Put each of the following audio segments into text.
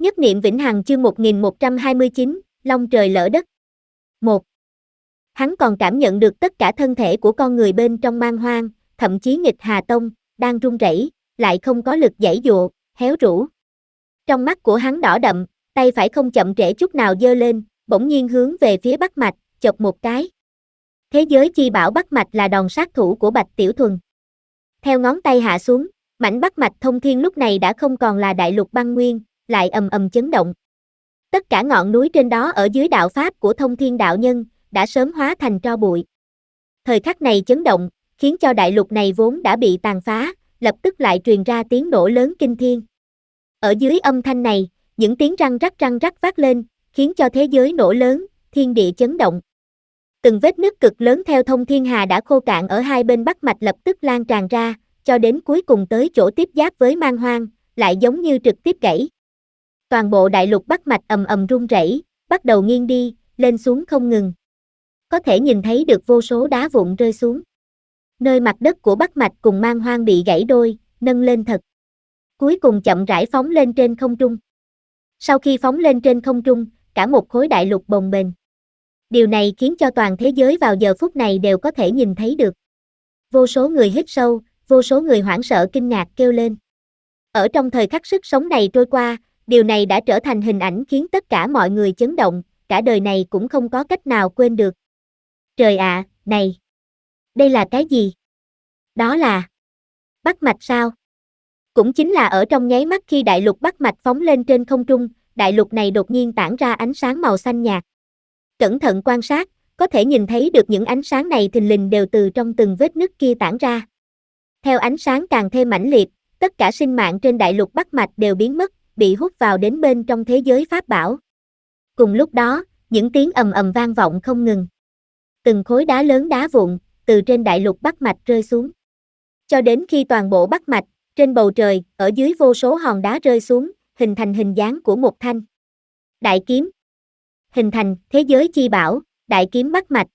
Nhất niệm vĩnh hằng chương 1129, long trời lỡ đất. 1. Hắn còn cảm nhận được tất cả thân thể của con người bên trong mang hoang, thậm chí nghịch Hà Tông, đang run rẩy, lại không có lực giải dụa, héo rũ. Trong mắt của hắn đỏ đậm, tay phải không chậm trễ chút nào dơ lên, bỗng nhiên hướng về phía Bắc Mạch, chọc một cái. Thế giới chi bảo Bắc Mạch là đòn sát thủ của Bạch Tiểu Thuần. Theo ngón tay hạ xuống, mảnh Bắc Mạch thông thiên lúc này đã không còn là đại lục băng nguyên, lại ầm ầm chấn động. Tất cả ngọn núi trên đó ở dưới đạo pháp của thông thiên đạo nhân, đã sớm hóa thành tro bụi. Thời khắc này chấn động, khiến cho đại lục này vốn đã bị tàn phá, lập tức lại truyền ra tiếng nổ lớn kinh thiên. Ở dưới âm thanh này, những tiếng răng rắc răng rắc vác lên, khiến cho thế giới nổ lớn, thiên địa chấn động. Từng vết nứt cực lớn theo thông thiên hà đã khô cạn ở hai bên bắc mạch lập tức lan tràn ra, cho đến cuối cùng tới chỗ tiếp giáp với mang hoang, lại giống như trực tiếp gãy toàn bộ đại lục Bắc Mạch ầm ầm rung rẩy, bắt đầu nghiêng đi, lên xuống không ngừng. Có thể nhìn thấy được vô số đá vụn rơi xuống. Nơi mặt đất của Bắc Mạch cùng mang hoang bị gãy đôi, nâng lên thật. Cuối cùng chậm rãi phóng lên trên không trung. Sau khi phóng lên trên không trung, cả một khối đại lục bồng bềnh. Điều này khiến cho toàn thế giới vào giờ phút này đều có thể nhìn thấy được. Vô số người hít sâu, vô số người hoảng sợ kinh ngạc kêu lên. Ở trong thời khắc sức sống này trôi qua, Điều này đã trở thành hình ảnh khiến tất cả mọi người chấn động, cả đời này cũng không có cách nào quên được. Trời ạ, à, này! Đây là cái gì? Đó là... Bắt mạch sao? Cũng chính là ở trong nháy mắt khi đại lục bắt mạch phóng lên trên không trung, đại lục này đột nhiên tản ra ánh sáng màu xanh nhạt. Cẩn thận quan sát, có thể nhìn thấy được những ánh sáng này thình lình đều từ trong từng vết nứt kia tản ra. Theo ánh sáng càng thêm mãnh liệt, tất cả sinh mạng trên đại lục bắt Mạch đều biến mất, bị hút vào đến bên trong thế giới pháp bảo. Cùng lúc đó, những tiếng ầm ầm vang vọng không ngừng. Từng khối đá lớn đá vụn, từ trên đại lục Bắc Mạch rơi xuống. Cho đến khi toàn bộ Bắc Mạch, trên bầu trời, ở dưới vô số hòn đá rơi xuống, hình thành hình dáng của một thanh. Đại kiếm. Hình thành thế giới chi bảo, đại kiếm Bắc Mạch.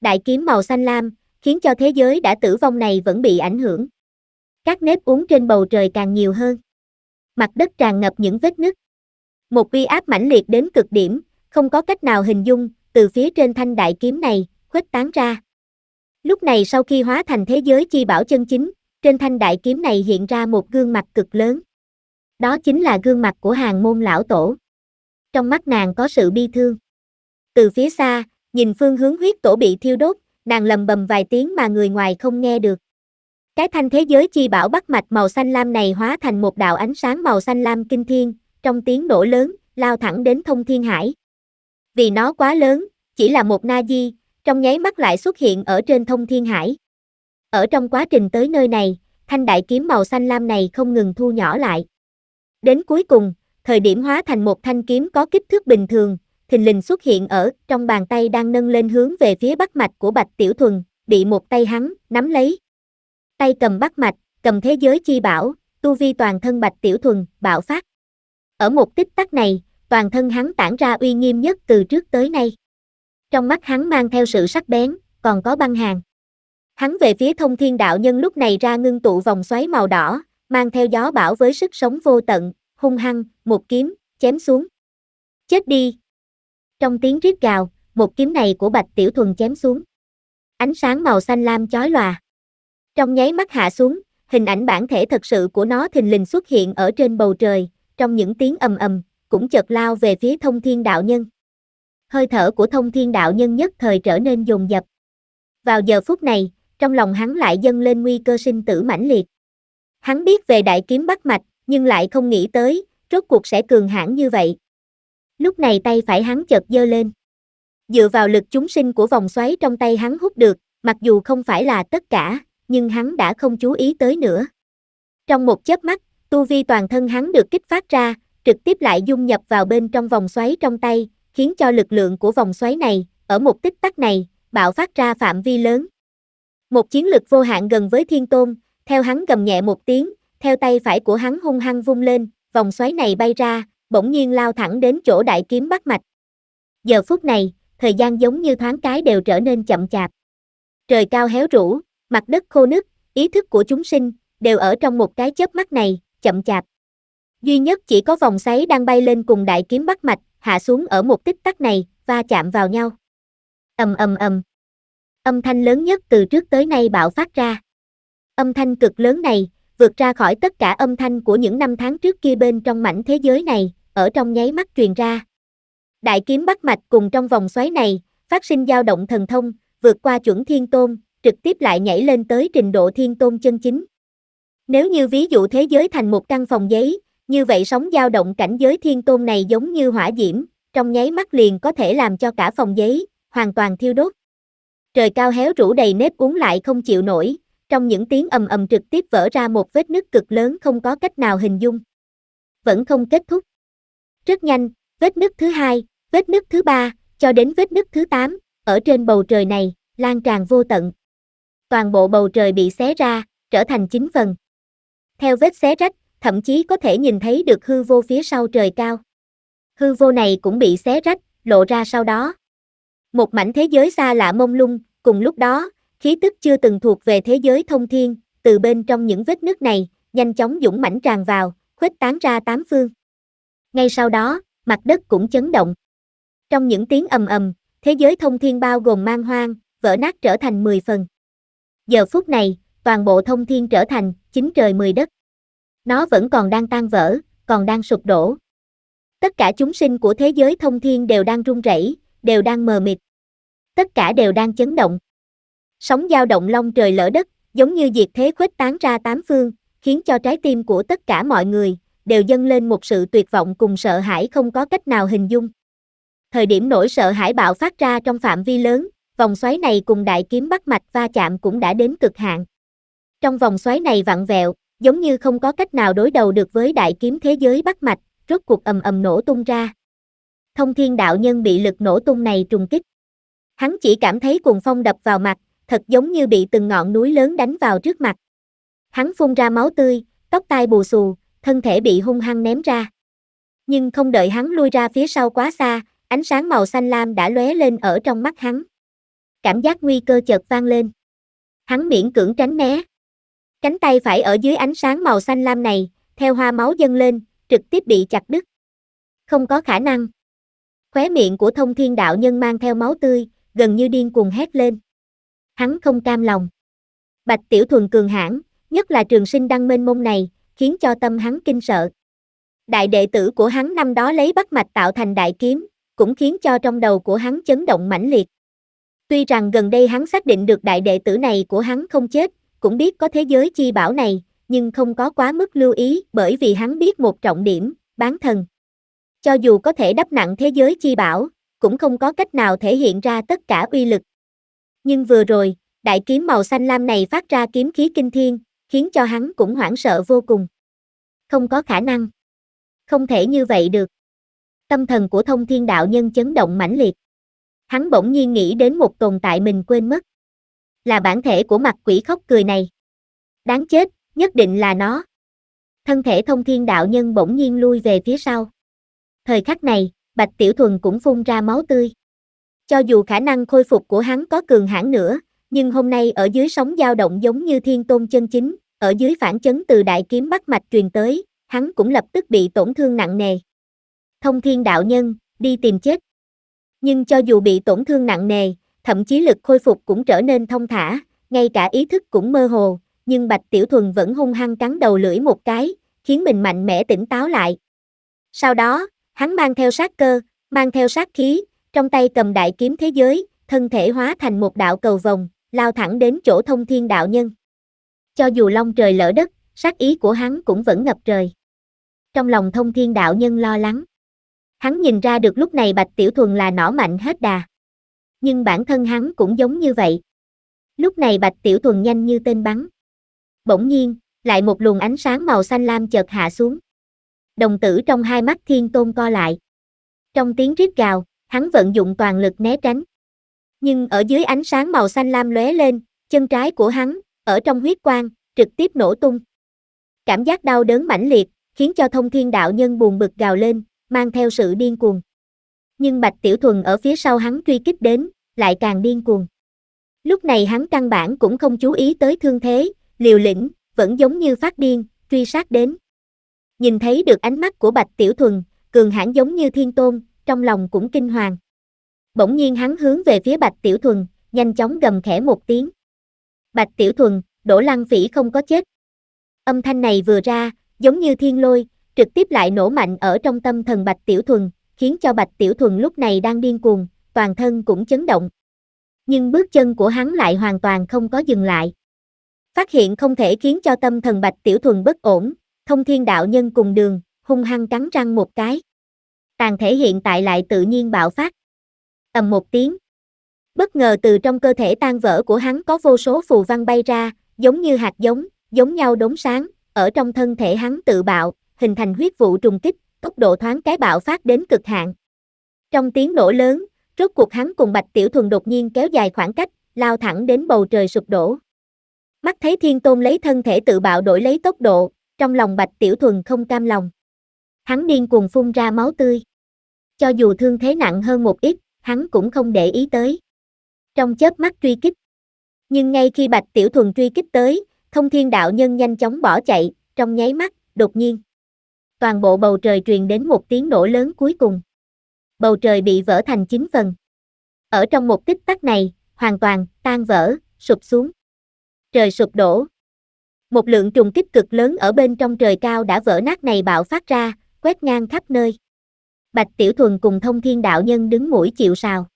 Đại kiếm màu xanh lam, khiến cho thế giới đã tử vong này vẫn bị ảnh hưởng. Các nếp uống trên bầu trời càng nhiều hơn mặt đất tràn ngập những vết nứt. Một uy áp mãnh liệt đến cực điểm, không có cách nào hình dung, từ phía trên thanh đại kiếm này, khuếch tán ra. Lúc này sau khi hóa thành thế giới chi bảo chân chính, trên thanh đại kiếm này hiện ra một gương mặt cực lớn. Đó chính là gương mặt của hàng môn lão tổ. Trong mắt nàng có sự bi thương. Từ phía xa, nhìn phương hướng huyết tổ bị thiêu đốt, nàng lầm bầm vài tiếng mà người ngoài không nghe được. Cái thanh thế giới chi bảo bắt mạch màu xanh lam này hóa thành một đạo ánh sáng màu xanh lam kinh thiên, trong tiếng nổ lớn, lao thẳng đến thông thiên hải. Vì nó quá lớn, chỉ là một na di, trong nháy mắt lại xuất hiện ở trên thông thiên hải. Ở trong quá trình tới nơi này, thanh đại kiếm màu xanh lam này không ngừng thu nhỏ lại. Đến cuối cùng, thời điểm hóa thành một thanh kiếm có kích thước bình thường, thình lình xuất hiện ở trong bàn tay đang nâng lên hướng về phía bắt mạch của Bạch Tiểu Thuần, bị một tay hắn nắm lấy tay cầm bắt mạch, cầm thế giới chi bảo, tu vi toàn thân bạch tiểu thuần, bạo phát. Ở một tích tắc này, toàn thân hắn tản ra uy nghiêm nhất từ trước tới nay. Trong mắt hắn mang theo sự sắc bén, còn có băng hàng. Hắn về phía thông thiên đạo nhân lúc này ra ngưng tụ vòng xoáy màu đỏ, mang theo gió bão với sức sống vô tận, hung hăng, một kiếm, chém xuống. Chết đi! Trong tiếng rít gào, một kiếm này của Bạch Tiểu Thuần chém xuống. Ánh sáng màu xanh lam chói lòa. Trong nháy mắt hạ xuống, hình ảnh bản thể thật sự của nó thình lình xuất hiện ở trên bầu trời, trong những tiếng ầm ầm, cũng chợt lao về phía thông thiên đạo nhân. Hơi thở của thông thiên đạo nhân nhất thời trở nên dồn dập. Vào giờ phút này, trong lòng hắn lại dâng lên nguy cơ sinh tử mãnh liệt. Hắn biết về đại kiếm bắt mạch, nhưng lại không nghĩ tới, rốt cuộc sẽ cường hãn như vậy. Lúc này tay phải hắn chợt giơ lên. Dựa vào lực chúng sinh của vòng xoáy trong tay hắn hút được, mặc dù không phải là tất cả, nhưng hắn đã không chú ý tới nữa. Trong một chớp mắt, tu vi toàn thân hắn được kích phát ra, trực tiếp lại dung nhập vào bên trong vòng xoáy trong tay, khiến cho lực lượng của vòng xoáy này, ở một tích tắc này, bạo phát ra phạm vi lớn. Một chiến lực vô hạn gần với thiên tôn, theo hắn gầm nhẹ một tiếng, theo tay phải của hắn hung hăng vung lên, vòng xoáy này bay ra, bỗng nhiên lao thẳng đến chỗ đại kiếm bắt mạch. Giờ phút này, thời gian giống như thoáng cái đều trở nên chậm chạp. Trời cao héo rũ, mặt đất khô nứt, ý thức của chúng sinh, đều ở trong một cái chớp mắt này, chậm chạp. Duy nhất chỉ có vòng xoáy đang bay lên cùng đại kiếm bắt mạch, hạ xuống ở một tích tắc này, va chạm vào nhau. ầm ầm ầm. Âm thanh lớn nhất từ trước tới nay bạo phát ra. Âm thanh cực lớn này, vượt ra khỏi tất cả âm thanh của những năm tháng trước kia bên trong mảnh thế giới này, ở trong nháy mắt truyền ra. Đại kiếm bắt mạch cùng trong vòng xoáy này, phát sinh dao động thần thông, vượt qua chuẩn thiên tôn, trực tiếp lại nhảy lên tới trình độ thiên tôn chân chính. Nếu như ví dụ thế giới thành một căn phòng giấy, như vậy sóng dao động cảnh giới thiên tôn này giống như hỏa diễm, trong nháy mắt liền có thể làm cho cả phòng giấy, hoàn toàn thiêu đốt. Trời cao héo rũ đầy nếp uống lại không chịu nổi, trong những tiếng ầm ầm trực tiếp vỡ ra một vết nứt cực lớn không có cách nào hình dung. Vẫn không kết thúc. Rất nhanh, vết nứt thứ hai, vết nứt thứ ba, cho đến vết nứt thứ tám, ở trên bầu trời này, lan tràn vô tận toàn bộ bầu trời bị xé ra, trở thành chín phần. Theo vết xé rách, thậm chí có thể nhìn thấy được hư vô phía sau trời cao. Hư vô này cũng bị xé rách, lộ ra sau đó. Một mảnh thế giới xa lạ mông lung, cùng lúc đó, khí tức chưa từng thuộc về thế giới thông thiên, từ bên trong những vết nước này, nhanh chóng dũng mảnh tràn vào, khuếch tán ra tám phương. Ngay sau đó, mặt đất cũng chấn động. Trong những tiếng ầm ầm, thế giới thông thiên bao gồm mang hoang, vỡ nát trở thành 10 phần. Giờ phút này, toàn bộ thông thiên trở thành, chính trời mười đất. Nó vẫn còn đang tan vỡ, còn đang sụp đổ. Tất cả chúng sinh của thế giới thông thiên đều đang rung rẩy, đều đang mờ mịt. Tất cả đều đang chấn động. Sóng dao động long trời lỡ đất, giống như diệt thế khuếch tán ra tám phương, khiến cho trái tim của tất cả mọi người đều dâng lên một sự tuyệt vọng cùng sợ hãi không có cách nào hình dung. Thời điểm nỗi sợ hãi bạo phát ra trong phạm vi lớn, vòng xoáy này cùng đại kiếm bắt mạch va chạm cũng đã đến cực hạn. Trong vòng xoáy này vặn vẹo, giống như không có cách nào đối đầu được với đại kiếm thế giới bắt mạch, rốt cuộc ầm ầm nổ tung ra. Thông thiên đạo nhân bị lực nổ tung này trùng kích. Hắn chỉ cảm thấy cuồng phong đập vào mặt, thật giống như bị từng ngọn núi lớn đánh vào trước mặt. Hắn phun ra máu tươi, tóc tai bù xù, thân thể bị hung hăng ném ra. Nhưng không đợi hắn lui ra phía sau quá xa, ánh sáng màu xanh lam đã lóe lên ở trong mắt hắn cảm giác nguy cơ chợt vang lên. Hắn miễn cưỡng tránh né. Cánh tay phải ở dưới ánh sáng màu xanh lam này, theo hoa máu dâng lên, trực tiếp bị chặt đứt. Không có khả năng. Khóe miệng của thông thiên đạo nhân mang theo máu tươi, gần như điên cuồng hét lên. Hắn không cam lòng. Bạch tiểu thuần cường hãn, nhất là trường sinh đăng mênh mông này, khiến cho tâm hắn kinh sợ. Đại đệ tử của hắn năm đó lấy bắt mạch tạo thành đại kiếm, cũng khiến cho trong đầu của hắn chấn động mãnh liệt. Tuy rằng gần đây hắn xác định được đại đệ tử này của hắn không chết, cũng biết có thế giới chi bảo này, nhưng không có quá mức lưu ý bởi vì hắn biết một trọng điểm, bán thần. Cho dù có thể đắp nặng thế giới chi bảo, cũng không có cách nào thể hiện ra tất cả uy lực. Nhưng vừa rồi, đại kiếm màu xanh lam này phát ra kiếm khí kinh thiên, khiến cho hắn cũng hoảng sợ vô cùng. Không có khả năng. Không thể như vậy được. Tâm thần của thông thiên đạo nhân chấn động mãnh liệt hắn bỗng nhiên nghĩ đến một tồn tại mình quên mất. Là bản thể của mặt quỷ khóc cười này. Đáng chết, nhất định là nó. Thân thể thông thiên đạo nhân bỗng nhiên lui về phía sau. Thời khắc này, Bạch Tiểu Thuần cũng phun ra máu tươi. Cho dù khả năng khôi phục của hắn có cường hãn nữa, nhưng hôm nay ở dưới sóng dao động giống như thiên tôn chân chính, ở dưới phản chấn từ đại kiếm bắt mạch truyền tới, hắn cũng lập tức bị tổn thương nặng nề. Thông thiên đạo nhân, đi tìm chết. Nhưng cho dù bị tổn thương nặng nề, thậm chí lực khôi phục cũng trở nên thông thả, ngay cả ý thức cũng mơ hồ, nhưng Bạch Tiểu Thuần vẫn hung hăng cắn đầu lưỡi một cái, khiến mình mạnh mẽ tỉnh táo lại. Sau đó, hắn mang theo sát cơ, mang theo sát khí, trong tay cầm đại kiếm thế giới, thân thể hóa thành một đạo cầu vòng, lao thẳng đến chỗ thông thiên đạo nhân. Cho dù long trời lỡ đất, sát ý của hắn cũng vẫn ngập trời. Trong lòng thông thiên đạo nhân lo lắng. Hắn nhìn ra được lúc này Bạch Tiểu Thuần là nỏ mạnh hết đà. Nhưng bản thân hắn cũng giống như vậy. Lúc này Bạch Tiểu Thuần nhanh như tên bắn. Bỗng nhiên, lại một luồng ánh sáng màu xanh lam chợt hạ xuống. Đồng tử trong hai mắt thiên tôn co lại. Trong tiếng rít gào, hắn vận dụng toàn lực né tránh. Nhưng ở dưới ánh sáng màu xanh lam lóe lên, chân trái của hắn, ở trong huyết quang, trực tiếp nổ tung. Cảm giác đau đớn mãnh liệt, khiến cho thông thiên đạo nhân buồn bực gào lên, mang theo sự điên cuồng. Nhưng Bạch Tiểu Thuần ở phía sau hắn truy kích đến, lại càng điên cuồng. Lúc này hắn căn bản cũng không chú ý tới thương thế, liều lĩnh, vẫn giống như phát điên, truy sát đến. Nhìn thấy được ánh mắt của Bạch Tiểu Thuần, cường hãn giống như thiên tôn, trong lòng cũng kinh hoàng. Bỗng nhiên hắn hướng về phía Bạch Tiểu Thuần, nhanh chóng gầm khẽ một tiếng. Bạch Tiểu Thuần, Đỗ Lăng Phỉ không có chết. Âm thanh này vừa ra, giống như thiên lôi, trực tiếp lại nổ mạnh ở trong tâm thần Bạch Tiểu Thuần, khiến cho Bạch Tiểu Thuần lúc này đang điên cuồng, toàn thân cũng chấn động. Nhưng bước chân của hắn lại hoàn toàn không có dừng lại. Phát hiện không thể khiến cho tâm thần Bạch Tiểu Thuần bất ổn, thông thiên đạo nhân cùng đường, hung hăng cắn răng một cái. Tàn thể hiện tại lại tự nhiên bạo phát. tầm một tiếng. Bất ngờ từ trong cơ thể tan vỡ của hắn có vô số phù văn bay ra, giống như hạt giống, giống nhau đốm sáng, ở trong thân thể hắn tự bạo, hình thành huyết vụ trùng kích, tốc độ thoáng cái bạo phát đến cực hạn. Trong tiếng nổ lớn, rốt cuộc hắn cùng Bạch Tiểu Thuần đột nhiên kéo dài khoảng cách, lao thẳng đến bầu trời sụp đổ. Mắt thấy Thiên Tôn lấy thân thể tự bạo đổi lấy tốc độ, trong lòng Bạch Tiểu Thuần không cam lòng. Hắn điên cuồng phun ra máu tươi. Cho dù thương thế nặng hơn một ít, hắn cũng không để ý tới. Trong chớp mắt truy kích. Nhưng ngay khi Bạch Tiểu Thuần truy kích tới, Thông Thiên Đạo Nhân nhanh chóng bỏ chạy, trong nháy mắt, đột nhiên toàn bộ bầu trời truyền đến một tiếng nổ lớn cuối cùng. Bầu trời bị vỡ thành chín phần. Ở trong một tích tắc này, hoàn toàn, tan vỡ, sụp xuống. Trời sụp đổ. Một lượng trùng kích cực lớn ở bên trong trời cao đã vỡ nát này bạo phát ra, quét ngang khắp nơi. Bạch Tiểu Thuần cùng thông thiên đạo nhân đứng mũi chịu sào.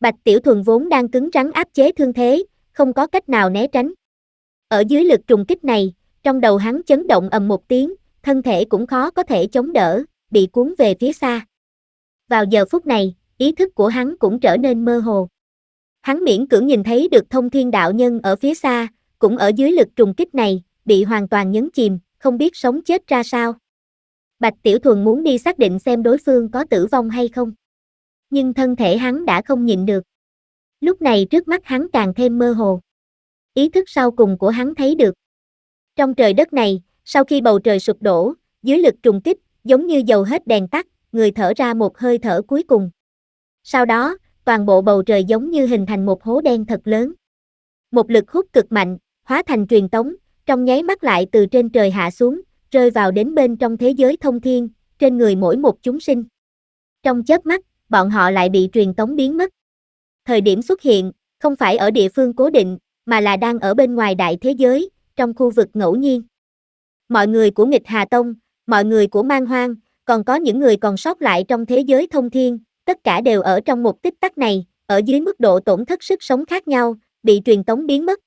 Bạch Tiểu Thuần vốn đang cứng rắn áp chế thương thế, không có cách nào né tránh. Ở dưới lực trùng kích này, trong đầu hắn chấn động ầm một tiếng, thân thể cũng khó có thể chống đỡ, bị cuốn về phía xa. Vào giờ phút này, ý thức của hắn cũng trở nên mơ hồ. Hắn miễn cưỡng nhìn thấy được thông thiên đạo nhân ở phía xa, cũng ở dưới lực trùng kích này, bị hoàn toàn nhấn chìm, không biết sống chết ra sao. Bạch Tiểu Thuần muốn đi xác định xem đối phương có tử vong hay không. Nhưng thân thể hắn đã không nhịn được. Lúc này trước mắt hắn càng thêm mơ hồ. Ý thức sau cùng của hắn thấy được. Trong trời đất này, sau khi bầu trời sụp đổ, dưới lực trùng kích, giống như dầu hết đèn tắt, người thở ra một hơi thở cuối cùng. Sau đó, toàn bộ bầu trời giống như hình thành một hố đen thật lớn. Một lực hút cực mạnh, hóa thành truyền tống, trong nháy mắt lại từ trên trời hạ xuống, rơi vào đến bên trong thế giới thông thiên, trên người mỗi một chúng sinh. Trong chớp mắt, bọn họ lại bị truyền tống biến mất. Thời điểm xuất hiện, không phải ở địa phương cố định, mà là đang ở bên ngoài đại thế giới, trong khu vực ngẫu nhiên mọi người của nghịch Hà Tông, mọi người của mang hoang, còn có những người còn sót lại trong thế giới thông thiên, tất cả đều ở trong một tích tắc này, ở dưới mức độ tổn thất sức sống khác nhau, bị truyền tống biến mất.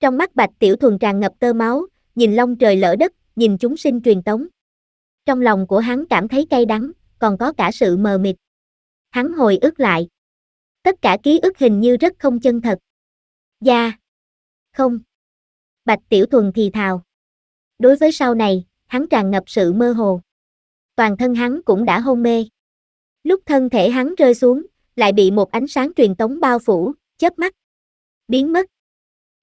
Trong mắt Bạch Tiểu Thuần tràn ngập tơ máu, nhìn long trời lỡ đất, nhìn chúng sinh truyền tống. Trong lòng của hắn cảm thấy cay đắng, còn có cả sự mờ mịt. Hắn hồi ức lại. Tất cả ký ức hình như rất không chân thật. Gia. Dạ. Không. Bạch Tiểu Thuần thì thào đối với sau này, hắn tràn ngập sự mơ hồ. Toàn thân hắn cũng đã hôn mê. Lúc thân thể hắn rơi xuống, lại bị một ánh sáng truyền tống bao phủ, chớp mắt, biến mất.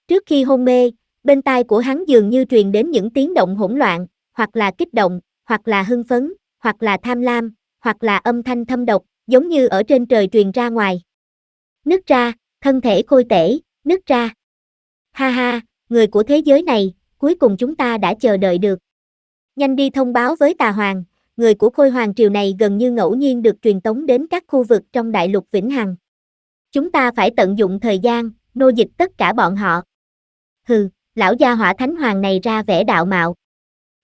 Trước khi hôn mê, bên tai của hắn dường như truyền đến những tiếng động hỗn loạn, hoặc là kích động, hoặc là hưng phấn, hoặc là tham lam, hoặc là âm thanh thâm độc, giống như ở trên trời truyền ra ngoài. Nứt ra, thân thể khôi tể, nứt ra. Ha ha, người của thế giới này, cuối cùng chúng ta đã chờ đợi được. Nhanh đi thông báo với Tà Hoàng, người của Khôi Hoàng triều này gần như ngẫu nhiên được truyền tống đến các khu vực trong đại lục Vĩnh Hằng. Chúng ta phải tận dụng thời gian, nô dịch tất cả bọn họ. Hừ, lão gia hỏa thánh hoàng này ra vẻ đạo mạo.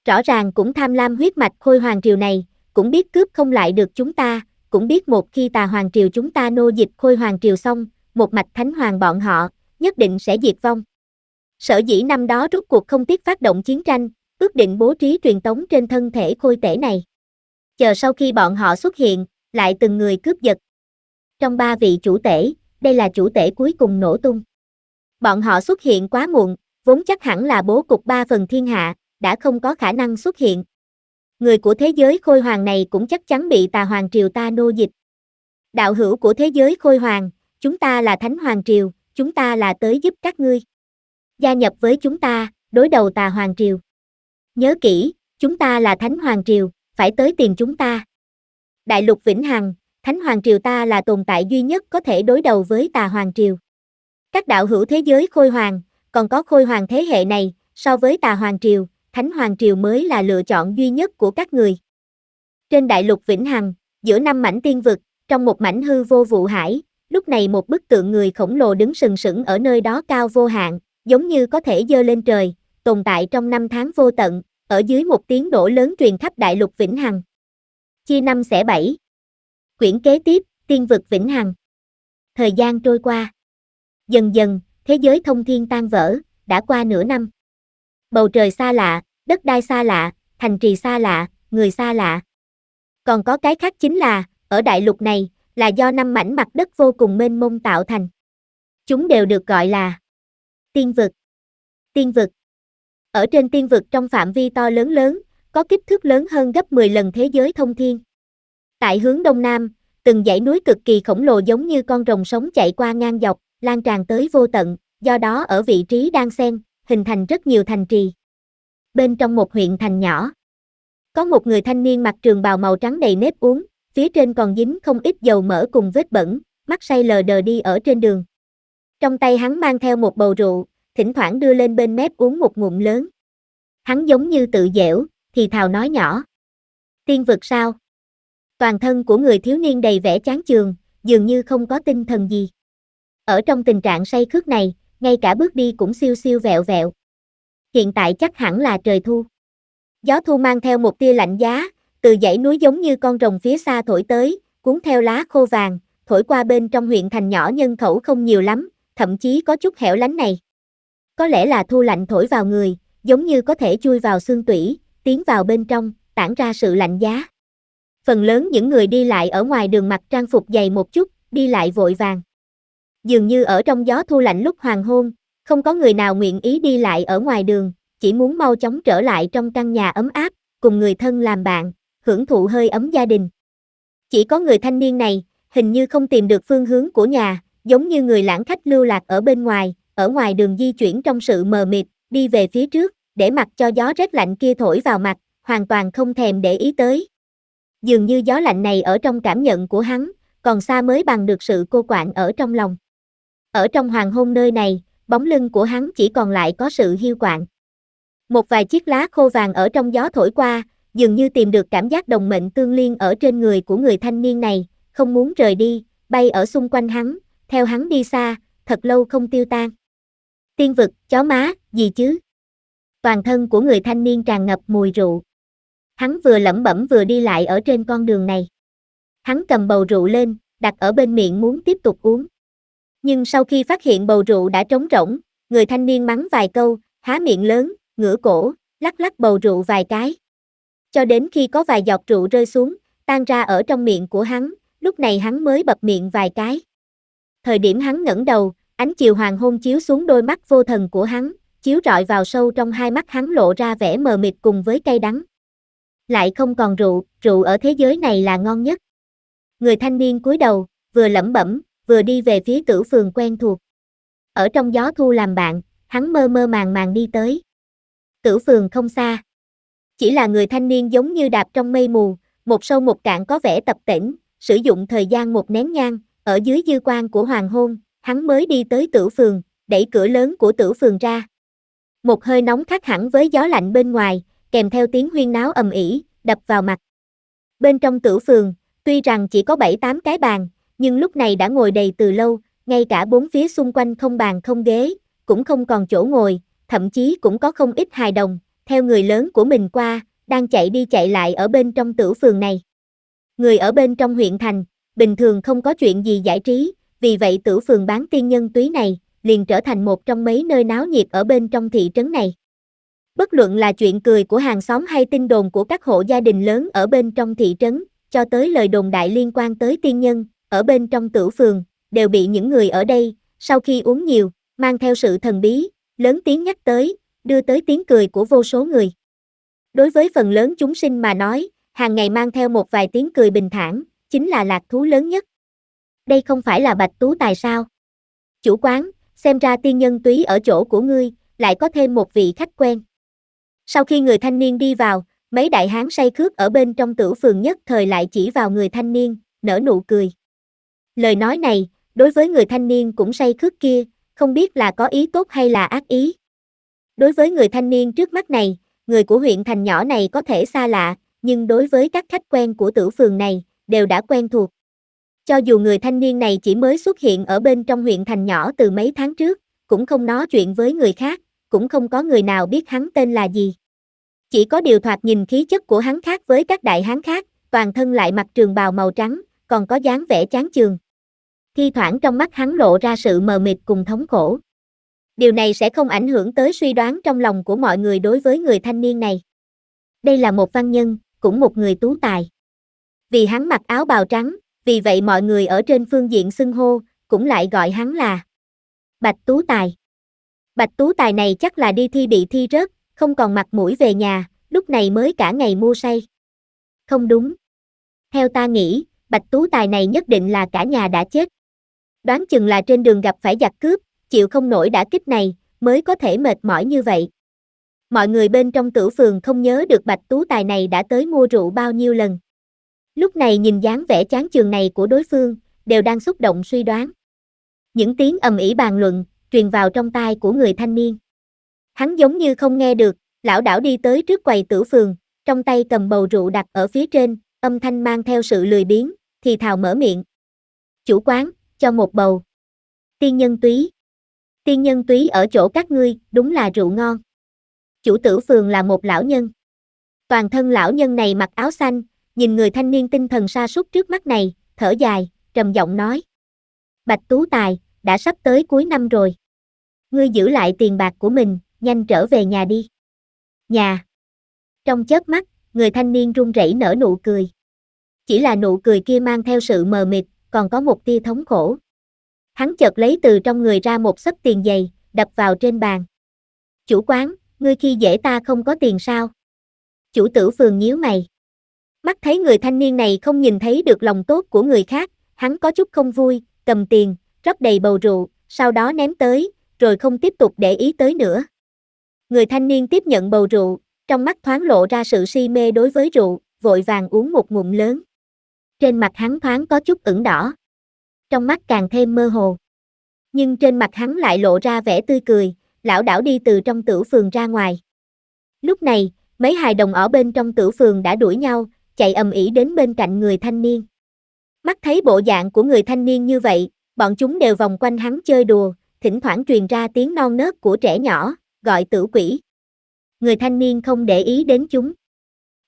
Rõ ràng cũng tham lam huyết mạch Khôi Hoàng triều này, cũng biết cướp không lại được chúng ta, cũng biết một khi Tà Hoàng triều chúng ta nô dịch Khôi Hoàng triều xong, một mạch thánh hoàng bọn họ nhất định sẽ diệt vong. Sở dĩ năm đó rút cuộc không tiếc phát động chiến tranh, ước định bố trí truyền tống trên thân thể khôi tể này. Chờ sau khi bọn họ xuất hiện, lại từng người cướp giật. Trong ba vị chủ tể, đây là chủ tể cuối cùng nổ tung. Bọn họ xuất hiện quá muộn, vốn chắc hẳn là bố cục ba phần thiên hạ, đã không có khả năng xuất hiện. Người của thế giới khôi hoàng này cũng chắc chắn bị tà hoàng triều ta nô dịch. Đạo hữu của thế giới khôi hoàng, chúng ta là thánh hoàng triều, chúng ta là tới giúp các ngươi gia nhập với chúng ta, đối đầu tà Hoàng Triều. Nhớ kỹ, chúng ta là Thánh Hoàng Triều, phải tới tìm chúng ta. Đại lục Vĩnh Hằng, Thánh Hoàng Triều ta là tồn tại duy nhất có thể đối đầu với tà Hoàng Triều. Các đạo hữu thế giới khôi hoàng, còn có khôi hoàng thế hệ này, so với tà Hoàng Triều, Thánh Hoàng Triều mới là lựa chọn duy nhất của các người. Trên đại lục Vĩnh Hằng, giữa năm mảnh tiên vực, trong một mảnh hư vô vụ hải, lúc này một bức tượng người khổng lồ đứng sừng sững ở nơi đó cao vô hạn, giống như có thể dơ lên trời, tồn tại trong năm tháng vô tận, ở dưới một tiếng nổ lớn truyền khắp đại lục Vĩnh Hằng. Chia năm sẽ bảy. Quyển kế tiếp, tiên vực Vĩnh Hằng. Thời gian trôi qua. Dần dần, thế giới thông thiên tan vỡ, đã qua nửa năm. Bầu trời xa lạ, đất đai xa lạ, thành trì xa lạ, người xa lạ. Còn có cái khác chính là, ở đại lục này, là do năm mảnh mặt đất vô cùng mênh mông tạo thành. Chúng đều được gọi là Tiên vực Tiên vực Ở trên tiên vực trong phạm vi to lớn lớn, có kích thước lớn hơn gấp 10 lần thế giới thông thiên. Tại hướng đông nam, từng dãy núi cực kỳ khổng lồ giống như con rồng sống chạy qua ngang dọc, lan tràn tới vô tận, do đó ở vị trí đang xen, hình thành rất nhiều thành trì. Bên trong một huyện thành nhỏ, có một người thanh niên mặc trường bào màu trắng đầy nếp uống, phía trên còn dính không ít dầu mỡ cùng vết bẩn, mắt say lờ đờ đi ở trên đường. Trong tay hắn mang theo một bầu rượu, thỉnh thoảng đưa lên bên mép uống một ngụm lớn. Hắn giống như tự dẻo, thì thào nói nhỏ. Tiên vực sao? Toàn thân của người thiếu niên đầy vẻ chán chường, dường như không có tinh thần gì. Ở trong tình trạng say khướt này, ngay cả bước đi cũng siêu siêu vẹo vẹo. Hiện tại chắc hẳn là trời thu. Gió thu mang theo một tia lạnh giá, từ dãy núi giống như con rồng phía xa thổi tới, cuốn theo lá khô vàng, thổi qua bên trong huyện thành nhỏ nhân khẩu không nhiều lắm, thậm chí có chút hẻo lánh này. Có lẽ là thu lạnh thổi vào người, giống như có thể chui vào xương tủy, tiến vào bên trong, tản ra sự lạnh giá. Phần lớn những người đi lại ở ngoài đường mặc trang phục dày một chút, đi lại vội vàng. Dường như ở trong gió thu lạnh lúc hoàng hôn, không có người nào nguyện ý đi lại ở ngoài đường, chỉ muốn mau chóng trở lại trong căn nhà ấm áp, cùng người thân làm bạn, hưởng thụ hơi ấm gia đình. Chỉ có người thanh niên này, hình như không tìm được phương hướng của nhà, giống như người lãng khách lưu lạc ở bên ngoài, ở ngoài đường di chuyển trong sự mờ mịt, đi về phía trước, để mặc cho gió rét lạnh kia thổi vào mặt, hoàn toàn không thèm để ý tới. Dường như gió lạnh này ở trong cảm nhận của hắn, còn xa mới bằng được sự cô quạnh ở trong lòng. Ở trong hoàng hôn nơi này, bóng lưng của hắn chỉ còn lại có sự hiu quạnh. Một vài chiếc lá khô vàng ở trong gió thổi qua, dường như tìm được cảm giác đồng mệnh tương liên ở trên người của người thanh niên này, không muốn rời đi, bay ở xung quanh hắn, theo hắn đi xa, thật lâu không tiêu tan. Tiên vực, chó má, gì chứ? Toàn thân của người thanh niên tràn ngập mùi rượu. Hắn vừa lẩm bẩm vừa đi lại ở trên con đường này. Hắn cầm bầu rượu lên, đặt ở bên miệng muốn tiếp tục uống. Nhưng sau khi phát hiện bầu rượu đã trống rỗng, người thanh niên mắng vài câu, há miệng lớn, ngửa cổ, lắc lắc bầu rượu vài cái. Cho đến khi có vài giọt rượu rơi xuống, tan ra ở trong miệng của hắn, lúc này hắn mới bập miệng vài cái thời điểm hắn ngẩng đầu, ánh chiều hoàng hôn chiếu xuống đôi mắt vô thần của hắn, chiếu rọi vào sâu trong hai mắt hắn lộ ra vẻ mờ mịt cùng với cay đắng. Lại không còn rượu, rượu ở thế giới này là ngon nhất. Người thanh niên cúi đầu, vừa lẩm bẩm, vừa đi về phía tử phường quen thuộc. Ở trong gió thu làm bạn, hắn mơ mơ màng màng đi tới. Tử phường không xa. Chỉ là người thanh niên giống như đạp trong mây mù, một sâu một cạn có vẻ tập tỉnh, sử dụng thời gian một nén nhang, ở dưới dư quan của hoàng hôn, hắn mới đi tới tử phường, đẩy cửa lớn của tử phường ra. Một hơi nóng khác hẳn với gió lạnh bên ngoài, kèm theo tiếng huyên náo ầm ĩ, đập vào mặt. Bên trong tử phường, tuy rằng chỉ có 7-8 cái bàn, nhưng lúc này đã ngồi đầy từ lâu, ngay cả bốn phía xung quanh không bàn không ghế, cũng không còn chỗ ngồi, thậm chí cũng có không ít hài đồng, theo người lớn của mình qua, đang chạy đi chạy lại ở bên trong tử phường này. Người ở bên trong huyện thành, bình thường không có chuyện gì giải trí, vì vậy tử phường bán tiên nhân túy này, liền trở thành một trong mấy nơi náo nhiệt ở bên trong thị trấn này. Bất luận là chuyện cười của hàng xóm hay tin đồn của các hộ gia đình lớn ở bên trong thị trấn, cho tới lời đồn đại liên quan tới tiên nhân, ở bên trong tử phường, đều bị những người ở đây, sau khi uống nhiều, mang theo sự thần bí, lớn tiếng nhắc tới, đưa tới tiếng cười của vô số người. Đối với phần lớn chúng sinh mà nói, hàng ngày mang theo một vài tiếng cười bình thản, chính là lạc thú lớn nhất. Đây không phải là bạch tú tài sao? Chủ quán, xem ra tiên nhân túy ở chỗ của ngươi, lại có thêm một vị khách quen. Sau khi người thanh niên đi vào, mấy đại hán say khước ở bên trong tử phường nhất thời lại chỉ vào người thanh niên, nở nụ cười. Lời nói này, đối với người thanh niên cũng say khước kia, không biết là có ý tốt hay là ác ý. Đối với người thanh niên trước mắt này, người của huyện thành nhỏ này có thể xa lạ, nhưng đối với các khách quen của tử phường này, đều đã quen thuộc. Cho dù người thanh niên này chỉ mới xuất hiện ở bên trong huyện thành nhỏ từ mấy tháng trước, cũng không nói chuyện với người khác, cũng không có người nào biết hắn tên là gì. Chỉ có điều thoạt nhìn khí chất của hắn khác với các đại hán khác, toàn thân lại mặc trường bào màu trắng, còn có dáng vẻ chán chường. Thi thoảng trong mắt hắn lộ ra sự mờ mịt cùng thống khổ. Điều này sẽ không ảnh hưởng tới suy đoán trong lòng của mọi người đối với người thanh niên này. Đây là một văn nhân, cũng một người tú tài vì hắn mặc áo bào trắng, vì vậy mọi người ở trên phương diện xưng hô, cũng lại gọi hắn là Bạch Tú Tài. Bạch Tú Tài này chắc là đi thi bị thi rớt, không còn mặt mũi về nhà, lúc này mới cả ngày mua say. Không đúng. Theo ta nghĩ, Bạch Tú Tài này nhất định là cả nhà đã chết. Đoán chừng là trên đường gặp phải giặc cướp, chịu không nổi đã kích này, mới có thể mệt mỏi như vậy. Mọi người bên trong tử phường không nhớ được Bạch Tú Tài này đã tới mua rượu bao nhiêu lần. Lúc này nhìn dáng vẻ chán chường này của đối phương, đều đang xúc động suy đoán. Những tiếng ầm ĩ bàn luận, truyền vào trong tai của người thanh niên. Hắn giống như không nghe được, lão đảo đi tới trước quầy tử phường, trong tay cầm bầu rượu đặt ở phía trên, âm thanh mang theo sự lười biếng, thì thào mở miệng. Chủ quán, cho một bầu. Tiên nhân túy. Tiên nhân túy ở chỗ các ngươi, đúng là rượu ngon. Chủ tử phường là một lão nhân. Toàn thân lão nhân này mặc áo xanh, nhìn người thanh niên tinh thần sa sút trước mắt này, thở dài, trầm giọng nói. Bạch Tú Tài, đã sắp tới cuối năm rồi. Ngươi giữ lại tiền bạc của mình, nhanh trở về nhà đi. Nhà. Trong chớp mắt, người thanh niên run rẩy nở nụ cười. Chỉ là nụ cười kia mang theo sự mờ mịt, còn có một tia thống khổ. Hắn chợt lấy từ trong người ra một xấp tiền dày, đập vào trên bàn. Chủ quán, ngươi khi dễ ta không có tiền sao? Chủ tử phường nhíu mày mắt thấy người thanh niên này không nhìn thấy được lòng tốt của người khác, hắn có chút không vui, cầm tiền, rót đầy bầu rượu, sau đó ném tới, rồi không tiếp tục để ý tới nữa. Người thanh niên tiếp nhận bầu rượu, trong mắt thoáng lộ ra sự si mê đối với rượu, vội vàng uống một ngụm lớn. Trên mặt hắn thoáng có chút ửng đỏ. Trong mắt càng thêm mơ hồ. Nhưng trên mặt hắn lại lộ ra vẻ tươi cười, lão đảo đi từ trong tử phường ra ngoài. Lúc này, mấy hài đồng ở bên trong tử phường đã đuổi nhau, chạy ầm ĩ đến bên cạnh người thanh niên. Mắt thấy bộ dạng của người thanh niên như vậy, bọn chúng đều vòng quanh hắn chơi đùa, thỉnh thoảng truyền ra tiếng non nớt của trẻ nhỏ, gọi tử quỷ. Người thanh niên không để ý đến chúng.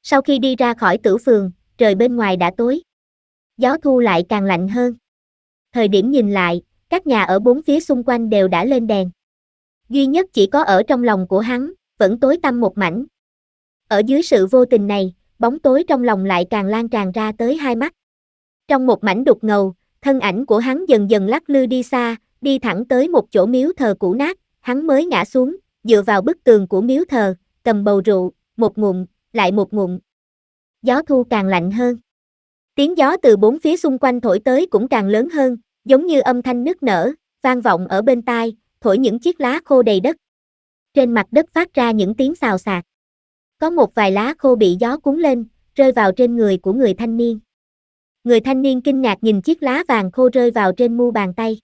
Sau khi đi ra khỏi tử phường, trời bên ngoài đã tối. Gió thu lại càng lạnh hơn. Thời điểm nhìn lại, các nhà ở bốn phía xung quanh đều đã lên đèn. Duy nhất chỉ có ở trong lòng của hắn, vẫn tối tăm một mảnh. Ở dưới sự vô tình này, bóng tối trong lòng lại càng lan tràn ra tới hai mắt. Trong một mảnh đục ngầu, thân ảnh của hắn dần dần lắc lư đi xa, đi thẳng tới một chỗ miếu thờ cũ nát, hắn mới ngã xuống, dựa vào bức tường của miếu thờ, cầm bầu rượu, một ngụm, lại một ngụm. Gió thu càng lạnh hơn. Tiếng gió từ bốn phía xung quanh thổi tới cũng càng lớn hơn, giống như âm thanh nước nở, vang vọng ở bên tai, thổi những chiếc lá khô đầy đất. Trên mặt đất phát ra những tiếng xào xạc. Có một vài lá khô bị gió cuốn lên, rơi vào trên người của người thanh niên. Người thanh niên kinh ngạc nhìn chiếc lá vàng khô rơi vào trên mu bàn tay.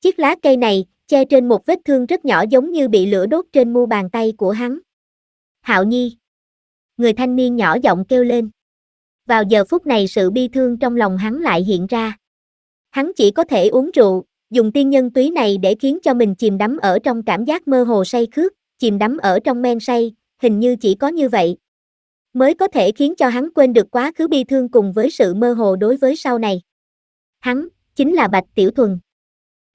Chiếc lá cây này, che trên một vết thương rất nhỏ giống như bị lửa đốt trên mu bàn tay của hắn. Hạo Nhi. Người thanh niên nhỏ giọng kêu lên. Vào giờ phút này sự bi thương trong lòng hắn lại hiện ra. Hắn chỉ có thể uống rượu, dùng tiên nhân túy này để khiến cho mình chìm đắm ở trong cảm giác mơ hồ say khướt, chìm đắm ở trong men say, hình như chỉ có như vậy mới có thể khiến cho hắn quên được quá khứ bi thương cùng với sự mơ hồ đối với sau này. Hắn, chính là Bạch Tiểu Thuần.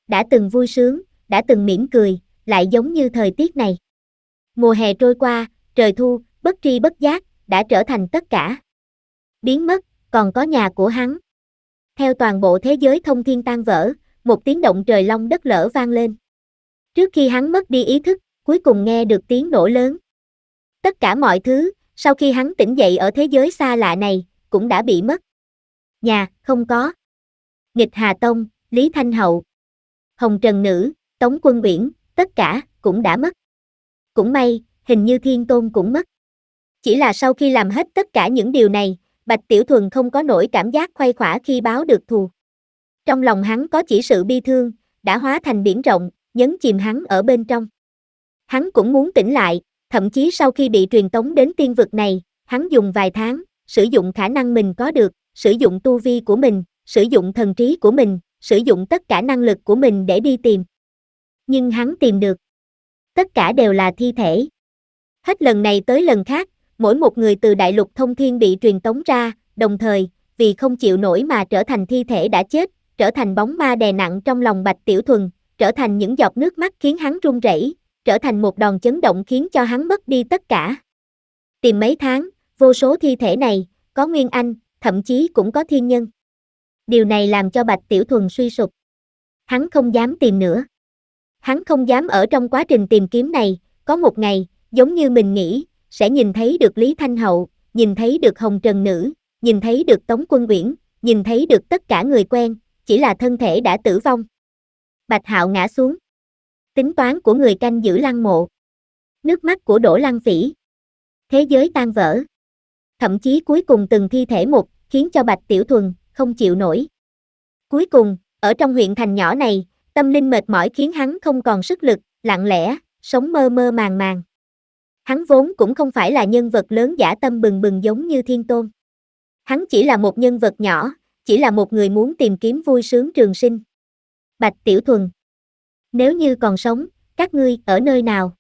Đã từng vui sướng, đã từng mỉm cười, lại giống như thời tiết này. Mùa hè trôi qua, trời thu, bất tri bất giác, đã trở thành tất cả. Biến mất, còn có nhà của hắn. Theo toàn bộ thế giới thông thiên tan vỡ, một tiếng động trời long đất lở vang lên. Trước khi hắn mất đi ý thức, cuối cùng nghe được tiếng nổ lớn. Tất cả mọi thứ, sau khi hắn tỉnh dậy ở thế giới xa lạ này, cũng đã bị mất. Nhà, không có. Nghịch Hà Tông, Lý Thanh Hậu, Hồng Trần Nữ, Tống Quân Uyển, tất cả, cũng đã mất. Cũng may, hình như Thiên Tôn cũng mất. Chỉ là sau khi làm hết tất cả những điều này, Bạch Tiểu Thuần không có nổi cảm giác khoai khỏa khi báo được thù. Trong lòng hắn có chỉ sự bi thương, đã hóa thành biển rộng, nhấn chìm hắn ở bên trong. Hắn cũng muốn tỉnh lại, Thậm chí sau khi bị truyền tống đến tiên vực này, hắn dùng vài tháng, sử dụng khả năng mình có được, sử dụng tu vi của mình, sử dụng thần trí của mình, sử dụng tất cả năng lực của mình để đi tìm. Nhưng hắn tìm được. Tất cả đều là thi thể. Hết lần này tới lần khác, mỗi một người từ đại lục thông thiên bị truyền tống ra, đồng thời, vì không chịu nổi mà trở thành thi thể đã chết, trở thành bóng ma đè nặng trong lòng Bạch Tiểu Thuần, trở thành những giọt nước mắt khiến hắn run rẩy, trở thành một đòn chấn động khiến cho hắn mất đi tất cả. Tìm mấy tháng, vô số thi thể này, có Nguyên Anh, thậm chí cũng có thiên nhân. Điều này làm cho Bạch Tiểu Thuần suy sụp. Hắn không dám tìm nữa. Hắn không dám ở trong quá trình tìm kiếm này, có một ngày, giống như mình nghĩ, sẽ nhìn thấy được Lý Thanh Hậu, nhìn thấy được Hồng Trần Nữ, nhìn thấy được Tống Quân Uyển, nhìn thấy được tất cả người quen, chỉ là thân thể đã tử vong. Bạch Hạo ngã xuống. Tính toán của người canh giữ lăng mộ. Nước mắt của Đỗ Lăng Phỉ. Thế giới tan vỡ. Thậm chí cuối cùng từng thi thể một, khiến cho Bạch Tiểu Thuần không chịu nổi. Cuối cùng, ở trong huyện thành nhỏ này, tâm linh mệt mỏi khiến hắn không còn sức lực, lặng lẽ, sống mơ mơ màng màng. Hắn vốn cũng không phải là nhân vật lớn giả tâm bừng bừng giống như Thiên Tôn. Hắn chỉ là một nhân vật nhỏ, chỉ là một người muốn tìm kiếm vui sướng trường sinh. Bạch Tiểu Thuần nếu như còn sống, các ngươi ở nơi nào?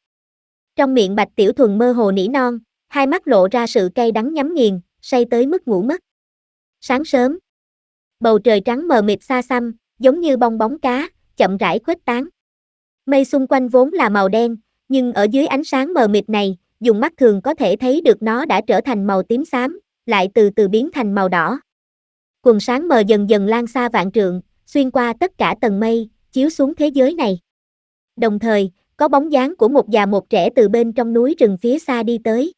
Trong miệng Bạch Tiểu Thuần mơ hồ nỉ non, hai mắt lộ ra sự cay đắng nhắm nghiền, say tới mức ngủ mất. Sáng sớm, bầu trời trắng mờ mịt xa xăm, giống như bong bóng cá, chậm rãi khuếch tán. Mây xung quanh vốn là màu đen, nhưng ở dưới ánh sáng mờ mịt này, dùng mắt thường có thể thấy được nó đã trở thành màu tím xám, lại từ từ biến thành màu đỏ. Quần sáng mờ dần dần lan xa vạn trượng, xuyên qua tất cả tầng mây, chiếu xuống thế giới này. Đồng thời, có bóng dáng của một già một trẻ từ bên trong núi rừng phía xa đi tới.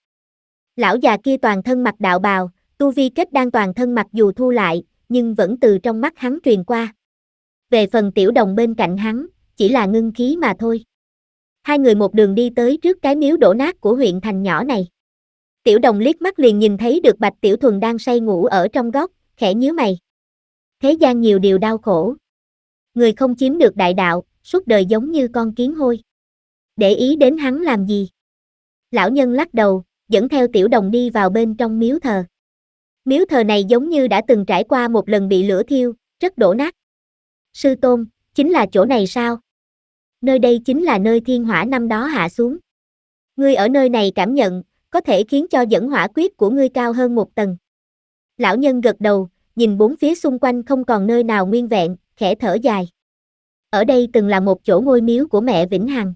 Lão già kia toàn thân mặc đạo bào, tu vi kết đang toàn thân mặc dù thu lại, nhưng vẫn từ trong mắt hắn truyền qua. Về phần tiểu đồng bên cạnh hắn, chỉ là ngưng khí mà thôi. Hai người một đường đi tới trước cái miếu đổ nát của huyện thành nhỏ này. Tiểu đồng liếc mắt liền nhìn thấy được bạch tiểu thuần đang say ngủ ở trong góc, khẽ nhíu mày. Thế gian nhiều điều đau khổ người không chiếm được đại đạo, suốt đời giống như con kiến hôi. Để ý đến hắn làm gì? Lão nhân lắc đầu, dẫn theo tiểu đồng đi vào bên trong miếu thờ. Miếu thờ này giống như đã từng trải qua một lần bị lửa thiêu, rất đổ nát. Sư Tôn, chính là chỗ này sao? Nơi đây chính là nơi thiên hỏa năm đó hạ xuống. Ngươi ở nơi này cảm nhận, có thể khiến cho dẫn hỏa quyết của ngươi cao hơn một tầng. Lão nhân gật đầu, nhìn bốn phía xung quanh không còn nơi nào nguyên vẹn, khẽ thở dài. Ở đây từng là một chỗ ngôi miếu của mẹ Vĩnh Hằng.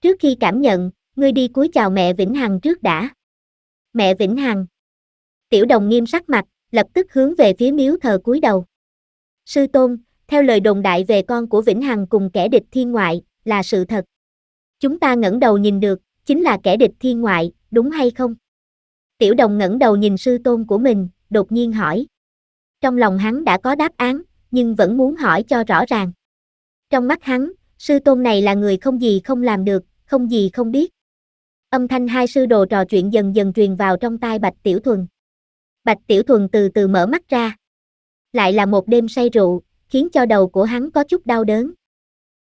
Trước khi cảm nhận, ngươi đi cúi chào mẹ Vĩnh Hằng trước đã. Mẹ Vĩnh Hằng. Tiểu đồng nghiêm sắc mặt, lập tức hướng về phía miếu thờ cúi đầu. Sư Tôn, theo lời đồn đại về con của Vĩnh Hằng cùng kẻ địch thiên ngoại, là sự thật. Chúng ta ngẩng đầu nhìn được, chính là kẻ địch thiên ngoại, đúng hay không? Tiểu đồng ngẩng đầu nhìn sư tôn của mình, đột nhiên hỏi. Trong lòng hắn đã có đáp án, nhưng vẫn muốn hỏi cho rõ ràng. Trong mắt hắn, sư tôn này là người không gì không làm được, không gì không biết. Âm thanh hai sư đồ trò chuyện dần dần truyền vào trong tai Bạch Tiểu Thuần. Bạch Tiểu Thuần từ từ mở mắt ra. Lại là một đêm say rượu, khiến cho đầu của hắn có chút đau đớn.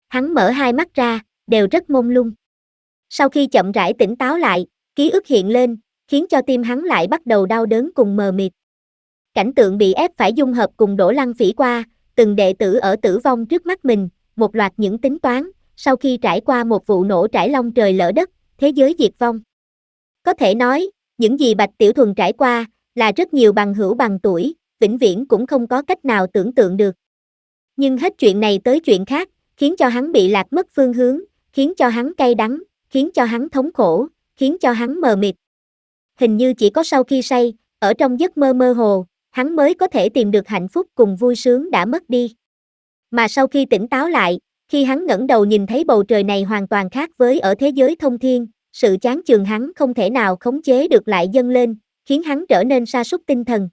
Hắn mở hai mắt ra, đều rất mông lung. Sau khi chậm rãi tỉnh táo lại, ký ức hiện lên, khiến cho tim hắn lại bắt đầu đau đớn cùng mờ mịt. Cảnh tượng bị ép phải dung hợp cùng đổ lăng phỉ qua, từng đệ tử ở tử vong trước mắt mình, một loạt những tính toán, sau khi trải qua một vụ nổ trải long trời lỡ đất, thế giới diệt vong. Có thể nói, những gì Bạch Tiểu Thuần trải qua, là rất nhiều bằng hữu bằng tuổi, vĩnh viễn cũng không có cách nào tưởng tượng được. Nhưng hết chuyện này tới chuyện khác, khiến cho hắn bị lạc mất phương hướng, khiến cho hắn cay đắng, khiến cho hắn thống khổ, khiến cho hắn mờ mịt. Hình như chỉ có sau khi say, ở trong giấc mơ mơ hồ, hắn mới có thể tìm được hạnh phúc cùng vui sướng đã mất đi. Mà sau khi tỉnh táo lại, khi hắn ngẩng đầu nhìn thấy bầu trời này hoàn toàn khác với ở thế giới thông thiên, sự chán chường hắn không thể nào khống chế được lại dâng lên, khiến hắn trở nên sa sút tinh thần.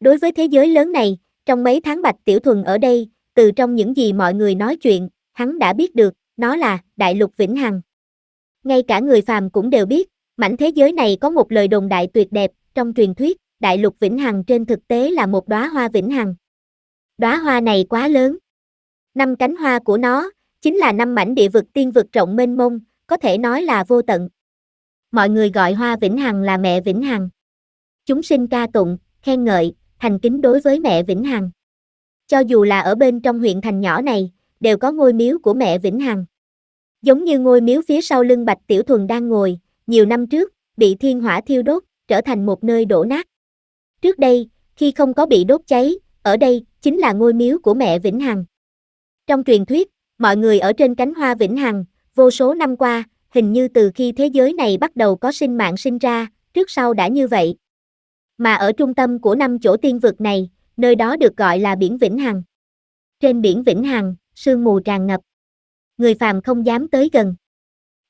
Đối với thế giới lớn này, trong mấy tháng Bạch Tiểu Thuần ở đây, từ trong những gì mọi người nói chuyện, hắn đã biết được, nó là Đại Lục Vĩnh Hằng. Ngay cả người phàm cũng đều biết, mảnh thế giới này có một lời đồn đại tuyệt đẹp trong truyền thuyết, đại lục vĩnh hằng trên thực tế là một đóa hoa vĩnh hằng. Đóa hoa này quá lớn. Năm cánh hoa của nó chính là năm mảnh địa vực tiên vực rộng mênh mông, có thể nói là vô tận. Mọi người gọi hoa vĩnh hằng là mẹ vĩnh hằng. Chúng sinh ca tụng, khen ngợi, thành kính đối với mẹ vĩnh hằng. Cho dù là ở bên trong huyện thành nhỏ này, đều có ngôi miếu của mẹ vĩnh hằng. Giống như ngôi miếu phía sau lưng Bạch Tiểu Thuần đang ngồi, nhiều năm trước, bị thiên hỏa thiêu đốt, trở thành một nơi đổ nát. Trước đây, khi không có bị đốt cháy, ở đây chính là ngôi miếu của mẹ Vĩnh Hằng. Trong truyền thuyết, mọi người ở trên cánh hoa Vĩnh Hằng, vô số năm qua, hình như từ khi thế giới này bắt đầu có sinh mạng sinh ra, trước sau đã như vậy. Mà ở trung tâm của năm chỗ tiên vực này, nơi đó được gọi là biển Vĩnh Hằng. Trên biển Vĩnh Hằng, sương mù tràn ngập. Người phàm không dám tới gần.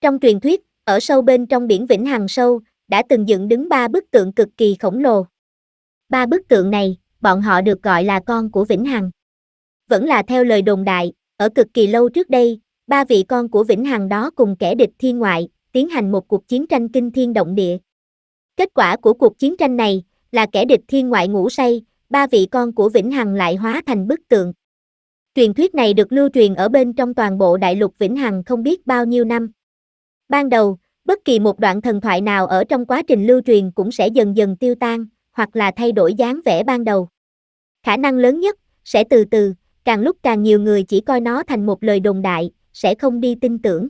Trong truyền thuyết, ở sâu bên trong biển Vĩnh Hằng sâu, đã từng dựng đứng ba bức tượng cực kỳ khổng lồ. Ba bức tượng này, bọn họ được gọi là con của Vĩnh Hằng. Vẫn là theo lời đồn đại, ở cực kỳ lâu trước đây, ba vị con của Vĩnh Hằng đó cùng kẻ địch thiên ngoại, tiến hành một cuộc chiến tranh kinh thiên động địa. Kết quả của cuộc chiến tranh này là kẻ địch thiên ngoại ngủ say, ba vị con của Vĩnh Hằng lại hóa thành bức tượng. Truyền thuyết này được lưu truyền ở bên trong toàn bộ đại lục Vĩnh Hằng không biết bao nhiêu năm. Ban đầu, bất kỳ một đoạn thần thoại nào ở trong quá trình lưu truyền cũng sẽ dần dần tiêu tan, hoặc là thay đổi dáng vẻ ban đầu. Khả năng lớn nhất sẽ từ từ, càng lúc càng nhiều người chỉ coi nó thành một lời đồn đại, sẽ không đi tin tưởng.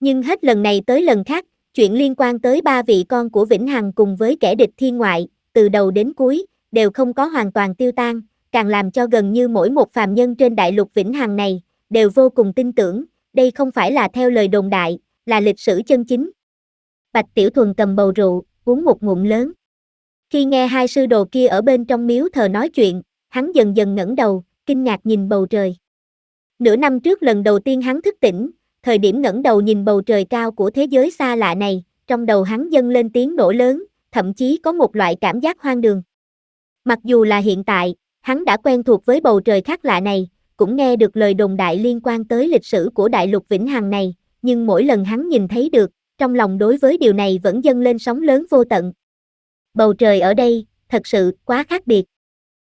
Nhưng hết lần này tới lần khác, chuyện liên quan tới ba vị con của Vĩnh Hằng cùng với kẻ địch thiên ngoại, từ đầu đến cuối, đều không có hoàn toàn tiêu tan, càng làm cho gần như mỗi một phàm nhân trên đại lục Vĩnh Hằng này, đều vô cùng tin tưởng, đây không phải là theo lời đồn đại, là lịch sử chân chính. Bạch Tiểu Thuần cầm bầu rượu, uống một ngụm lớn. Khi nghe hai sư đồ kia ở bên trong miếu thờ nói chuyện, hắn dần dần ngẩng đầu, kinh ngạc nhìn bầu trời. Nửa năm trước lần đầu tiên hắn thức tỉnh, thời điểm ngẩng đầu nhìn bầu trời cao của thế giới xa lạ này, trong đầu hắn dâng lên tiếng nổ lớn, thậm chí có một loại cảm giác hoang đường. Mặc dù là hiện tại, hắn đã quen thuộc với bầu trời khác lạ này, cũng nghe được lời đồn đại liên quan tới lịch sử của đại lục Vĩnh Hằng này, nhưng mỗi lần hắn nhìn thấy được, trong lòng đối với điều này vẫn dâng lên sóng lớn vô tận, bầu trời ở đây, thật sự quá khác biệt.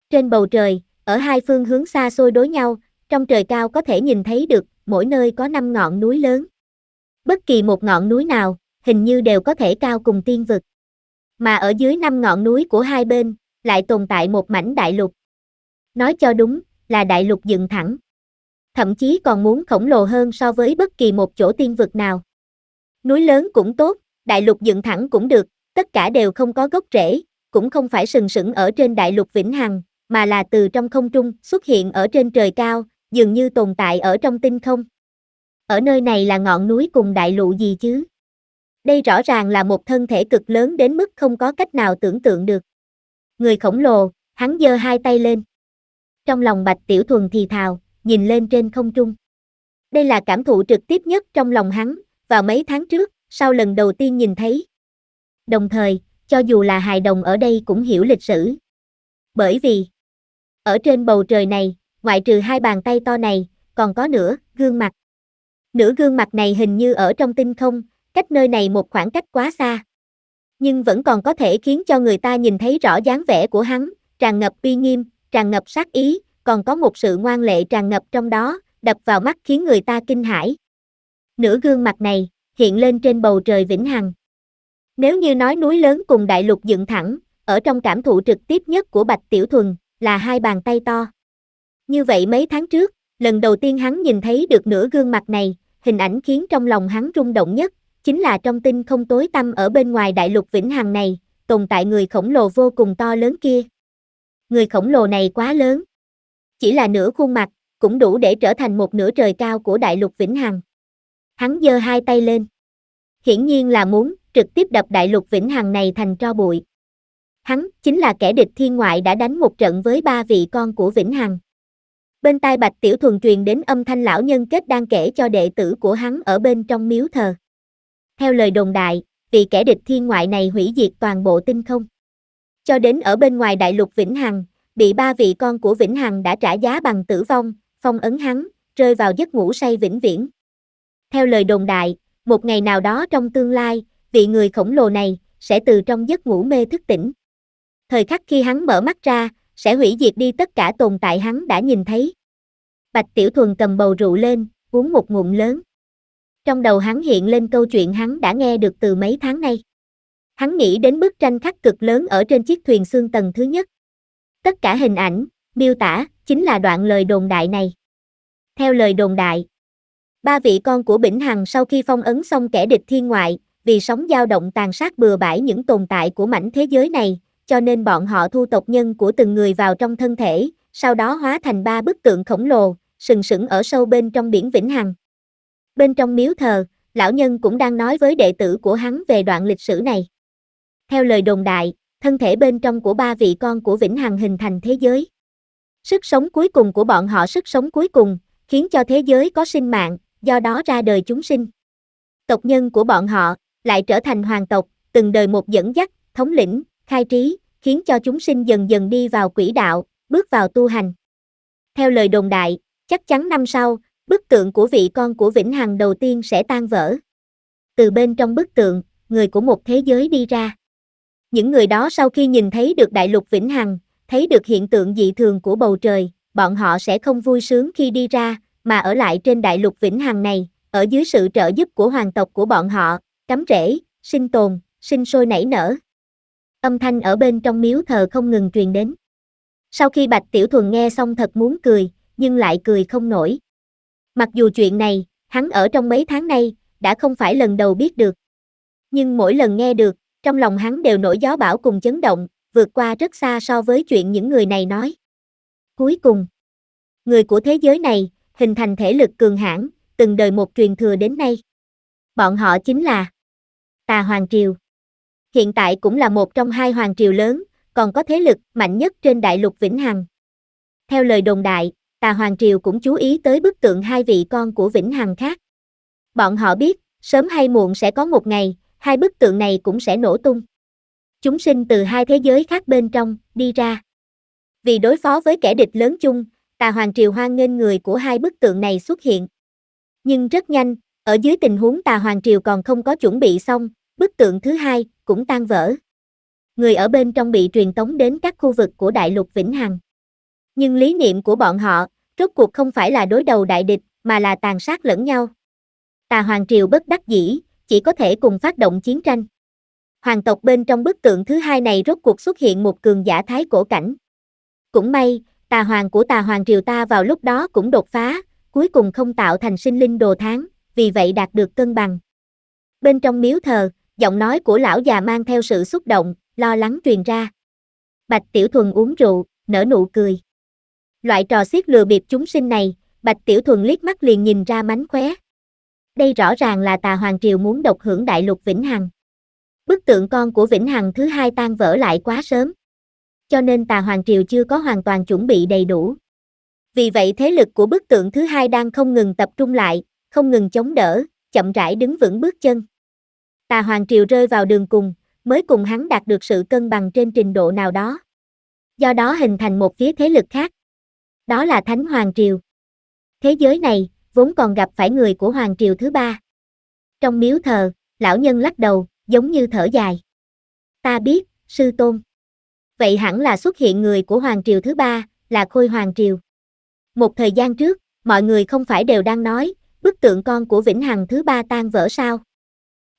Trên bầu trời, ở hai phương hướng xa xôi đối nhau, trong trời cao có thể nhìn thấy được, mỗi nơi có năm ngọn núi lớn. Bất kỳ một ngọn núi nào, hình như đều có thể cao cùng tiên vực. Mà ở dưới năm ngọn núi của hai bên, lại tồn tại một mảnh đại lục. Nói cho đúng, là đại lục dựng thẳng. Thậm chí còn muốn khổng lồ hơn so với bất kỳ một chỗ tiên vực nào. Núi lớn cũng tốt, đại lục dựng thẳng cũng được, tất cả đều không có gốc rễ, cũng không phải sừng sững ở trên đại lục vĩnh hằng, mà là từ trong không trung xuất hiện ở trên trời cao, dường như tồn tại ở trong tinh không. Ở nơi này là ngọn núi cùng đại lụ gì chứ? Đây rõ ràng là một thân thể cực lớn đến mức không có cách nào tưởng tượng được. Người khổng lồ, hắn giơ hai tay lên. Trong lòng Bạch Tiểu Thuần thì thào, nhìn lên trên không trung. Đây là cảm thụ trực tiếp nhất trong lòng hắn, vào mấy tháng trước, sau lần đầu tiên nhìn thấy, đồng thời, cho dù là hài đồng ở đây cũng hiểu lịch sử. Bởi vì, ở trên bầu trời này, ngoại trừ hai bàn tay to này, còn có nửa gương mặt. Nửa gương mặt này hình như ở trong tinh không, cách nơi này một khoảng cách quá xa. Nhưng vẫn còn có thể khiến cho người ta nhìn thấy rõ dáng vẻ của hắn, tràn ngập uy nghiêm, tràn ngập sát ý, còn có một sự ngoan lệ tràn ngập trong đó, đập vào mắt khiến người ta kinh hãi. Nửa gương mặt này, hiện lên trên bầu trời vĩnh hằng. Nếu như nói núi lớn cùng đại lục dựng thẳng, ở trong cảm thụ trực tiếp nhất của Bạch Tiểu Thuần là hai bàn tay to. Như vậy mấy tháng trước, lần đầu tiên hắn nhìn thấy được nửa gương mặt này, hình ảnh khiến trong lòng hắn rung động nhất, chính là trong tinh không tối tăm ở bên ngoài đại lục vĩnh hằng này, tồn tại người khổng lồ vô cùng to lớn kia. Người khổng lồ này quá lớn. Chỉ là nửa khuôn mặt, cũng đủ để trở thành một nửa trời cao của đại lục vĩnh hằng. Hắn giơ hai tay lên. Hiển nhiên là muốn trực tiếp đập đại lục vĩnh hằng này thành tro bụi. Hắn chính là kẻ địch thiên ngoại đã đánh một trận với ba vị con của vĩnh hằng. Bên tai Bạch Tiểu Thuần truyền đến âm thanh lão nhân kết đang kể cho đệ tử của hắn ở bên trong miếu thờ. Theo lời đồn đại, vì kẻ địch thiên ngoại này hủy diệt toàn bộ tinh không. Cho đến ở bên ngoài đại lục Vĩnh Hằng, bị ba vị con của Vĩnh Hằng đã trả giá bằng tử vong, phong ấn hắn, rơi vào giấc ngủ say vĩnh viễn. Theo lời đồn đại, một ngày nào đó trong tương lai, vị người khổng lồ này, sẽ từ trong giấc ngủ mê thức tỉnh. Thời khắc khi hắn mở mắt ra, sẽ hủy diệt đi tất cả tồn tại hắn đã nhìn thấy. Bạch Tiểu Thuần cầm bầu rượu lên, uống một ngụm lớn. Trong đầu hắn hiện lên câu chuyện hắn đã nghe được từ mấy tháng nay. Hắn nghĩ đến bức tranh khắc cực lớn ở trên chiếc thuyền xương tầng thứ nhất. Tất cả hình ảnh, miêu tả, chính là đoạn lời đồn đại này. Theo lời đồn đại, ba vị con của Bỉnh Hằng sau khi phong ấn xong kẻ địch thiên ngoại, vì sóng dao động tàn sát bừa bãi những tồn tại của mảnh thế giới này, cho nên bọn họ thu tộc nhân của từng người vào trong thân thể, sau đó hóa thành ba bức tượng khổng lồ, sừng sững ở sâu bên trong biển Vĩnh Hằng. Bên trong miếu thờ, lão nhân cũng đang nói với đệ tử của hắn về đoạn lịch sử này. Theo lời đồn đại, thân thể bên trong của ba vị con của Vĩnh Hằng hình thành thế giới. Sức sống cuối cùng của bọn họ sức sống cuối cùng, khiến cho thế giới có sinh mạng, do đó ra đời chúng sinh. Tộc nhân của bọn họ, lại trở thành hoàng tộc, từng đời một dẫn dắt, thống lĩnh, khai trí, khiến cho chúng sinh dần dần đi vào quỹ đạo, bước vào tu hành. Theo lời đồn đại, chắc chắn năm sau, bức tượng của vị con của Vĩnh Hằng đầu tiên sẽ tan vỡ. Từ bên trong bức tượng, người của một thế giới đi ra. Những người đó sau khi nhìn thấy được đại lục Vĩnh Hằng, thấy được hiện tượng dị thường của bầu trời, bọn họ sẽ không vui sướng khi đi ra, mà ở lại trên đại lục Vĩnh Hằng này, ở dưới sự trợ giúp của hoàng tộc của bọn họ, cắm rễ, sinh tồn, sinh sôi nảy nở. Âm thanh ở bên trong miếu thờ không ngừng truyền đến. Sau khi Bạch Tiểu Thuần nghe xong thật muốn cười, nhưng lại cười không nổi. Mặc dù chuyện này, hắn ở trong mấy tháng nay, đã không phải lần đầu biết được. Nhưng mỗi lần nghe được, trong lòng hắn đều nổi gió bão cùng chấn động, vượt qua rất xa so với chuyện những người này nói. Cuối cùng, người của thế giới này, hình thành thể lực cường hãn, từng đời một truyền thừa đến nay. Bọn họ chính là tà hoàng triều. Hiện tại cũng là một trong hai hoàng triều lớn, còn có thế lực mạnh nhất trên đại lục Vĩnh Hằng. Theo lời đồn đại, tà hoàng triều cũng chú ý tới bức tượng hai vị con của Vĩnh Hằng khác. Bọn họ biết, sớm hay muộn sẽ có một ngày, hai bức tượng này cũng sẽ nổ tung. Chúng sinh từ hai thế giới khác bên trong, đi ra. Vì đối phó với kẻ địch lớn chung, tà hoàng triều hoan nghênh người của hai bức tượng này xuất hiện. Nhưng rất nhanh, ở dưới tình huống tà hoàng triều còn không có chuẩn bị xong, Bức tượng thứ hai cũng tan vỡ. Người ở bên trong bị truyền tống đến các khu vực của đại lục Vĩnh Hằng. Nhưng lý niệm của bọn họ, rốt cuộc không phải là đối đầu đại địch, mà là tàn sát lẫn nhau. Tà Hoàng Triều bất đắc dĩ, chỉ có thể cùng phát động chiến tranh. Hoàng tộc bên trong bức tượng thứ hai này rốt cuộc xuất hiện một cường giả thái cổ cảnh. Cũng may, tà hoàng của tà hoàng triều ta vào lúc đó cũng đột phá, cuối cùng không tạo thành sinh linh đồ tháng, vì vậy đạt được cân bằng. Bên trong miếu thờ, giọng nói của lão già mang theo sự xúc động, lo lắng truyền ra. Bạch Tiểu Thuần uống rượu, nở nụ cười. Loại trò xiết lừa bịp chúng sinh này, Bạch Tiểu Thuần liếc mắt liền nhìn ra mánh khóe. Đây rõ ràng là tà Hoàng Triều muốn độc hưởng đại lục Vĩnh Hằng. Bức tượng con của Vĩnh Hằng thứ hai tan vỡ lại quá sớm. Cho nên tà Hoàng Triều chưa có hoàn toàn chuẩn bị đầy đủ. Vì vậy thế lực của bức tượng thứ hai đang không ngừng tập trung lại, không ngừng chống đỡ, chậm rãi đứng vững bước chân. Tà Hoàng Triều rơi vào đường cùng, mới cùng hắn đạt được sự cân bằng trên trình độ nào đó. Do đó hình thành một phía thế lực khác. Đó là Thánh Hoàng Triều. Thế giới này, vốn còn gặp phải người của Hoàng Triều thứ ba. Trong miếu thờ, lão nhân lắc đầu, giống như thở dài. Ta biết, sư tôn. Vậy hẳn là xuất hiện người của Hoàng Triều thứ ba, là Khôi Hoàng Triều. Một thời gian trước, mọi người không phải đều đang nói, bức tượng con của Vĩnh Hằng thứ ba tan vỡ sao?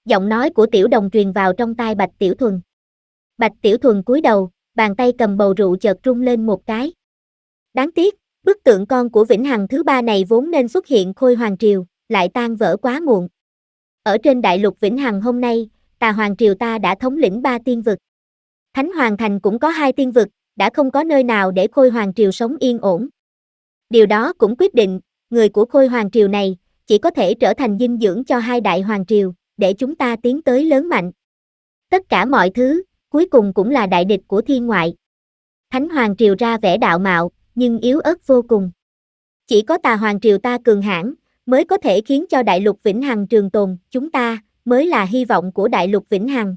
giọng nói của tiểu đồng truyền vào trong tai Bạch Tiểu Thuần. Bạch Tiểu Thuần cúi đầu, bàn tay cầm bầu rượu chợt rung lên một cái. Đáng tiếc, bức tượng con của Vĩnh Hằng thứ ba này vốn nên xuất hiện khôi hoàng triều, lại tan vỡ quá muộn. Ở trên đại lục Vĩnh Hằng hôm nay, tà hoàng triều ta đã thống lĩnh ba tiên vực. Thánh Hoàng Thành cũng có hai tiên vực, đã không có nơi nào để khôi hoàng triều sống yên ổn. Điều đó cũng quyết định, người của khôi hoàng triều này, chỉ có thể trở thành dinh dưỡng cho hai đại hoàng triều, để chúng ta tiến tới lớn mạnh. Tất cả mọi thứ, cuối cùng cũng là đại địch của thiên ngoại. Thánh Hoàng Triều ra vẻ đạo mạo, nhưng yếu ớt vô cùng. Chỉ có tà Hoàng Triều ta cường hãn mới có thể khiến cho đại lục Vĩnh Hằng trường tồn, chúng ta, mới là hy vọng của đại lục Vĩnh Hằng.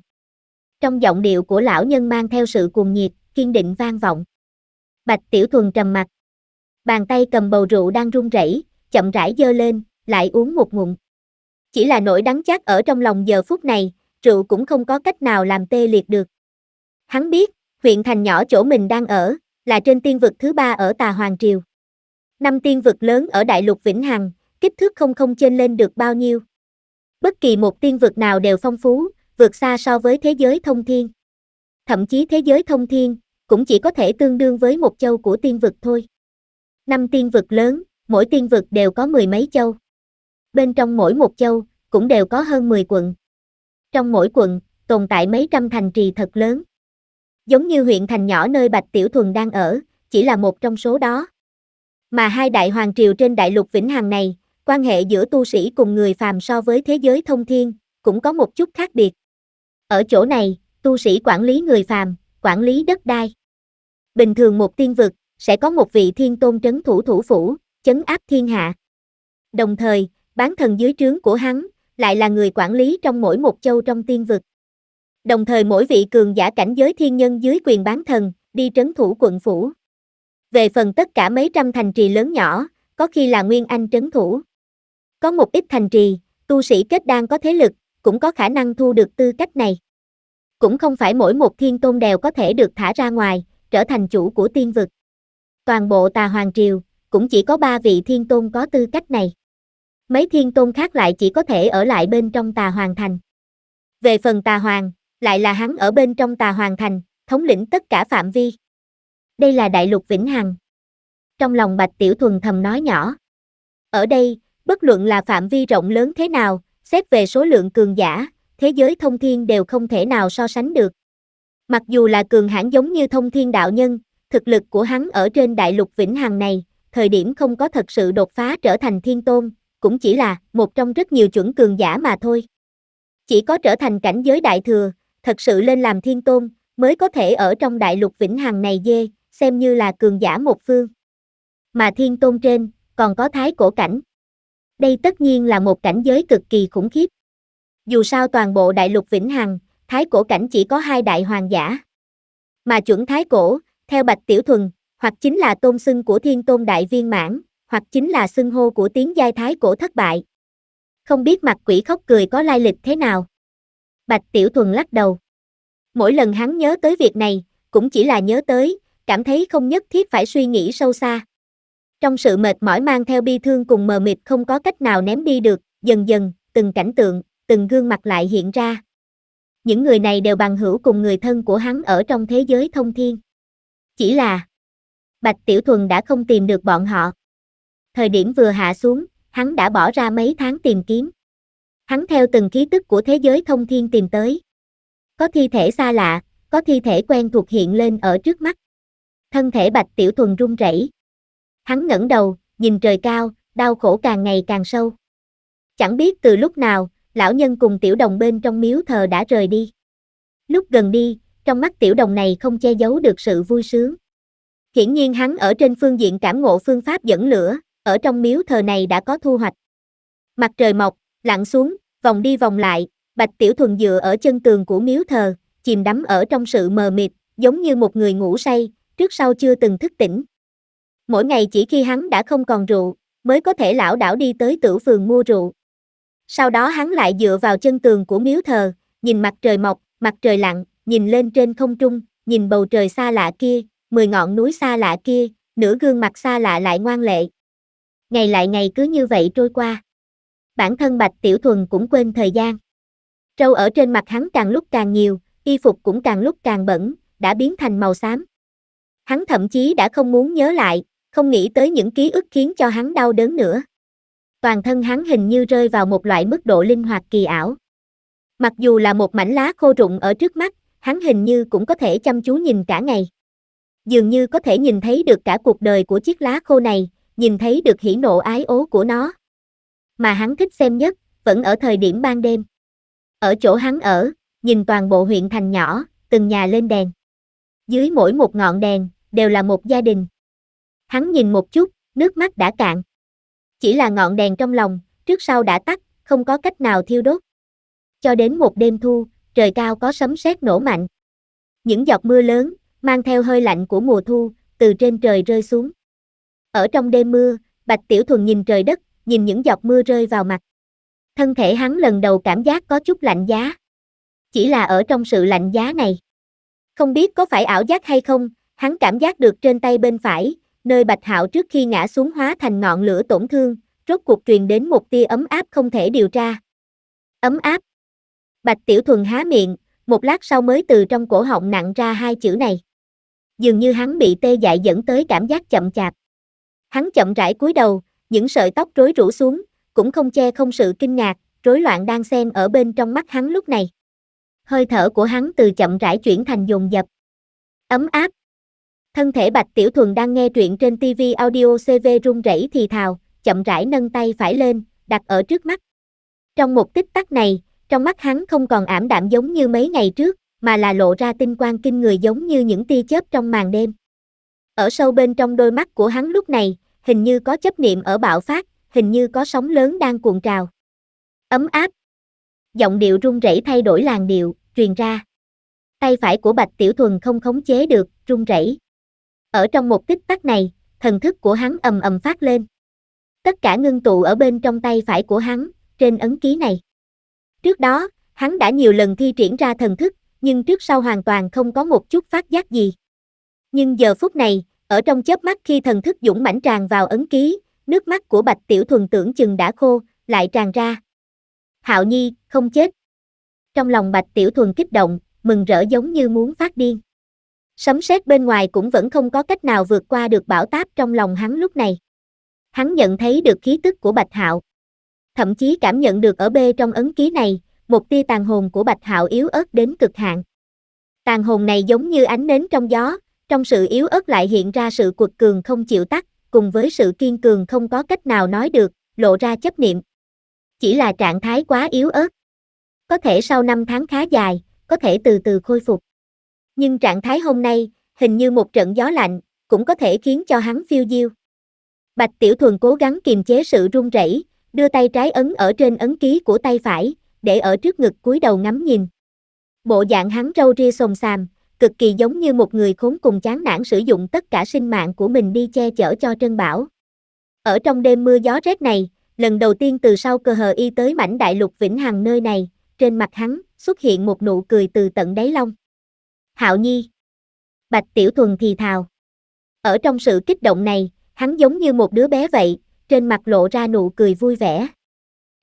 Trong giọng điệu của lão nhân mang theo sự cuồng nhiệt, kiên định vang vọng. Bạch Tiểu Thuần trầm mặt. Bàn tay cầm bầu rượu đang run rẩy, chậm rãi dơ lên, lại uống một ngụm. Chỉ là nỗi đắng chát ở trong lòng giờ phút này, rượu cũng không có cách nào làm tê liệt được. Hắn biết, huyện thành nhỏ chỗ mình đang ở, là trên tiên vực thứ ba ở Tà Hoàng Triều. Năm tiên vực lớn ở Đại lục Vĩnh Hằng, kích thước không không trên lên được bao nhiêu. Bất kỳ một tiên vực nào đều phong phú, vượt xa so với thế giới thông thiên. Thậm chí thế giới thông thiên, cũng chỉ có thể tương đương với một châu của tiên vực thôi. Năm tiên vực lớn, mỗi tiên vực đều có mười mấy châu bên trong mỗi một châu, cũng đều có hơn 10 quận. Trong mỗi quận, tồn tại mấy trăm thành trì thật lớn. Giống như huyện thành nhỏ nơi Bạch Tiểu Thuần đang ở, chỉ là một trong số đó. Mà hai đại hoàng triều trên đại lục Vĩnh Hằng này, quan hệ giữa tu sĩ cùng người phàm so với thế giới thông thiên, cũng có một chút khác biệt. Ở chỗ này, tu sĩ quản lý người phàm, quản lý đất đai. Bình thường một tiên vực, sẽ có một vị thiên tôn trấn thủ thủ phủ, chấn áp thiên hạ. Đồng thời, bán thần dưới trướng của hắn, lại là người quản lý trong mỗi một châu trong tiên vực. Đồng thời mỗi vị cường giả cảnh giới thiên nhân dưới quyền bán thần, đi trấn thủ quận phủ. Về phần tất cả mấy trăm thành trì lớn nhỏ, có khi là Nguyên Anh trấn thủ. Có một ít thành trì, tu sĩ kết đan có thế lực, cũng có khả năng thu được tư cách này. Cũng không phải mỗi một thiên tôn đều có thể được thả ra ngoài, trở thành chủ của tiên vực. Toàn bộ tà hoàng triều, cũng chỉ có ba vị thiên tôn có tư cách này. Mấy thiên tôn khác lại chỉ có thể ở lại bên trong tà hoàng thành. Về phần tà hoàng, lại là hắn ở bên trong tà hoàng thành, thống lĩnh tất cả phạm vi. Đây là đại lục vĩnh hằng. Trong lòng Bạch Tiểu Thuần thầm nói nhỏ. Ở đây, bất luận là phạm vi rộng lớn thế nào, xét về số lượng cường giả, thế giới thông thiên đều không thể nào so sánh được. Mặc dù là cường hãn giống như thông thiên đạo nhân, thực lực của hắn ở trên đại lục vĩnh hằng này, thời điểm không có thật sự đột phá trở thành thiên tôn, cũng chỉ là một trong rất nhiều chuẩn cường giả mà thôi. Chỉ có trở thành cảnh giới đại thừa, thật sự lên làm thiên tôn, mới có thể ở trong đại lục vĩnh hằng này dê, xem như là cường giả một phương. Mà thiên tôn trên, còn có thái cổ cảnh. Đây tất nhiên là một cảnh giới cực kỳ khủng khiếp. Dù sao toàn bộ đại lục vĩnh hằng, thái cổ cảnh chỉ có hai đại hoàng giả. Mà chuẩn thái cổ, theo Bạch Tiểu Thuần, hoặc chính là tôn xưng của thiên tôn đại viên mãn, hoặc chính là xưng hô của tiếng giai thái cổ thất bại. Không biết mặt quỷ khóc cười có lai lịch thế nào. Bạch Tiểu Thuần lắc đầu. Mỗi lần hắn nhớ tới việc này, cũng chỉ là nhớ tới, cảm thấy không nhất thiết phải suy nghĩ sâu xa. Trong sự mệt mỏi mang theo bi thương cùng mờ mịt không có cách nào ném đi được, dần dần, từng cảnh tượng, từng gương mặt lại hiện ra. Những người này đều bằng hữu cùng người thân của hắn ở trong thế giới thông thiên. Chỉ là Bạch Tiểu Thuần đã không tìm được bọn họ thời điểm vừa hạ xuống, hắn đã bỏ ra mấy tháng tìm kiếm. Hắn theo từng khí tức của thế giới thông thiên tìm tới. Có thi thể xa lạ, có thi thể quen thuộc hiện lên ở trước mắt. Thân thể Bạch Tiểu Thuần run rẩy. Hắn ngẩng đầu, nhìn trời cao, đau khổ càng ngày càng sâu. Chẳng biết từ lúc nào, lão nhân cùng tiểu đồng bên trong miếu thờ đã rời đi. Lúc gần đi, trong mắt tiểu đồng này không che giấu được sự vui sướng. Hiển nhiên hắn ở trên phương diện cảm ngộ phương pháp dẫn lửa, ở trong miếu thờ này đã có thu hoạch. Mặt trời mọc, lặn xuống, vòng đi vòng lại, Bạch Tiểu Thuần dựa ở chân tường của miếu thờ, chìm đắm ở trong sự mờ mịt, giống như một người ngủ say, trước sau chưa từng thức tỉnh. Mỗi ngày chỉ khi hắn đã không còn rượu, mới có thể lão đảo đi tới tử phường mua rượu. Sau đó hắn lại dựa vào chân tường của miếu thờ, nhìn mặt trời mọc, mặt trời lặn, nhìn lên trên không trung, nhìn bầu trời xa lạ kia, mười ngọn núi xa lạ kia, nửa gương mặt xa lạ lại ngoan lệ ngày lại ngày cứ như vậy trôi qua. Bản thân Bạch Tiểu Thuần cũng quên thời gian. Trâu ở trên mặt hắn càng lúc càng nhiều, y phục cũng càng lúc càng bẩn, đã biến thành màu xám. Hắn thậm chí đã không muốn nhớ lại, không nghĩ tới những ký ức khiến cho hắn đau đớn nữa. Toàn thân hắn hình như rơi vào một loại mức độ linh hoạt kỳ ảo. Mặc dù là một mảnh lá khô rụng ở trước mắt, hắn hình như cũng có thể chăm chú nhìn cả ngày. Dường như có thể nhìn thấy được cả cuộc đời của chiếc lá khô này, nhìn thấy được hỉ nộ ái ố của nó. Mà hắn thích xem nhất, vẫn ở thời điểm ban đêm. Ở chỗ hắn ở, nhìn toàn bộ huyện thành nhỏ, từng nhà lên đèn. Dưới mỗi một ngọn đèn, đều là một gia đình. Hắn nhìn một chút, nước mắt đã cạn. Chỉ là ngọn đèn trong lòng, trước sau đã tắt, không có cách nào thiêu đốt. Cho đến một đêm thu, trời cao có sấm sét nổ mạnh. Những giọt mưa lớn, mang theo hơi lạnh của mùa thu, từ trên trời rơi xuống. Ở trong đêm mưa, Bạch Tiểu Thuần nhìn trời đất, nhìn những giọt mưa rơi vào mặt. Thân thể hắn lần đầu cảm giác có chút lạnh giá. Chỉ là ở trong sự lạnh giá này. Không biết có phải ảo giác hay không, hắn cảm giác được trên tay bên phải, nơi Bạch Hạo trước khi ngã xuống hóa thành ngọn lửa tổn thương, rốt cuộc truyền đến một tia ấm áp không thể điều tra. Ấm áp. Bạch Tiểu Thuần há miệng, một lát sau mới từ trong cổ họng nặng ra hai chữ này. Dường như hắn bị tê dại dẫn tới cảm giác chậm chạp. Hắn chậm rãi cúi đầu, những sợi tóc rối rũ xuống, cũng không che không sự kinh ngạc, rối loạn đang xen ở bên trong mắt hắn lúc này. Hơi thở của hắn từ chậm rãi chuyển thành dồn dập. Ấm áp. Thân thể Bạch Tiểu Thuần đang nghe truyện trên TV audio CV rung rẩy thì thào, chậm rãi nâng tay phải lên, đặt ở trước mắt. Trong một tích tắc này, trong mắt hắn không còn ảm đạm giống như mấy ngày trước, mà là lộ ra tinh quang kinh người giống như những tia chớp trong màn đêm. Ở sâu bên trong đôi mắt của hắn lúc này, hình như có chấp niệm ở bạo phát, hình như có sóng lớn đang cuộn trào. Ấm áp. Giọng điệu run rẩy thay đổi làn điệu, truyền ra. Tay phải của Bạch Tiểu Thuần không khống chế được, run rẩy. Ở trong một tích tắc này, thần thức của hắn ầm ầm phát lên. Tất cả ngưng tụ ở bên trong tay phải của hắn, trên ấn ký này. Trước đó, hắn đã nhiều lần thi triển ra thần thức, nhưng trước sau hoàn toàn không có một chút phát giác gì. Nhưng giờ phút này, ở trong chớp mắt khi thần thức dũng mãnh tràn vào ấn ký, nước mắt của Bạch Tiểu Thuần tưởng chừng đã khô, lại tràn ra. Hạo Nhi, không chết. Trong lòng Bạch Tiểu Thuần kích động, mừng rỡ giống như muốn phát điên. Sấm sét bên ngoài cũng vẫn không có cách nào vượt qua được bão táp trong lòng hắn lúc này. Hắn nhận thấy được khí tức của Bạch Hạo. Thậm chí cảm nhận được ở bê trong ấn ký này, một tia tàn hồn của Bạch Hạo yếu ớt đến cực hạn. Tàn hồn này giống như ánh nến trong gió, trong sự yếu ớt lại hiện ra sự quật cường không chịu tắt, cùng với sự kiên cường không có cách nào nói được, lộ ra chấp niệm. Chỉ là trạng thái quá yếu ớt. Có thể sau năm tháng khá dài, có thể từ từ khôi phục. Nhưng trạng thái hôm nay, hình như một trận gió lạnh, cũng có thể khiến cho hắn phiêu diêu. Bạch Tiểu Thuần cố gắng kiềm chế sự run rẩy, đưa tay trái ấn ở trên ấn ký của tay phải, để ở trước ngực cúi đầu ngắm nhìn. Bộ dạng hắn râu ria xồm xàm cực kỳ giống như một người khốn cùng chán nản sử dụng tất cả sinh mạng của mình đi che chở cho Trân Bảo. Ở trong đêm mưa gió rét này, lần đầu tiên từ sau cờ hờ y tới mảnh đại lục Vĩnh Hằng nơi này, trên mặt hắn xuất hiện một nụ cười từ tận đáy lòng. Hạo Nhi Bạch Tiểu Thuần thì thào. Ở trong sự kích động này, hắn giống như một đứa bé vậy, trên mặt lộ ra nụ cười vui vẻ.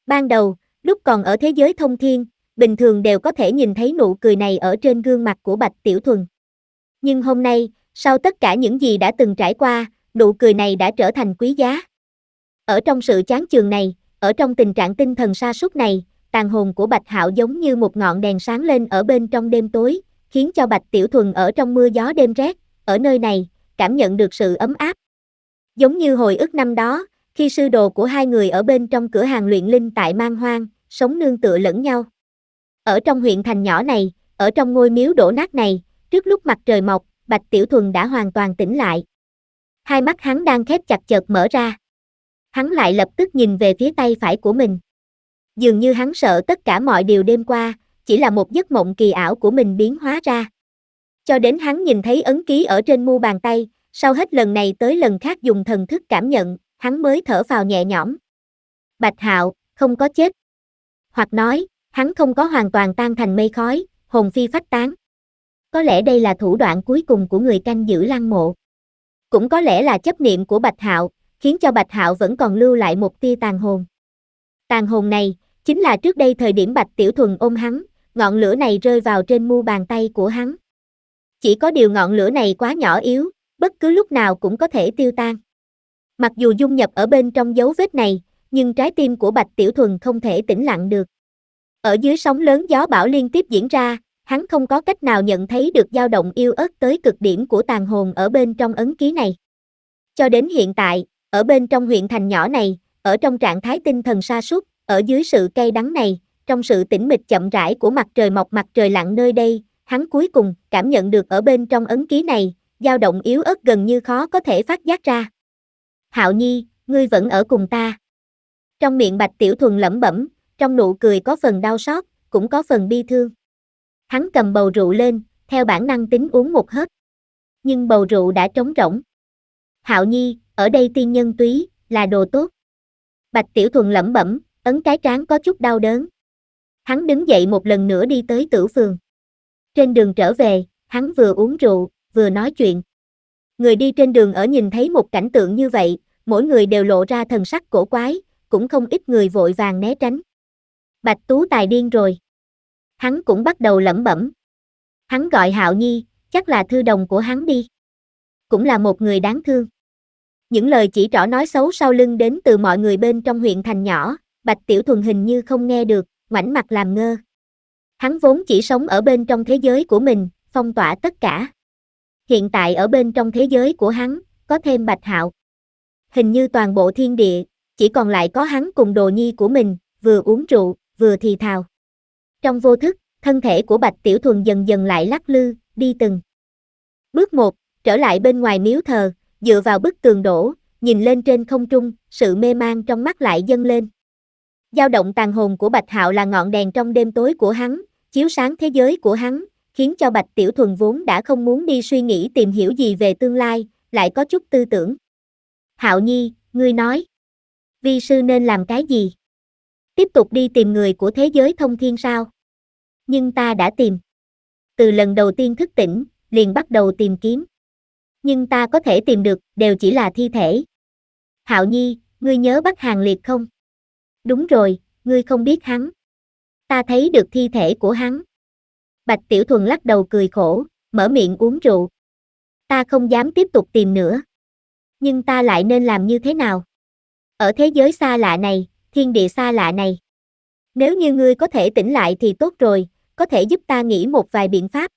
Ban đầu, lúc còn ở thế giới thông thiên, bình thường đều có thể nhìn thấy nụ cười này ở trên gương mặt của Bạch Tiểu Thuần. Nhưng hôm nay, sau tất cả những gì đã từng trải qua, nụ cười này đã trở thành quý giá. Ở trong sự chán chường này, ở trong tình trạng tinh thần sa sút này, tàn hồn của Bạch Hạo giống như một ngọn đèn sáng lên ở bên trong đêm tối, khiến cho Bạch Tiểu Thuần ở trong mưa gió đêm rét, ở nơi này, cảm nhận được sự ấm áp. Giống như hồi ức năm đó, khi sư đồ của hai người ở bên trong cửa hàng luyện linh tại Mang Hoang, sống nương tựa lẫn nhau. Ở trong huyện thành nhỏ này, ở trong ngôi miếu đổ nát này, trước lúc mặt trời mọc, Bạch Tiểu Thuần đã hoàn toàn tỉnh lại. Hai mắt hắn đang khép chặt chợt mở ra. Hắn lại lập tức nhìn về phía tay phải của mình. Dường như hắn sợ tất cả mọi điều đêm qua, chỉ là một giấc mộng kỳ ảo của mình biến hóa ra. Cho đến hắn nhìn thấy ấn ký ở trên mu bàn tay, sau hết lần này tới lần khác dùng thần thức cảm nhận, hắn mới thở vào nhẹ nhõm. Bạch Hạo, không có chết. Hoặc nói, hắn không có hoàn toàn tan thành mây khói, hồn phi phách tán. Có lẽ đây là thủ đoạn cuối cùng của người canh giữ lăng mộ. Cũng có lẽ là chấp niệm của Bạch Hạo, khiến cho Bạch Hạo vẫn còn lưu lại một tia tàn hồn. Tàn hồn này, chính là trước đây thời điểm Bạch Tiểu Thuần ôm hắn, ngọn lửa này rơi vào trên mu bàn tay của hắn. Chỉ có điều ngọn lửa này quá nhỏ yếu, bất cứ lúc nào cũng có thể tiêu tan. Mặc dù dung nhập ở bên trong dấu vết này, nhưng trái tim của Bạch Tiểu Thuần không thể tĩnh lặng được. Ở dưới sóng lớn gió bão liên tiếp diễn ra, hắn không có cách nào nhận thấy được dao động yêu ớt tới cực điểm của tàn hồn ở bên trong ấn ký này. Cho đến hiện tại, ở bên trong huyện thành nhỏ này, ở trong trạng thái tinh thần sa sút ở dưới sự cay đắng này, trong sự tĩnh mịch chậm rãi của mặt trời mọc mặt trời lặng nơi đây, hắn cuối cùng cảm nhận được ở bên trong ấn ký này, dao động yếu ớt gần như khó có thể phát giác ra. Hạo Nhi, ngươi vẫn ở cùng ta. Trong miệng Bạch Tiểu Thuần lẩm bẩm, trong nụ cười có phần đau xót, cũng có phần bi thương. Hắn cầm bầu rượu lên, theo bản năng tính uống một hớp. Nhưng bầu rượu đã trống rỗng. Hạo Nhi, ở đây tiên nhân túy, là đồ tốt. Bạch Tiểu Thuần lẩm bẩm, ấn cái trán có chút đau đớn. Hắn đứng dậy một lần nữa đi tới tử phường. Trên đường trở về, hắn vừa uống rượu, vừa nói chuyện. Người đi trên đường ở nhìn thấy một cảnh tượng như vậy, mỗi người đều lộ ra thần sắc cổ quái, cũng không ít người vội vàng né tránh. Bạch Tú Tài điên rồi. Hắn cũng bắt đầu lẩm bẩm. Hắn gọi Hạo Nhi, chắc là thư đồng của hắn đi. Cũng là một người đáng thương. Những lời chỉ trỏ nói xấu sau lưng đến từ mọi người bên trong huyện thành nhỏ, Bạch Tiểu Thuần hình như không nghe được, ngoảnh mặt làm ngơ. Hắn vốn chỉ sống ở bên trong thế giới của mình, phong tỏa tất cả. Hiện tại ở bên trong thế giới của hắn, có thêm Bạch Hạo. Hình như toàn bộ thiên địa, chỉ còn lại có hắn cùng đồ nhi của mình, vừa uống rượu, vừa thì thào. Trong vô thức, thân thể của Bạch Tiểu Thuần dần dần lại lắc lư, đi từng. Bước một, trở lại bên ngoài miếu thờ, dựa vào bức tường đổ, nhìn lên trên không trung, sự mê mang trong mắt lại dâng lên. dao động tàn hồn của Bạch Hạo là ngọn đèn trong đêm tối của hắn, chiếu sáng thế giới của hắn, khiến cho Bạch Tiểu Thuần vốn đã không muốn đi suy nghĩ tìm hiểu gì về tương lai, lại có chút tư tưởng. Hạo Nhi, ngươi nói, vi sư nên làm cái gì? Tiếp tục đi tìm người của thế giới thông thiên sao? Nhưng ta đã tìm. Từ lần đầu tiên thức tỉnh, liền bắt đầu tìm kiếm. Nhưng ta có thể tìm được, đều chỉ là thi thể. Hạo Nhi, ngươi nhớ bắt hàng liệt không? Đúng rồi, ngươi không biết hắn. Ta thấy được thi thể của hắn. Bạch Tiểu Thuần lắc đầu cười khổ, mở miệng uống rượu. Ta không dám tiếp tục tìm nữa. Nhưng ta lại nên làm như thế nào? Ở thế giới xa lạ này, thiên địa xa lạ này. Nếu như ngươi có thể tỉnh lại thì tốt rồi, có thể giúp ta nghĩ một vài biện pháp.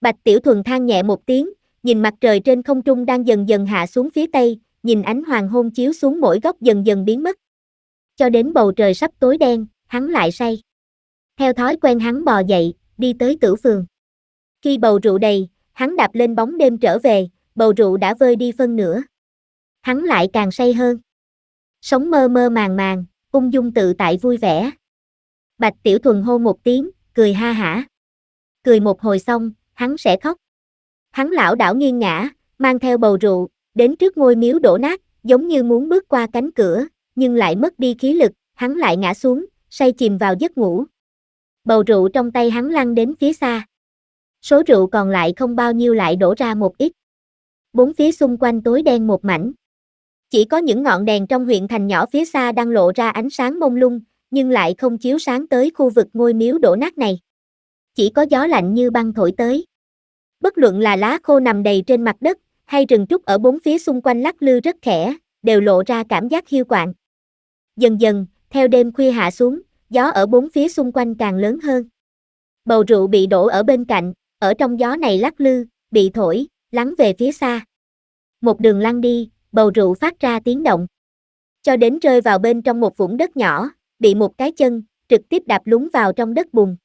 Bạch Tiểu Thuần than nhẹ một tiếng, nhìn mặt trời trên không trung đang dần dần hạ xuống phía tây, nhìn ánh hoàng hôn chiếu xuống mỗi góc dần dần biến mất. Cho đến bầu trời sắp tối đen, hắn lại say. Theo thói quen hắn bò dậy, đi tới tử phường. Khi bầu rượu đầy, hắn đạp lên bóng đêm trở về, bầu rượu đã vơi đi phân nửa. Hắn lại càng say hơn. Sống mơ mơ màng màng, ung dung tự tại vui vẻ. Bạch Tiểu Thuần hô một tiếng, cười ha hả. Cười một hồi xong, hắn sẽ khóc. Hắn lão đảo nghiêng ngã, mang theo bầu rượu, đến trước ngôi miếu đổ nát, giống như muốn bước qua cánh cửa, nhưng lại mất đi khí lực, hắn lại ngã xuống, say chìm vào giấc ngủ. Bầu rượu trong tay hắn lăn đến phía xa. Số rượu còn lại không bao nhiêu lại đổ ra một ít. Bốn phía xung quanh tối đen một mảnh. Chỉ có những ngọn đèn trong huyện thành nhỏ phía xa đang lộ ra ánh sáng mông lung, nhưng lại không chiếu sáng tới khu vực ngôi miếu đổ nát này. Chỉ có gió lạnh như băng thổi tới. Bất luận là lá khô nằm đầy trên mặt đất, hay rừng trúc ở bốn phía xung quanh lắc lư rất khẽ, đều lộ ra cảm giác hiu quạng. Dần dần, theo đêm khuya hạ xuống, gió ở bốn phía xung quanh càng lớn hơn. Bầu rượu bị đổ ở bên cạnh, ở trong gió này lắc lư, bị thổi, lắng về phía xa. Một đường lăn đi, bầu rượu phát ra tiếng động. Cho đến rơi vào bên trong một vũng đất nhỏ, bị một cái chân, trực tiếp đạp lún vào trong đất bùn.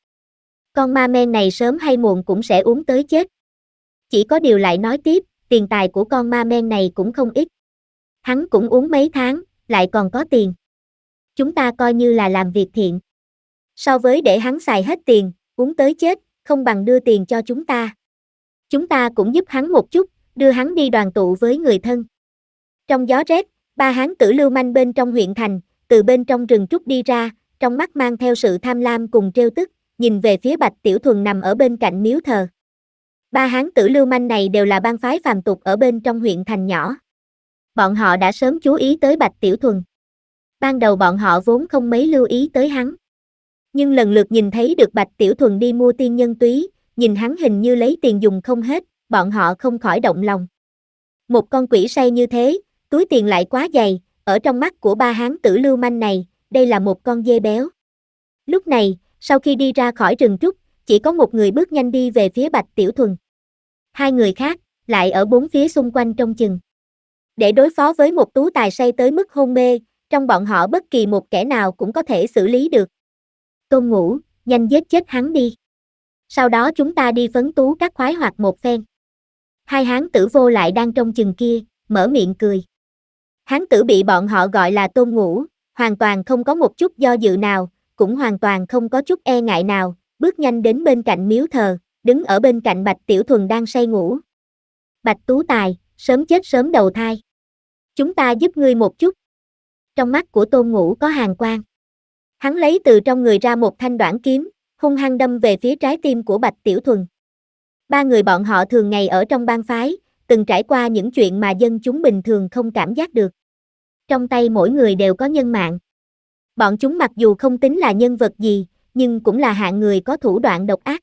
Con ma men này sớm hay muộn cũng sẽ uống tới chết. Chỉ có điều lại nói tiếp, tiền tài của con ma men này cũng không ít. Hắn cũng uống mấy tháng, lại còn có tiền. Chúng ta coi như là làm việc thiện. So với để hắn xài hết tiền, uống tới chết, không bằng đưa tiền cho chúng ta. Chúng ta cũng giúp hắn một chút, đưa hắn đi đoàn tụ với người thân. Trong gió rét, ba hán tử lưu manh bên trong huyện thành, từ bên trong rừng trúc đi ra, trong mắt mang theo sự tham lam cùng trêu tức, nhìn về phía bạch tiểu thuần nằm ở bên cạnh miếu thờ. Ba hán tử lưu manh này đều là bang phái phàm tục ở bên trong huyện thành nhỏ. Bọn họ đã sớm chú ý tới bạch tiểu thuần. Ban đầu bọn họ vốn không mấy lưu ý tới hắn. Nhưng lần lượt nhìn thấy được bạch tiểu thuần đi mua tiên nhân túy, nhìn hắn hình như lấy tiền dùng không hết, bọn họ không khỏi động lòng. Một con quỷ say như thế, túi tiền lại quá dày, ở trong mắt của ba hán tử lưu manh này, đây là một con dê béo. Lúc này, sau khi đi ra khỏi rừng trúc, chỉ có một người bước nhanh đi về phía Bạch Tiểu Thuần. Hai người khác, lại ở bốn phía xung quanh trong chừng. Để đối phó với một tú tài say tới mức hôn mê, trong bọn họ bất kỳ một kẻ nào cũng có thể xử lý được. Tôn ngủ, nhanh giết chết hắn đi. Sau đó chúng ta đi phấn tú các khoái hoạt một phen. Hai hán tử vô lại đang trong chừng kia, mở miệng cười. Hán tử bị bọn họ gọi là tôn ngũ, hoàn toàn không có một chút do dự nào, cũng hoàn toàn không có chút e ngại nào, bước nhanh đến bên cạnh miếu thờ, đứng ở bên cạnh Bạch Tiểu Thuần đang say ngủ. Bạch Tú Tài, sớm chết sớm đầu thai. Chúng ta giúp ngươi một chút. Trong mắt của tôn ngũ có hàng quang. Hắn lấy từ trong người ra một thanh đoạn kiếm, hung hăng đâm về phía trái tim của Bạch Tiểu Thuần. Ba người bọn họ thường ngày ở trong bang phái, từng trải qua những chuyện mà dân chúng bình thường không cảm giác được trong tay mỗi người đều có nhân mạng. Bọn chúng mặc dù không tính là nhân vật gì, nhưng cũng là hạng người có thủ đoạn độc ác.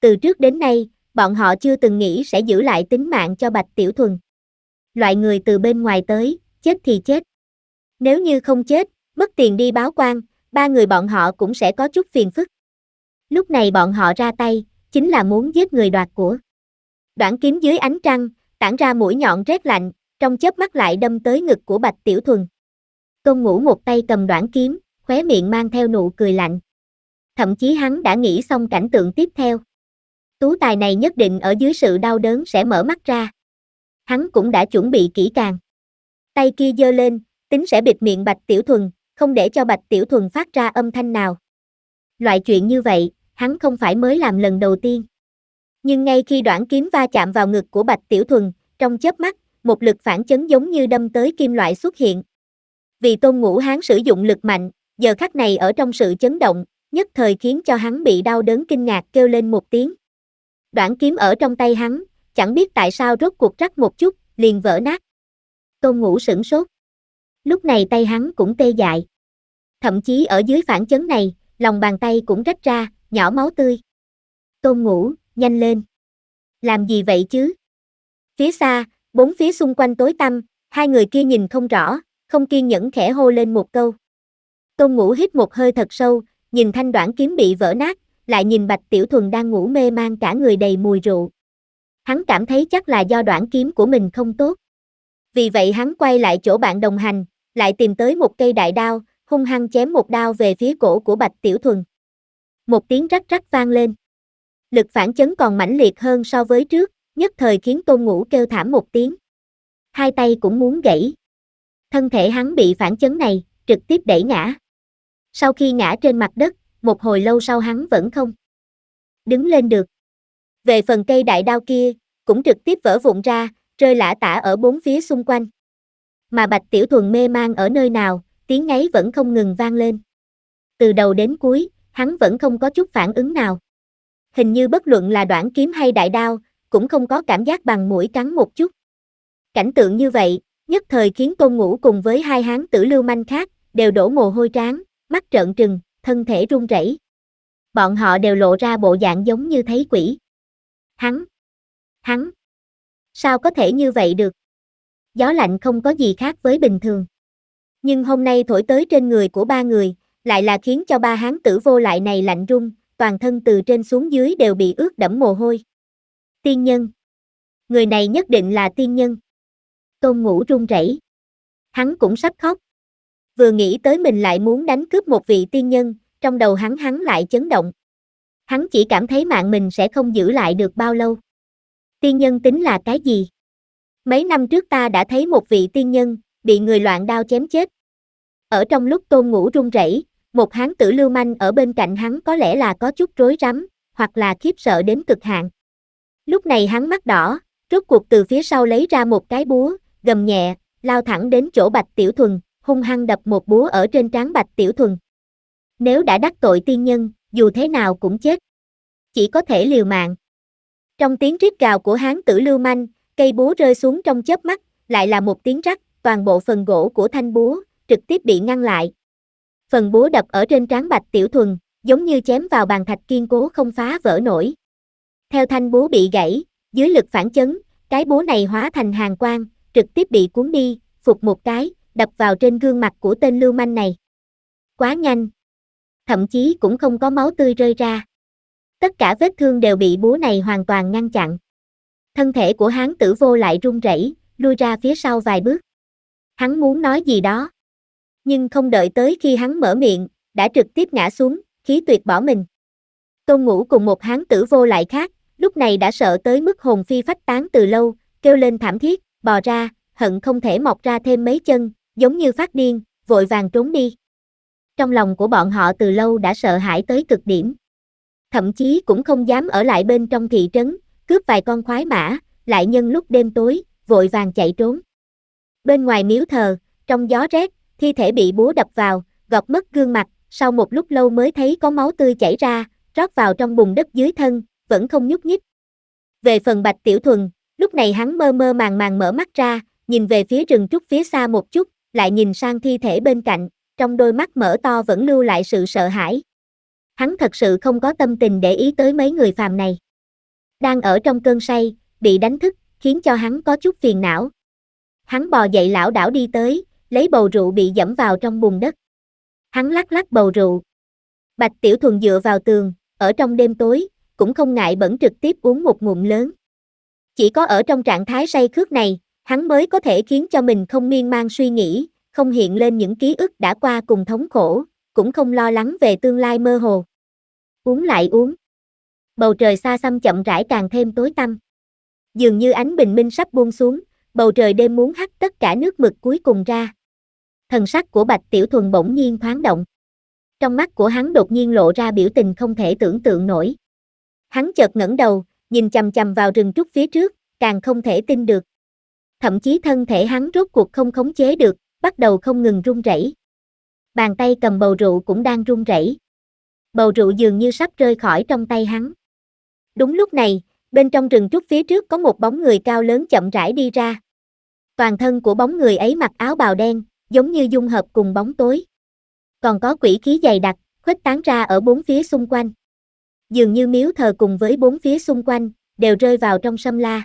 Từ trước đến nay, bọn họ chưa từng nghĩ sẽ giữ lại tính mạng cho Bạch Tiểu Thuần. Loại người từ bên ngoài tới, chết thì chết. Nếu như không chết, mất tiền đi báo quan, ba người bọn họ cũng sẽ có chút phiền phức. Lúc này bọn họ ra tay, chính là muốn giết người đoạt của. Đoạn kiếm dưới ánh trăng, tản ra mũi nhọn rét lạnh, trong chớp mắt lại đâm tới ngực của Bạch Tiểu Thuần. Công ngũ một tay cầm đoạn kiếm, khóe miệng mang theo nụ cười lạnh. Thậm chí hắn đã nghĩ xong cảnh tượng tiếp theo. Tú tài này nhất định ở dưới sự đau đớn sẽ mở mắt ra. Hắn cũng đã chuẩn bị kỹ càng. Tay kia giơ lên, tính sẽ bịt miệng Bạch Tiểu Thuần, không để cho Bạch Tiểu Thuần phát ra âm thanh nào. Loại chuyện như vậy, hắn không phải mới làm lần đầu tiên. Nhưng ngay khi đoạn kiếm va chạm vào ngực của Bạch Tiểu Thuần, trong chớp mắt, một lực phản chấn giống như đâm tới kim loại xuất hiện. Vì tôn ngũ hán sử dụng lực mạnh, giờ khắc này ở trong sự chấn động, nhất thời khiến cho hắn bị đau đớn kinh ngạc kêu lên một tiếng. Đoạn kiếm ở trong tay hắn, chẳng biết tại sao rốt cuộc rắc một chút, liền vỡ nát. Tôn ngũ sửng sốt. Lúc này tay hắn cũng tê dại. Thậm chí ở dưới phản chấn này, lòng bàn tay cũng rách ra, nhỏ máu tươi. Tôn ngũ, nhanh lên. Làm gì vậy chứ? Phía xa, Bốn phía xung quanh tối tăm, hai người kia nhìn không rõ, không kiên nhẫn khẽ hô lên một câu. Tôn ngủ hít một hơi thật sâu, nhìn thanh đoạn kiếm bị vỡ nát, lại nhìn bạch tiểu thuần đang ngủ mê man cả người đầy mùi rượu. Hắn cảm thấy chắc là do đoạn kiếm của mình không tốt. Vì vậy hắn quay lại chỗ bạn đồng hành, lại tìm tới một cây đại đao, hung hăng chém một đao về phía cổ của bạch tiểu thuần. Một tiếng rắc rắc vang lên. Lực phản chấn còn mãnh liệt hơn so với trước, nhất thời khiến tôn ngủ kêu thảm một tiếng. Hai tay cũng muốn gãy. Thân thể hắn bị phản chấn này, trực tiếp đẩy ngã. Sau khi ngã trên mặt đất, một hồi lâu sau hắn vẫn không đứng lên được. Về phần cây đại đao kia, cũng trực tiếp vỡ vụn ra, rơi lả tả ở bốn phía xung quanh. Mà Bạch Tiểu Thuần mê mang ở nơi nào, tiếng ngáy vẫn không ngừng vang lên. Từ đầu đến cuối, hắn vẫn không có chút phản ứng nào. Hình như bất luận là đoạn kiếm hay đại đao, cũng không có cảm giác bằng mũi cắn một chút. Cảnh tượng như vậy, nhất thời khiến Tôn Ngũ cùng với hai hán tử lưu manh khác, đều đổ mồ hôi trán, mắt trợn trừng, thân thể run rẩy. Bọn họ đều lộ ra bộ dạng giống như thấy quỷ. Hắn! Hắn! Sao có thể như vậy được? Gió lạnh không có gì khác với bình thường. Nhưng hôm nay thổi tới trên người của ba người, lại là khiến cho ba hán tử vô lại này lạnh run, toàn thân từ trên xuống dưới đều bị ướt đẫm mồ hôi. Tiên nhân. Người này nhất định là tiên nhân. Tôn ngũ run rẩy. Hắn cũng sắp khóc. Vừa nghĩ tới mình lại muốn đánh cướp một vị tiên nhân, trong đầu hắn hắn lại chấn động. Hắn chỉ cảm thấy mạng mình sẽ không giữ lại được bao lâu. Tiên nhân tính là cái gì? Mấy năm trước ta đã thấy một vị tiên nhân, bị người loạn đao chém chết. Ở trong lúc tôn ngủ run rẩy, một hán tử lưu manh ở bên cạnh hắn có lẽ là có chút rối rắm, hoặc là khiếp sợ đến cực hạn. Lúc này hắn mắt đỏ, rốt cuộc từ phía sau lấy ra một cái búa, gầm nhẹ, lao thẳng đến chỗ Bạch Tiểu Thuần, hung hăng đập một búa ở trên trán Bạch Tiểu Thuần. Nếu đã đắc tội tiên nhân, dù thế nào cũng chết. Chỉ có thể liều mạng. Trong tiếng rít gào của hán tử lưu manh, cây búa rơi xuống trong chớp mắt, lại là một tiếng rắc, toàn bộ phần gỗ của thanh búa, trực tiếp bị ngăn lại. Phần búa đập ở trên trán Bạch Tiểu Thuần, giống như chém vào bàn thạch kiên cố không phá vỡ nổi. Theo thanh búa bị gãy, dưới lực phản chấn, cái búa này hóa thành hàng quang, trực tiếp bị cuốn đi, phục một cái, đập vào trên gương mặt của tên lưu manh này. Quá nhanh. Thậm chí cũng không có máu tươi rơi ra. Tất cả vết thương đều bị búa này hoàn toàn ngăn chặn. Thân thể của hán tử vô lại run rẩy, lui ra phía sau vài bước. Hắn muốn nói gì đó. Nhưng không đợi tới khi hắn mở miệng, đã trực tiếp ngã xuống, khí tuyệt bỏ mình. Tôn ngủ cùng một hán tử vô lại khác, lúc này đã sợ tới mức hồn phi phách tán từ lâu, kêu lên thảm thiết, bò ra, hận không thể mọc ra thêm mấy chân, giống như phát điên, vội vàng trốn đi. Trong lòng của bọn họ từ lâu đã sợ hãi tới cực điểm. Thậm chí cũng không dám ở lại bên trong thị trấn, cướp vài con khoái mã, lại nhân lúc đêm tối, vội vàng chạy trốn. Bên ngoài miếu thờ, trong gió rét, thi thể bị búa đập vào, gọt mất gương mặt, sau một lúc lâu mới thấy có máu tươi chảy ra, rót vào trong bùn đất dưới thân, vẫn không nhúc nhích. Về phần Bạch Tiểu Thuần, lúc này hắn mơ mơ màng màng mở mắt ra, nhìn về phía rừng trúc phía xa một chút, lại nhìn sang thi thể bên cạnh, trong đôi mắt mở to vẫn lưu lại sự sợ hãi. Hắn thật sự không có tâm tình để ý tới mấy người phàm này. Đang ở trong cơn say, bị đánh thức, khiến cho hắn có chút phiền não. Hắn bò dậy lão đảo đi tới, lấy bầu rượu bị dẫm vào trong bùn đất. Hắn lắc lắc bầu rượu. Bạch Tiểu Thuần dựa vào tường, ở trong đêm tối, cũng không ngại bẩn trực tiếp uống một ngụm lớn. Chỉ có ở trong trạng thái say khướt này, hắn mới có thể khiến cho mình không miên man suy nghĩ, không hiện lên những ký ức đã qua cùng thống khổ, cũng không lo lắng về tương lai mơ hồ. Uống lại uống. Bầu trời xa xăm chậm rãi càng thêm tối tăm. Dường như ánh bình minh sắp buông xuống, bầu trời đêm muốn hắt tất cả nước mực cuối cùng ra. Thần sắc của Bạch Tiểu Thuần bỗng nhiên thoáng động. Trong mắt của hắn đột nhiên lộ ra biểu tình không thể tưởng tượng nổi. Hắn chợt ngẩng đầu, nhìn chằm chằm vào rừng trúc phía trước, càng không thể tin được. Thậm chí thân thể hắn rốt cuộc không khống chế được, bắt đầu không ngừng run rẩy. Bàn tay cầm bầu rượu cũng đang run rẩy. Bầu rượu dường như sắp rơi khỏi trong tay hắn. Đúng lúc này, bên trong rừng trúc phía trước có một bóng người cao lớn chậm rãi đi ra. Toàn thân của bóng người ấy mặc áo bào đen, giống như dung hợp cùng bóng tối. Còn có quỷ khí dày đặc, khuếch tán ra ở bốn phía xung quanh dường như miếu thờ cùng với bốn phía xung quanh, đều rơi vào trong sâm la.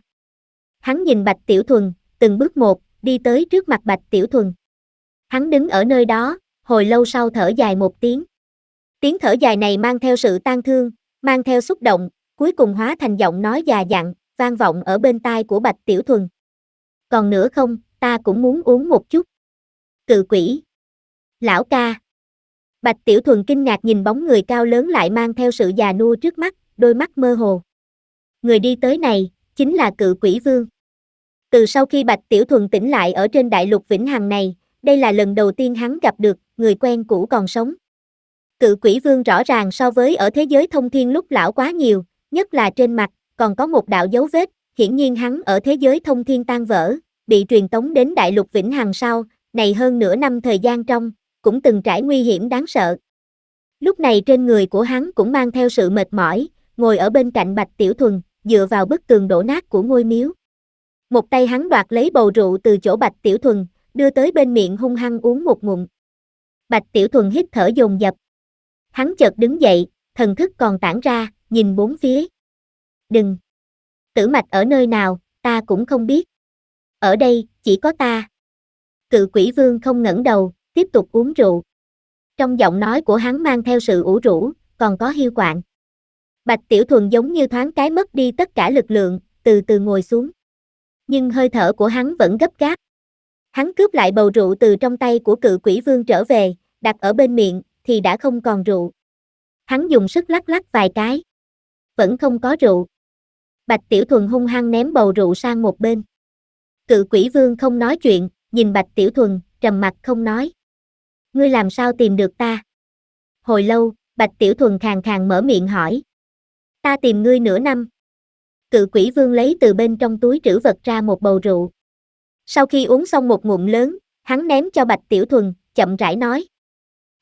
Hắn nhìn Bạch Tiểu Thuần, từng bước một, đi tới trước mặt Bạch Tiểu Thuần. Hắn đứng ở nơi đó, hồi lâu sau thở dài một tiếng. Tiếng thở dài này mang theo sự tang thương, mang theo xúc động, cuối cùng hóa thành giọng nói già dặn, vang vọng ở bên tai của Bạch Tiểu Thuần. Còn nữa không, ta cũng muốn uống một chút. Cự quỷ. Lão ca, Bạch Tiểu Thuần kinh ngạc nhìn bóng người cao lớn lại mang theo sự già nua trước mắt, đôi mắt mơ hồ. Người đi tới này, chính là cự quỷ vương. Từ sau khi Bạch Tiểu Thuần tỉnh lại ở trên đại lục Vĩnh Hằng này, đây là lần đầu tiên hắn gặp được người quen cũ còn sống. Cự quỷ vương rõ ràng so với ở thế giới thông thiên lúc lão quá nhiều, nhất là trên mặt, còn có một đạo dấu vết, hiển nhiên hắn ở thế giới thông thiên tan vỡ, bị truyền tống đến đại lục Vĩnh Hằng sau, này hơn nửa năm thời gian trong, cũng từng trải nguy hiểm đáng sợ. Lúc này trên người của hắn cũng mang theo sự mệt mỏi, ngồi ở bên cạnh Bạch Tiểu Thuần, dựa vào bức tường đổ nát của ngôi miếu. Một tay hắn đoạt lấy bầu rượu từ chỗ Bạch Tiểu Thuần, đưa tới bên miệng hung hăng uống một ngụm. Bạch Tiểu Thuần hít thở dồn dập. Hắn chợt đứng dậy, thần thức còn tản ra, nhìn bốn phía. Đừng! Tử mạch ở nơi nào, ta cũng không biết. Ở đây, chỉ có ta. Cự quỷ vương không ngẩng đầu, tiếp tục uống rượu. Trong giọng nói của hắn mang theo sự ủ rũ, còn có hiu quạng. Bạch Tiểu Thuần giống như thoáng cái mất đi tất cả lực lượng, từ từ ngồi xuống. Nhưng hơi thở của hắn vẫn gấp gáp. Hắn cướp lại bầu rượu từ trong tay của cự quỷ vương trở về, đặt ở bên miệng, thì đã không còn rượu. Hắn dùng sức lắc lắc vài cái. Vẫn không có rượu. Bạch Tiểu Thuần hung hăng ném bầu rượu sang một bên. Cự quỷ vương không nói chuyện, nhìn Bạch Tiểu Thuần, trầm mặt không nói ngươi làm sao tìm được ta? Hồi lâu, Bạch Tiểu Thuần khàn khàn mở miệng hỏi. Ta tìm ngươi nửa năm. Cự quỷ vương lấy từ bên trong túi trữ vật ra một bầu rượu. Sau khi uống xong một ngụm lớn, hắn ném cho Bạch Tiểu Thuần, chậm rãi nói.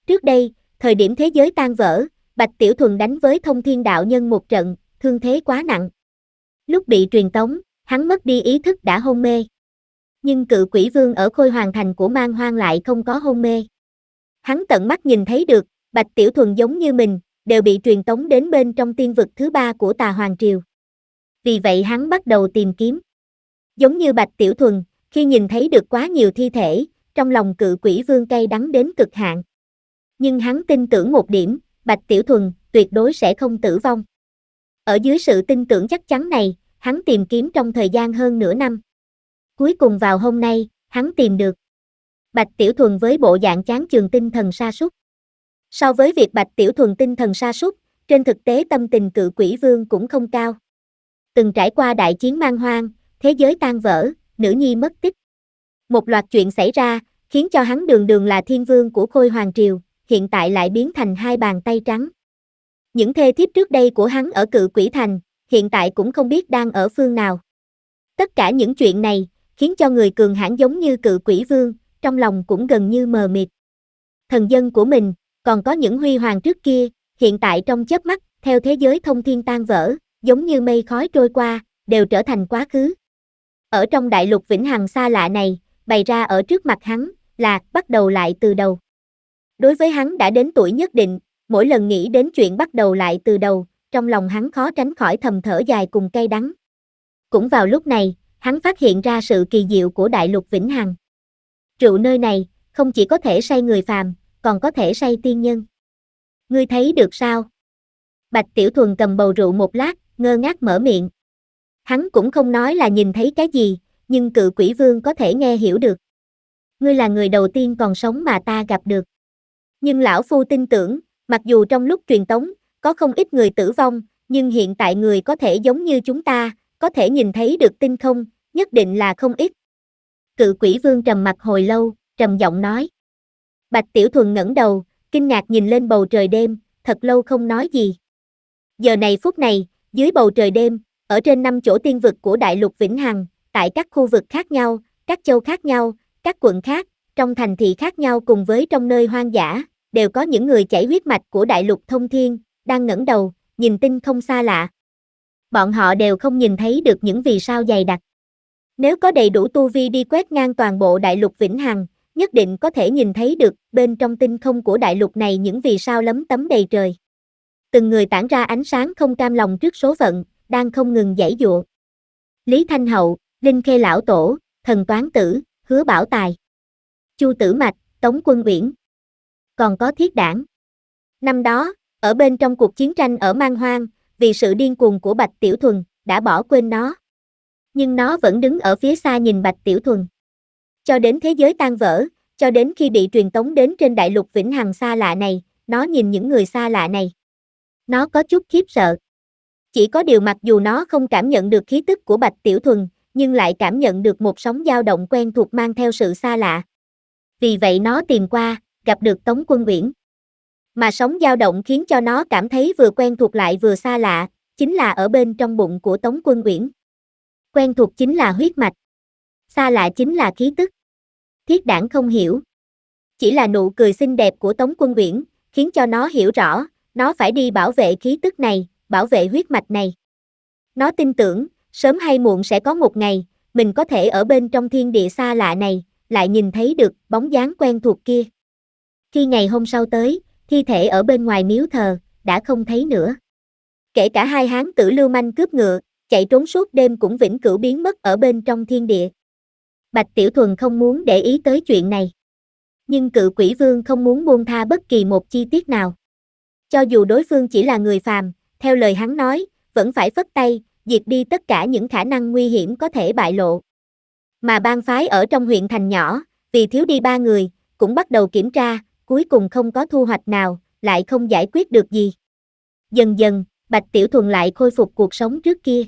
Trước đây, thời điểm thế giới tan vỡ, Bạch Tiểu Thuần đánh với thông thiên đạo nhân một trận, thương thế quá nặng. Lúc bị truyền tống, hắn mất đi ý thức đã hôn mê. Nhưng cự quỷ vương ở khôi hoàn thành của mang hoang lại không có hôn mê hắn tận mắt nhìn thấy được, Bạch Tiểu Thuần giống như mình, đều bị truyền tống đến bên trong tiên vực thứ ba của tà Hoàng Triều. Vì vậy hắn bắt đầu tìm kiếm. Giống như Bạch Tiểu Thuần, khi nhìn thấy được quá nhiều thi thể, trong lòng cự quỷ vương cây đắng đến cực hạn. Nhưng hắn tin tưởng một điểm, Bạch Tiểu Thuần tuyệt đối sẽ không tử vong. Ở dưới sự tin tưởng chắc chắn này, hắn tìm kiếm trong thời gian hơn nửa năm. Cuối cùng vào hôm nay, hắn tìm được. Bạch Tiểu Thuần với bộ dạng chán trường tinh thần sa sút. So với việc Bạch Tiểu Thuần tinh thần sa sút, trên thực tế tâm tình cự quỷ vương cũng không cao. Từng trải qua đại chiến mang hoang, thế giới tan vỡ, nữ nhi mất tích. Một loạt chuyện xảy ra, khiến cho hắn đường đường là thiên vương của Khôi Hoàng Triều, hiện tại lại biến thành hai bàn tay trắng. Những thê thiếp trước đây của hắn ở cự quỷ thành, hiện tại cũng không biết đang ở phương nào. Tất cả những chuyện này, khiến cho người cường hãn giống như cự quỷ vương, trong lòng cũng gần như mờ mịt. Thần dân của mình, còn có những huy hoàng trước kia, hiện tại trong chớp mắt, theo thế giới thông thiên tan vỡ, giống như mây khói trôi qua, đều trở thành quá khứ. Ở trong đại lục vĩnh hằng xa lạ này, bày ra ở trước mặt hắn, là bắt đầu lại từ đầu. Đối với hắn đã đến tuổi nhất định, mỗi lần nghĩ đến chuyện bắt đầu lại từ đầu, trong lòng hắn khó tránh khỏi thầm thở dài cùng cay đắng. Cũng vào lúc này, hắn phát hiện ra sự kỳ diệu của đại lục vĩnh hằng rượu nơi này, không chỉ có thể say người phàm, còn có thể say tiên nhân. Ngươi thấy được sao? Bạch Tiểu Thuần cầm bầu rượu một lát, ngơ ngác mở miệng. Hắn cũng không nói là nhìn thấy cái gì, nhưng cự quỷ vương có thể nghe hiểu được. Ngươi là người đầu tiên còn sống mà ta gặp được. Nhưng lão phu tin tưởng, mặc dù trong lúc truyền tống, có không ít người tử vong, nhưng hiện tại người có thể giống như chúng ta, có thể nhìn thấy được tinh không, nhất định là không ít. Cự quỷ vương trầm mặt hồi lâu, trầm giọng nói. Bạch Tiểu Thuần ngẩng đầu, kinh ngạc nhìn lên bầu trời đêm, thật lâu không nói gì. Giờ này phút này, dưới bầu trời đêm, ở trên năm chỗ tiên vực của đại lục Vĩnh Hằng, tại các khu vực khác nhau, các châu khác nhau, các quận khác, trong thành thị khác nhau cùng với trong nơi hoang dã, đều có những người chảy huyết mạch của đại lục thông thiên, đang ngẩng đầu, nhìn tinh không xa lạ. Bọn họ đều không nhìn thấy được những vì sao dày đặc. Nếu có đầy đủ tu vi đi quét ngang toàn bộ đại lục vĩnh hằng, nhất định có thể nhìn thấy được bên trong tinh không của đại lục này những vì sao lấm tấm đầy trời. Từng người tản ra ánh sáng không cam lòng trước số phận, đang không ngừng giải dụa. Lý Thanh Hậu, Linh Khê Lão Tổ, Thần Toán Tử, Hứa Bảo Tài. Chu Tử Mạch, Tống Quân Uyển. Còn có thiết đảng. Năm đó, ở bên trong cuộc chiến tranh ở Mang Hoang, vì sự điên cuồng của Bạch Tiểu Thuần, đã bỏ quên nó nhưng nó vẫn đứng ở phía xa nhìn Bạch Tiểu Thuần. Cho đến thế giới tan vỡ, cho đến khi bị truyền tống đến trên đại lục vĩnh hằng xa lạ này, nó nhìn những người xa lạ này. Nó có chút khiếp sợ. Chỉ có điều mặc dù nó không cảm nhận được khí tức của Bạch Tiểu Thuần, nhưng lại cảm nhận được một sóng dao động quen thuộc mang theo sự xa lạ. Vì vậy nó tìm qua, gặp được Tống Quân Uyển. Mà sóng dao động khiến cho nó cảm thấy vừa quen thuộc lại vừa xa lạ, chính là ở bên trong bụng của Tống Quân Uyển quen thuộc chính là huyết mạch. Xa lạ chính là khí tức. Thiết đảng không hiểu. Chỉ là nụ cười xinh đẹp của Tống Quân Uyển, khiến cho nó hiểu rõ, nó phải đi bảo vệ khí tức này, bảo vệ huyết mạch này. Nó tin tưởng, sớm hay muộn sẽ có một ngày, mình có thể ở bên trong thiên địa xa lạ này, lại nhìn thấy được bóng dáng quen thuộc kia. Khi ngày hôm sau tới, thi thể ở bên ngoài miếu thờ, đã không thấy nữa. Kể cả hai hán tử lưu manh cướp ngựa, chạy trốn suốt đêm cũng vĩnh cửu biến mất ở bên trong thiên địa. Bạch Tiểu Thuần không muốn để ý tới chuyện này. Nhưng cự quỷ vương không muốn buông tha bất kỳ một chi tiết nào. Cho dù đối phương chỉ là người phàm, theo lời hắn nói, vẫn phải phất tay, diệt đi tất cả những khả năng nguy hiểm có thể bại lộ. Mà bang phái ở trong huyện thành nhỏ, vì thiếu đi ba người, cũng bắt đầu kiểm tra, cuối cùng không có thu hoạch nào, lại không giải quyết được gì. Dần dần, Bạch Tiểu Thuần lại khôi phục cuộc sống trước kia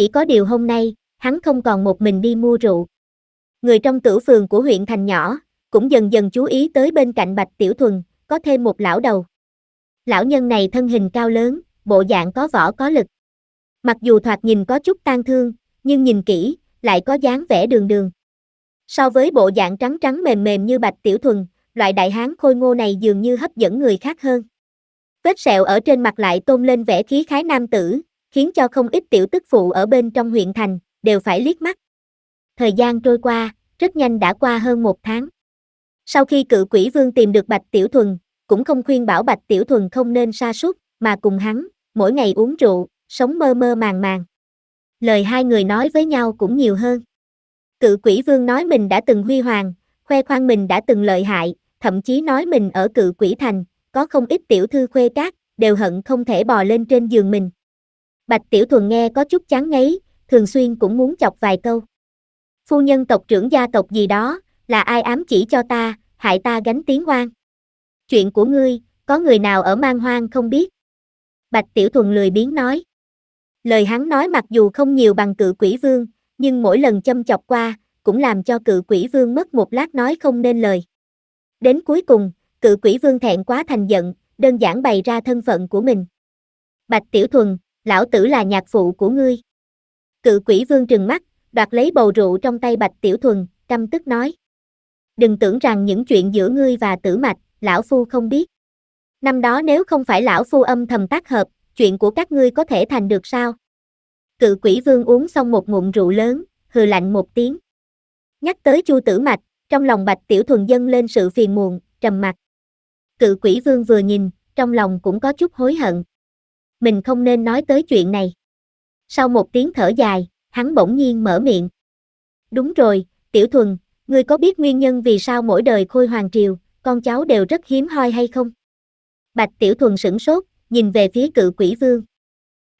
chỉ có điều hôm nay, hắn không còn một mình đi mua rượu. Người trong tử phường của huyện thành nhỏ, cũng dần dần chú ý tới bên cạnh Bạch Tiểu Thuần, có thêm một lão đầu. Lão nhân này thân hình cao lớn, bộ dạng có võ có lực. Mặc dù thoạt nhìn có chút tan thương, nhưng nhìn kỹ, lại có dáng vẻ đường đường. So với bộ dạng trắng trắng mềm mềm như Bạch Tiểu Thuần, loại đại hán khôi ngô này dường như hấp dẫn người khác hơn. Vết sẹo ở trên mặt lại tôn lên vẻ khí khái nam tử, khiến cho không ít tiểu tức phụ ở bên trong huyện thành, đều phải liếc mắt. Thời gian trôi qua, rất nhanh đã qua hơn một tháng. Sau khi cự quỷ vương tìm được Bạch Tiểu Thuần, cũng không khuyên bảo Bạch Tiểu Thuần không nên sa sút mà cùng hắn, mỗi ngày uống rượu, sống mơ mơ màng màng. Lời hai người nói với nhau cũng nhiều hơn. Cự quỷ vương nói mình đã từng huy hoàng, khoe khoang mình đã từng lợi hại, thậm chí nói mình ở cự quỷ thành, có không ít tiểu thư khuê cát, đều hận không thể bò lên trên giường mình. Bạch Tiểu Thuần nghe có chút chán ngấy, thường xuyên cũng muốn chọc vài câu. Phu nhân tộc trưởng gia tộc gì đó, là ai ám chỉ cho ta, hại ta gánh tiếng hoang. Chuyện của ngươi, có người nào ở mang hoang không biết? Bạch Tiểu Thuần lười biến nói. Lời hắn nói mặc dù không nhiều bằng cự quỷ vương, nhưng mỗi lần châm chọc qua, cũng làm cho cự quỷ vương mất một lát nói không nên lời. Đến cuối cùng, cự quỷ vương thẹn quá thành giận, đơn giản bày ra thân phận của mình. Bạch Tiểu Thuần, lão tử là nhạc phụ của ngươi. Cự quỷ vương trừng mắt, đoạt lấy bầu rượu trong tay bạch tiểu thuần, căm tức nói. Đừng tưởng rằng những chuyện giữa ngươi và tử mạch, lão phu không biết. Năm đó nếu không phải lão phu âm thầm tác hợp, chuyện của các ngươi có thể thành được sao? Cự quỷ vương uống xong một ngụm rượu lớn, hừ lạnh một tiếng. Nhắc tới chu tử mạch, trong lòng bạch tiểu thuần dâng lên sự phiền muộn, trầm mặc. Cự quỷ vương vừa nhìn, trong lòng cũng có chút hối hận mình không nên nói tới chuyện này. Sau một tiếng thở dài, hắn bỗng nhiên mở miệng. Đúng rồi, Tiểu Thuần, ngươi có biết nguyên nhân vì sao mỗi đời Khôi Hoàng Triều, con cháu đều rất hiếm hoi hay không? Bạch Tiểu Thuần sửng sốt, nhìn về phía cự quỷ vương.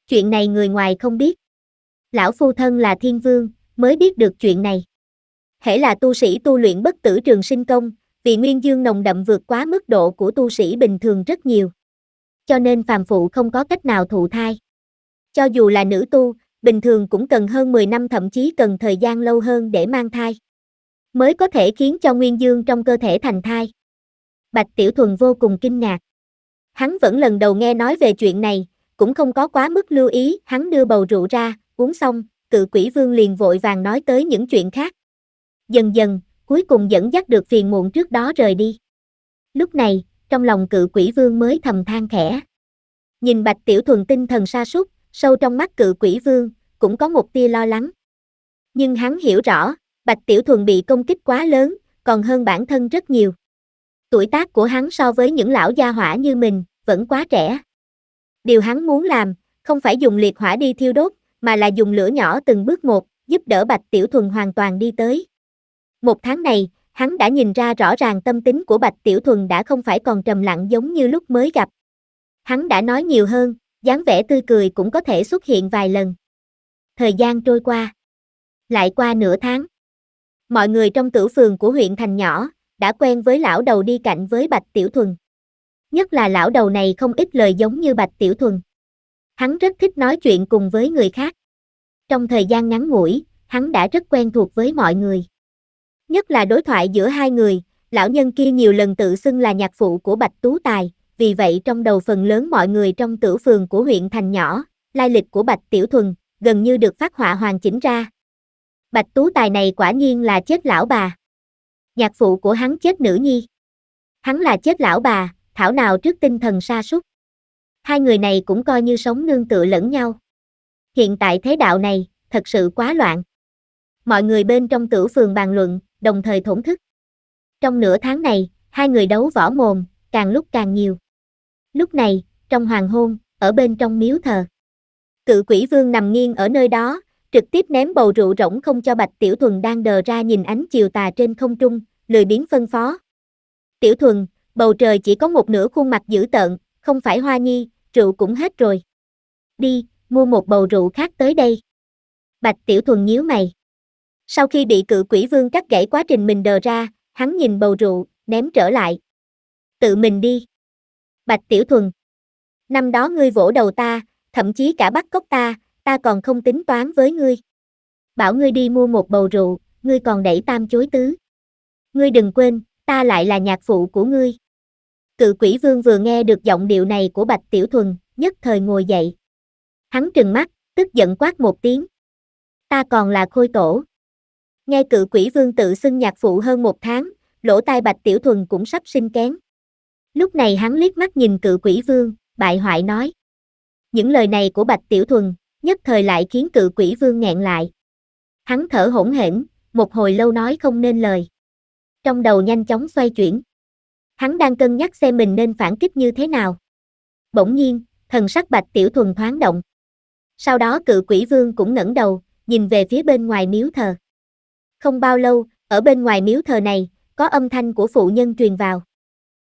Chuyện này người ngoài không biết. Lão phu thân là thiên vương, mới biết được chuyện này. Hễ là tu sĩ tu luyện bất tử trường sinh công, vì nguyên dương nồng đậm vượt quá mức độ của tu sĩ bình thường rất nhiều cho nên phàm phụ không có cách nào thụ thai. Cho dù là nữ tu, bình thường cũng cần hơn 10 năm thậm chí cần thời gian lâu hơn để mang thai. Mới có thể khiến cho nguyên dương trong cơ thể thành thai. Bạch Tiểu Thuần vô cùng kinh ngạc. Hắn vẫn lần đầu nghe nói về chuyện này, cũng không có quá mức lưu ý, hắn đưa bầu rượu ra, uống xong, cự quỷ vương liền vội vàng nói tới những chuyện khác. Dần dần, cuối cùng dẫn dắt được phiền muộn trước đó rời đi. Lúc này, trong lòng cự quỷ vương mới thầm than khẽ. Nhìn bạch tiểu thuần tinh thần sa sút sâu trong mắt cự quỷ vương, cũng có một tia lo lắng. Nhưng hắn hiểu rõ, bạch tiểu thuần bị công kích quá lớn, còn hơn bản thân rất nhiều. Tuổi tác của hắn so với những lão gia hỏa như mình, vẫn quá trẻ. Điều hắn muốn làm, không phải dùng liệt hỏa đi thiêu đốt, mà là dùng lửa nhỏ từng bước một, giúp đỡ Bạch Tiểu Thuần hoàn toàn đi tới. Một tháng này, hắn đã nhìn ra rõ ràng tâm tính của Bạch Tiểu Thuần đã không phải còn trầm lặng giống như lúc mới gặp. Hắn đã nói nhiều hơn, dáng vẻ tươi cười cũng có thể xuất hiện vài lần. Thời gian trôi qua. Lại qua nửa tháng. Mọi người trong tử phường của huyện thành nhỏ, đã quen với lão đầu đi cạnh với Bạch Tiểu Thuần. Nhất là lão đầu này không ít lời giống như Bạch Tiểu Thuần. Hắn rất thích nói chuyện cùng với người khác. Trong thời gian ngắn ngủi, hắn đã rất quen thuộc với mọi người. Nhất là đối thoại giữa hai người, lão nhân kia nhiều lần tự xưng là nhạc phụ của Bạch Tú Tài, vì vậy trong đầu phần lớn mọi người trong tử phường của huyện thành nhỏ, lai lịch của Bạch Tiểu Thuần gần như được phát họa hoàn chỉnh ra. Bạch Tú Tài này quả nhiên là chết lão bà. Nhạc phụ của hắn chết nữ nhi. Hắn là chết lão bà, thảo nào trước tinh thần sa sút. Hai người này cũng coi như sống nương tựa lẫn nhau. Hiện tại thế đạo này, thật sự quá loạn. Mọi người bên trong tử phường bàn luận, đồng thời thổn thức. Trong nửa tháng này, hai người đấu võ mồm, càng lúc càng nhiều. Lúc này, trong hoàng hôn, ở bên trong miếu thờ. Cự quỷ vương nằm nghiêng ở nơi đó, trực tiếp ném bầu rượu rỗng không cho Bạch Tiểu Thuần đang đờ ra nhìn ánh chiều tà trên không trung, lười biến phân phó. Tiểu Thuần, bầu trời chỉ có một nửa khuôn mặt dữ tợn, không phải hoa nhi, rượu cũng hết rồi. Đi, mua một bầu rượu khác tới đây. Bạch Tiểu Thuần nhíu mày. Sau khi bị cự quỷ vương cắt gãy quá trình mình đờ ra, hắn nhìn bầu rượu, ném trở lại. Tự mình đi. Bạch Tiểu Thuần. Năm đó ngươi vỗ đầu ta, thậm chí cả bắt cóc ta, ta còn không tính toán với ngươi. Bảo ngươi đi mua một bầu rượu, ngươi còn đẩy tam chối tứ. Ngươi đừng quên, ta lại là nhạc phụ của ngươi. Cự quỷ vương vừa nghe được giọng điệu này của Bạch Tiểu Thuần, nhất thời ngồi dậy. Hắn trừng mắt, tức giận quát một tiếng. Ta còn là khôi tổ nghe cự quỷ vương tự xưng nhạc phụ hơn một tháng, lỗ tai bạch tiểu thuần cũng sắp sinh kén. Lúc này hắn liếc mắt nhìn cự quỷ vương, bại hoại nói. Những lời này của bạch tiểu thuần, nhất thời lại khiến cự quỷ vương nghẹn lại. Hắn thở hổn hển, một hồi lâu nói không nên lời. Trong đầu nhanh chóng xoay chuyển. Hắn đang cân nhắc xem mình nên phản kích như thế nào. Bỗng nhiên, thần sắc bạch tiểu thuần thoáng động. Sau đó cự quỷ vương cũng ngẩng đầu, nhìn về phía bên ngoài miếu thờ. Không bao lâu, ở bên ngoài miếu thờ này, có âm thanh của phụ nhân truyền vào.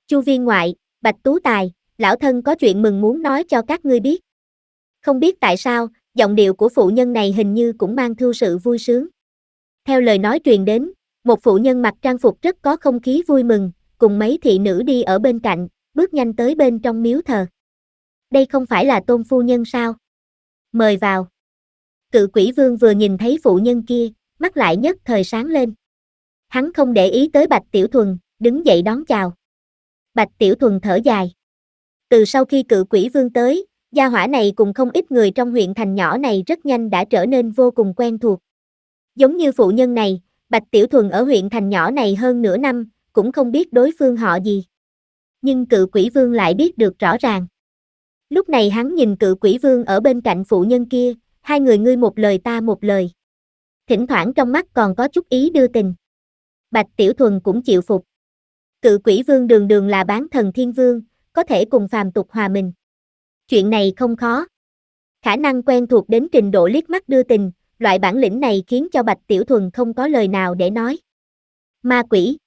Chu viên ngoại, Bạch Tú Tài, lão thân có chuyện mừng muốn nói cho các ngươi biết. Không biết tại sao, giọng điệu của phụ nhân này hình như cũng mang thư sự vui sướng. Theo lời nói truyền đến, một phụ nhân mặc trang phục rất có không khí vui mừng, cùng mấy thị nữ đi ở bên cạnh, bước nhanh tới bên trong miếu thờ. Đây không phải là tôn phu nhân sao? Mời vào. Cự quỷ vương vừa nhìn thấy phụ nhân kia, mắt lại nhất thời sáng lên. Hắn không để ý tới Bạch Tiểu Thuần, đứng dậy đón chào. Bạch Tiểu Thuần thở dài. Từ sau khi cự quỷ vương tới, gia hỏa này cùng không ít người trong huyện thành nhỏ này rất nhanh đã trở nên vô cùng quen thuộc. Giống như phụ nhân này, Bạch Tiểu Thuần ở huyện thành nhỏ này hơn nửa năm, cũng không biết đối phương họ gì. Nhưng cự quỷ vương lại biết được rõ ràng. Lúc này hắn nhìn cự quỷ vương ở bên cạnh phụ nhân kia, hai người ngươi một lời ta một lời thỉnh thoảng trong mắt còn có chút ý đưa tình. Bạch Tiểu Thuần cũng chịu phục. Cự quỷ vương đường đường là bán thần thiên vương, có thể cùng phàm tục hòa mình. Chuyện này không khó. Khả năng quen thuộc đến trình độ liếc mắt đưa tình, loại bản lĩnh này khiến cho Bạch Tiểu Thuần không có lời nào để nói. Ma quỷ.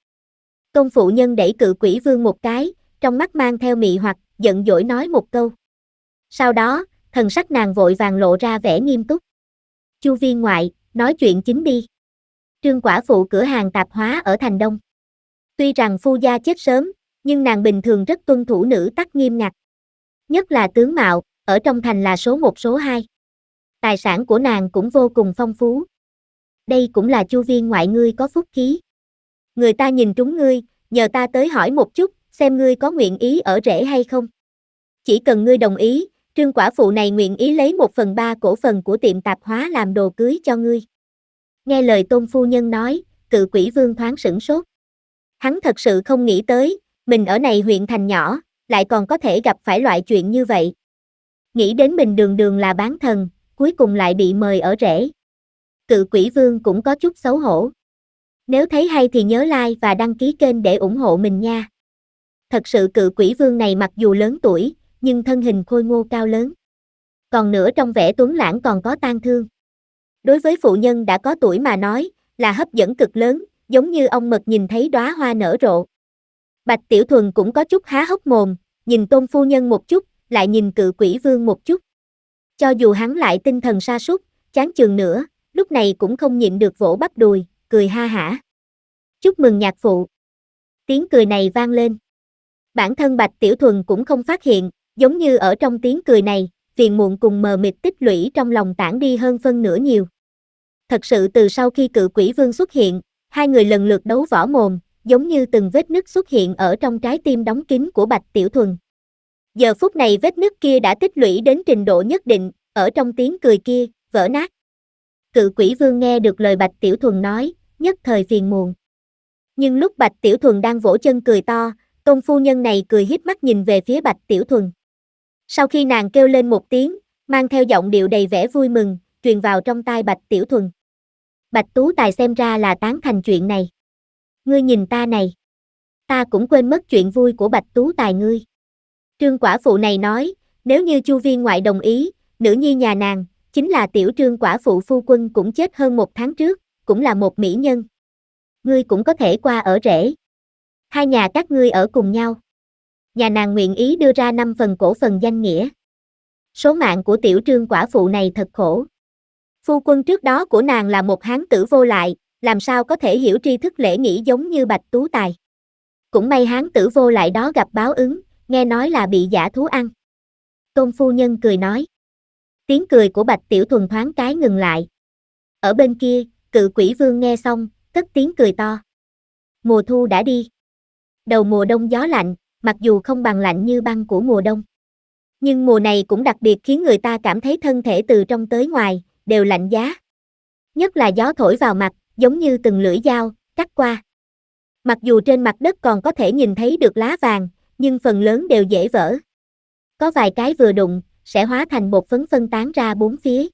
Công phụ nhân đẩy cự quỷ vương một cái, trong mắt mang theo mị hoặc, giận dỗi nói một câu. Sau đó, thần sắc nàng vội vàng lộ ra vẻ nghiêm túc. Chu viên ngoại, nói chuyện chính đi. Trương quả phụ cửa hàng tạp hóa ở Thành Đông. Tuy rằng phu gia chết sớm, nhưng nàng bình thường rất tuân thủ nữ tắc nghiêm ngặt. Nhất là tướng mạo, ở trong thành là số 1 số 2. Tài sản của nàng cũng vô cùng phong phú. Đây cũng là chu viên ngoại ngươi có phúc khí. Người ta nhìn trúng ngươi, nhờ ta tới hỏi một chút, xem ngươi có nguyện ý ở rễ hay không. Chỉ cần ngươi đồng ý, Trương quả phụ này nguyện ý lấy một phần ba cổ phần của tiệm tạp hóa làm đồ cưới cho ngươi. Nghe lời tôn phu nhân nói, cự quỷ vương thoáng sửng sốt. Hắn thật sự không nghĩ tới, mình ở này huyện thành nhỏ, lại còn có thể gặp phải loại chuyện như vậy. Nghĩ đến mình đường đường là bán thần, cuối cùng lại bị mời ở rễ. Cự quỷ vương cũng có chút xấu hổ. Nếu thấy hay thì nhớ like và đăng ký kênh để ủng hộ mình nha. Thật sự cự quỷ vương này mặc dù lớn tuổi, nhưng thân hình khôi ngô cao lớn. Còn nữa trong vẻ tuấn lãng còn có tang thương. Đối với phụ nhân đã có tuổi mà nói, là hấp dẫn cực lớn, giống như ông mật nhìn thấy đóa hoa nở rộ. Bạch Tiểu Thuần cũng có chút há hốc mồm, nhìn tôn phu nhân một chút, lại nhìn cự quỷ vương một chút. Cho dù hắn lại tinh thần sa sút chán chường nữa, lúc này cũng không nhịn được vỗ bắp đùi, cười ha hả. Chúc mừng nhạc phụ. Tiếng cười này vang lên. Bản thân Bạch Tiểu Thuần cũng không phát hiện, Giống như ở trong tiếng cười này, phiền muộn cùng mờ mịt tích lũy trong lòng tản đi hơn phân nửa nhiều. Thật sự từ sau khi cự quỷ vương xuất hiện, hai người lần lượt đấu võ mồm, giống như từng vết nứt xuất hiện ở trong trái tim đóng kín của Bạch Tiểu Thuần. Giờ phút này vết nứt kia đã tích lũy đến trình độ nhất định, ở trong tiếng cười kia, vỡ nát. Cự quỷ vương nghe được lời Bạch Tiểu Thuần nói, nhất thời phiền muộn. Nhưng lúc Bạch Tiểu Thuần đang vỗ chân cười to, Tôn phu nhân này cười híp mắt nhìn về phía Bạch Tiểu Thuần. Sau khi nàng kêu lên một tiếng, mang theo giọng điệu đầy vẻ vui mừng, truyền vào trong tai Bạch Tiểu Thuần. Bạch Tú Tài xem ra là tán thành chuyện này. Ngươi nhìn ta này. Ta cũng quên mất chuyện vui của Bạch Tú Tài ngươi. Trương quả phụ này nói, nếu như Chu Viên ngoại đồng ý, nữ nhi nhà nàng, chính là tiểu trương quả phụ phu quân cũng chết hơn một tháng trước, cũng là một mỹ nhân. Ngươi cũng có thể qua ở rễ. Hai nhà các ngươi ở cùng nhau nhà nàng nguyện ý đưa ra 5 phần cổ phần danh nghĩa. Số mạng của tiểu trương quả phụ này thật khổ. Phu quân trước đó của nàng là một hán tử vô lại, làm sao có thể hiểu tri thức lễ nghĩa giống như bạch tú tài. Cũng may hán tử vô lại đó gặp báo ứng, nghe nói là bị giả thú ăn. Tôn phu nhân cười nói. Tiếng cười của bạch tiểu thuần thoáng cái ngừng lại. Ở bên kia, cự quỷ vương nghe xong, cất tiếng cười to. Mùa thu đã đi. Đầu mùa đông gió lạnh, mặc dù không bằng lạnh như băng của mùa đông. Nhưng mùa này cũng đặc biệt khiến người ta cảm thấy thân thể từ trong tới ngoài, đều lạnh giá. Nhất là gió thổi vào mặt, giống như từng lưỡi dao, cắt qua. Mặc dù trên mặt đất còn có thể nhìn thấy được lá vàng, nhưng phần lớn đều dễ vỡ. Có vài cái vừa đụng, sẽ hóa thành bột phấn phân tán ra bốn phía.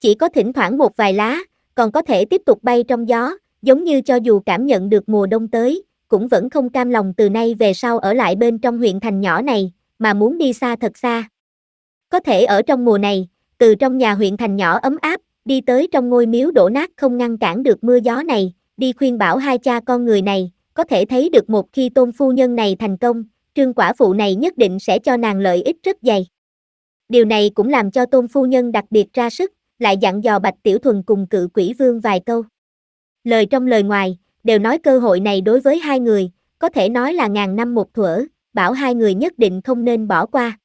Chỉ có thỉnh thoảng một vài lá, còn có thể tiếp tục bay trong gió, giống như cho dù cảm nhận được mùa đông tới, cũng vẫn không cam lòng từ nay về sau ở lại bên trong huyện thành nhỏ này, mà muốn đi xa thật xa. Có thể ở trong mùa này, từ trong nhà huyện thành nhỏ ấm áp, đi tới trong ngôi miếu đổ nát không ngăn cản được mưa gió này, đi khuyên bảo hai cha con người này, có thể thấy được một khi tôn phu nhân này thành công, trương quả phụ này nhất định sẽ cho nàng lợi ích rất dày. Điều này cũng làm cho tôn phu nhân đặc biệt ra sức, lại dặn dò Bạch Tiểu Thuần cùng cự quỷ vương vài câu. Lời trong lời ngoài, đều nói cơ hội này đối với hai người, có thể nói là ngàn năm một thuở, bảo hai người nhất định không nên bỏ qua.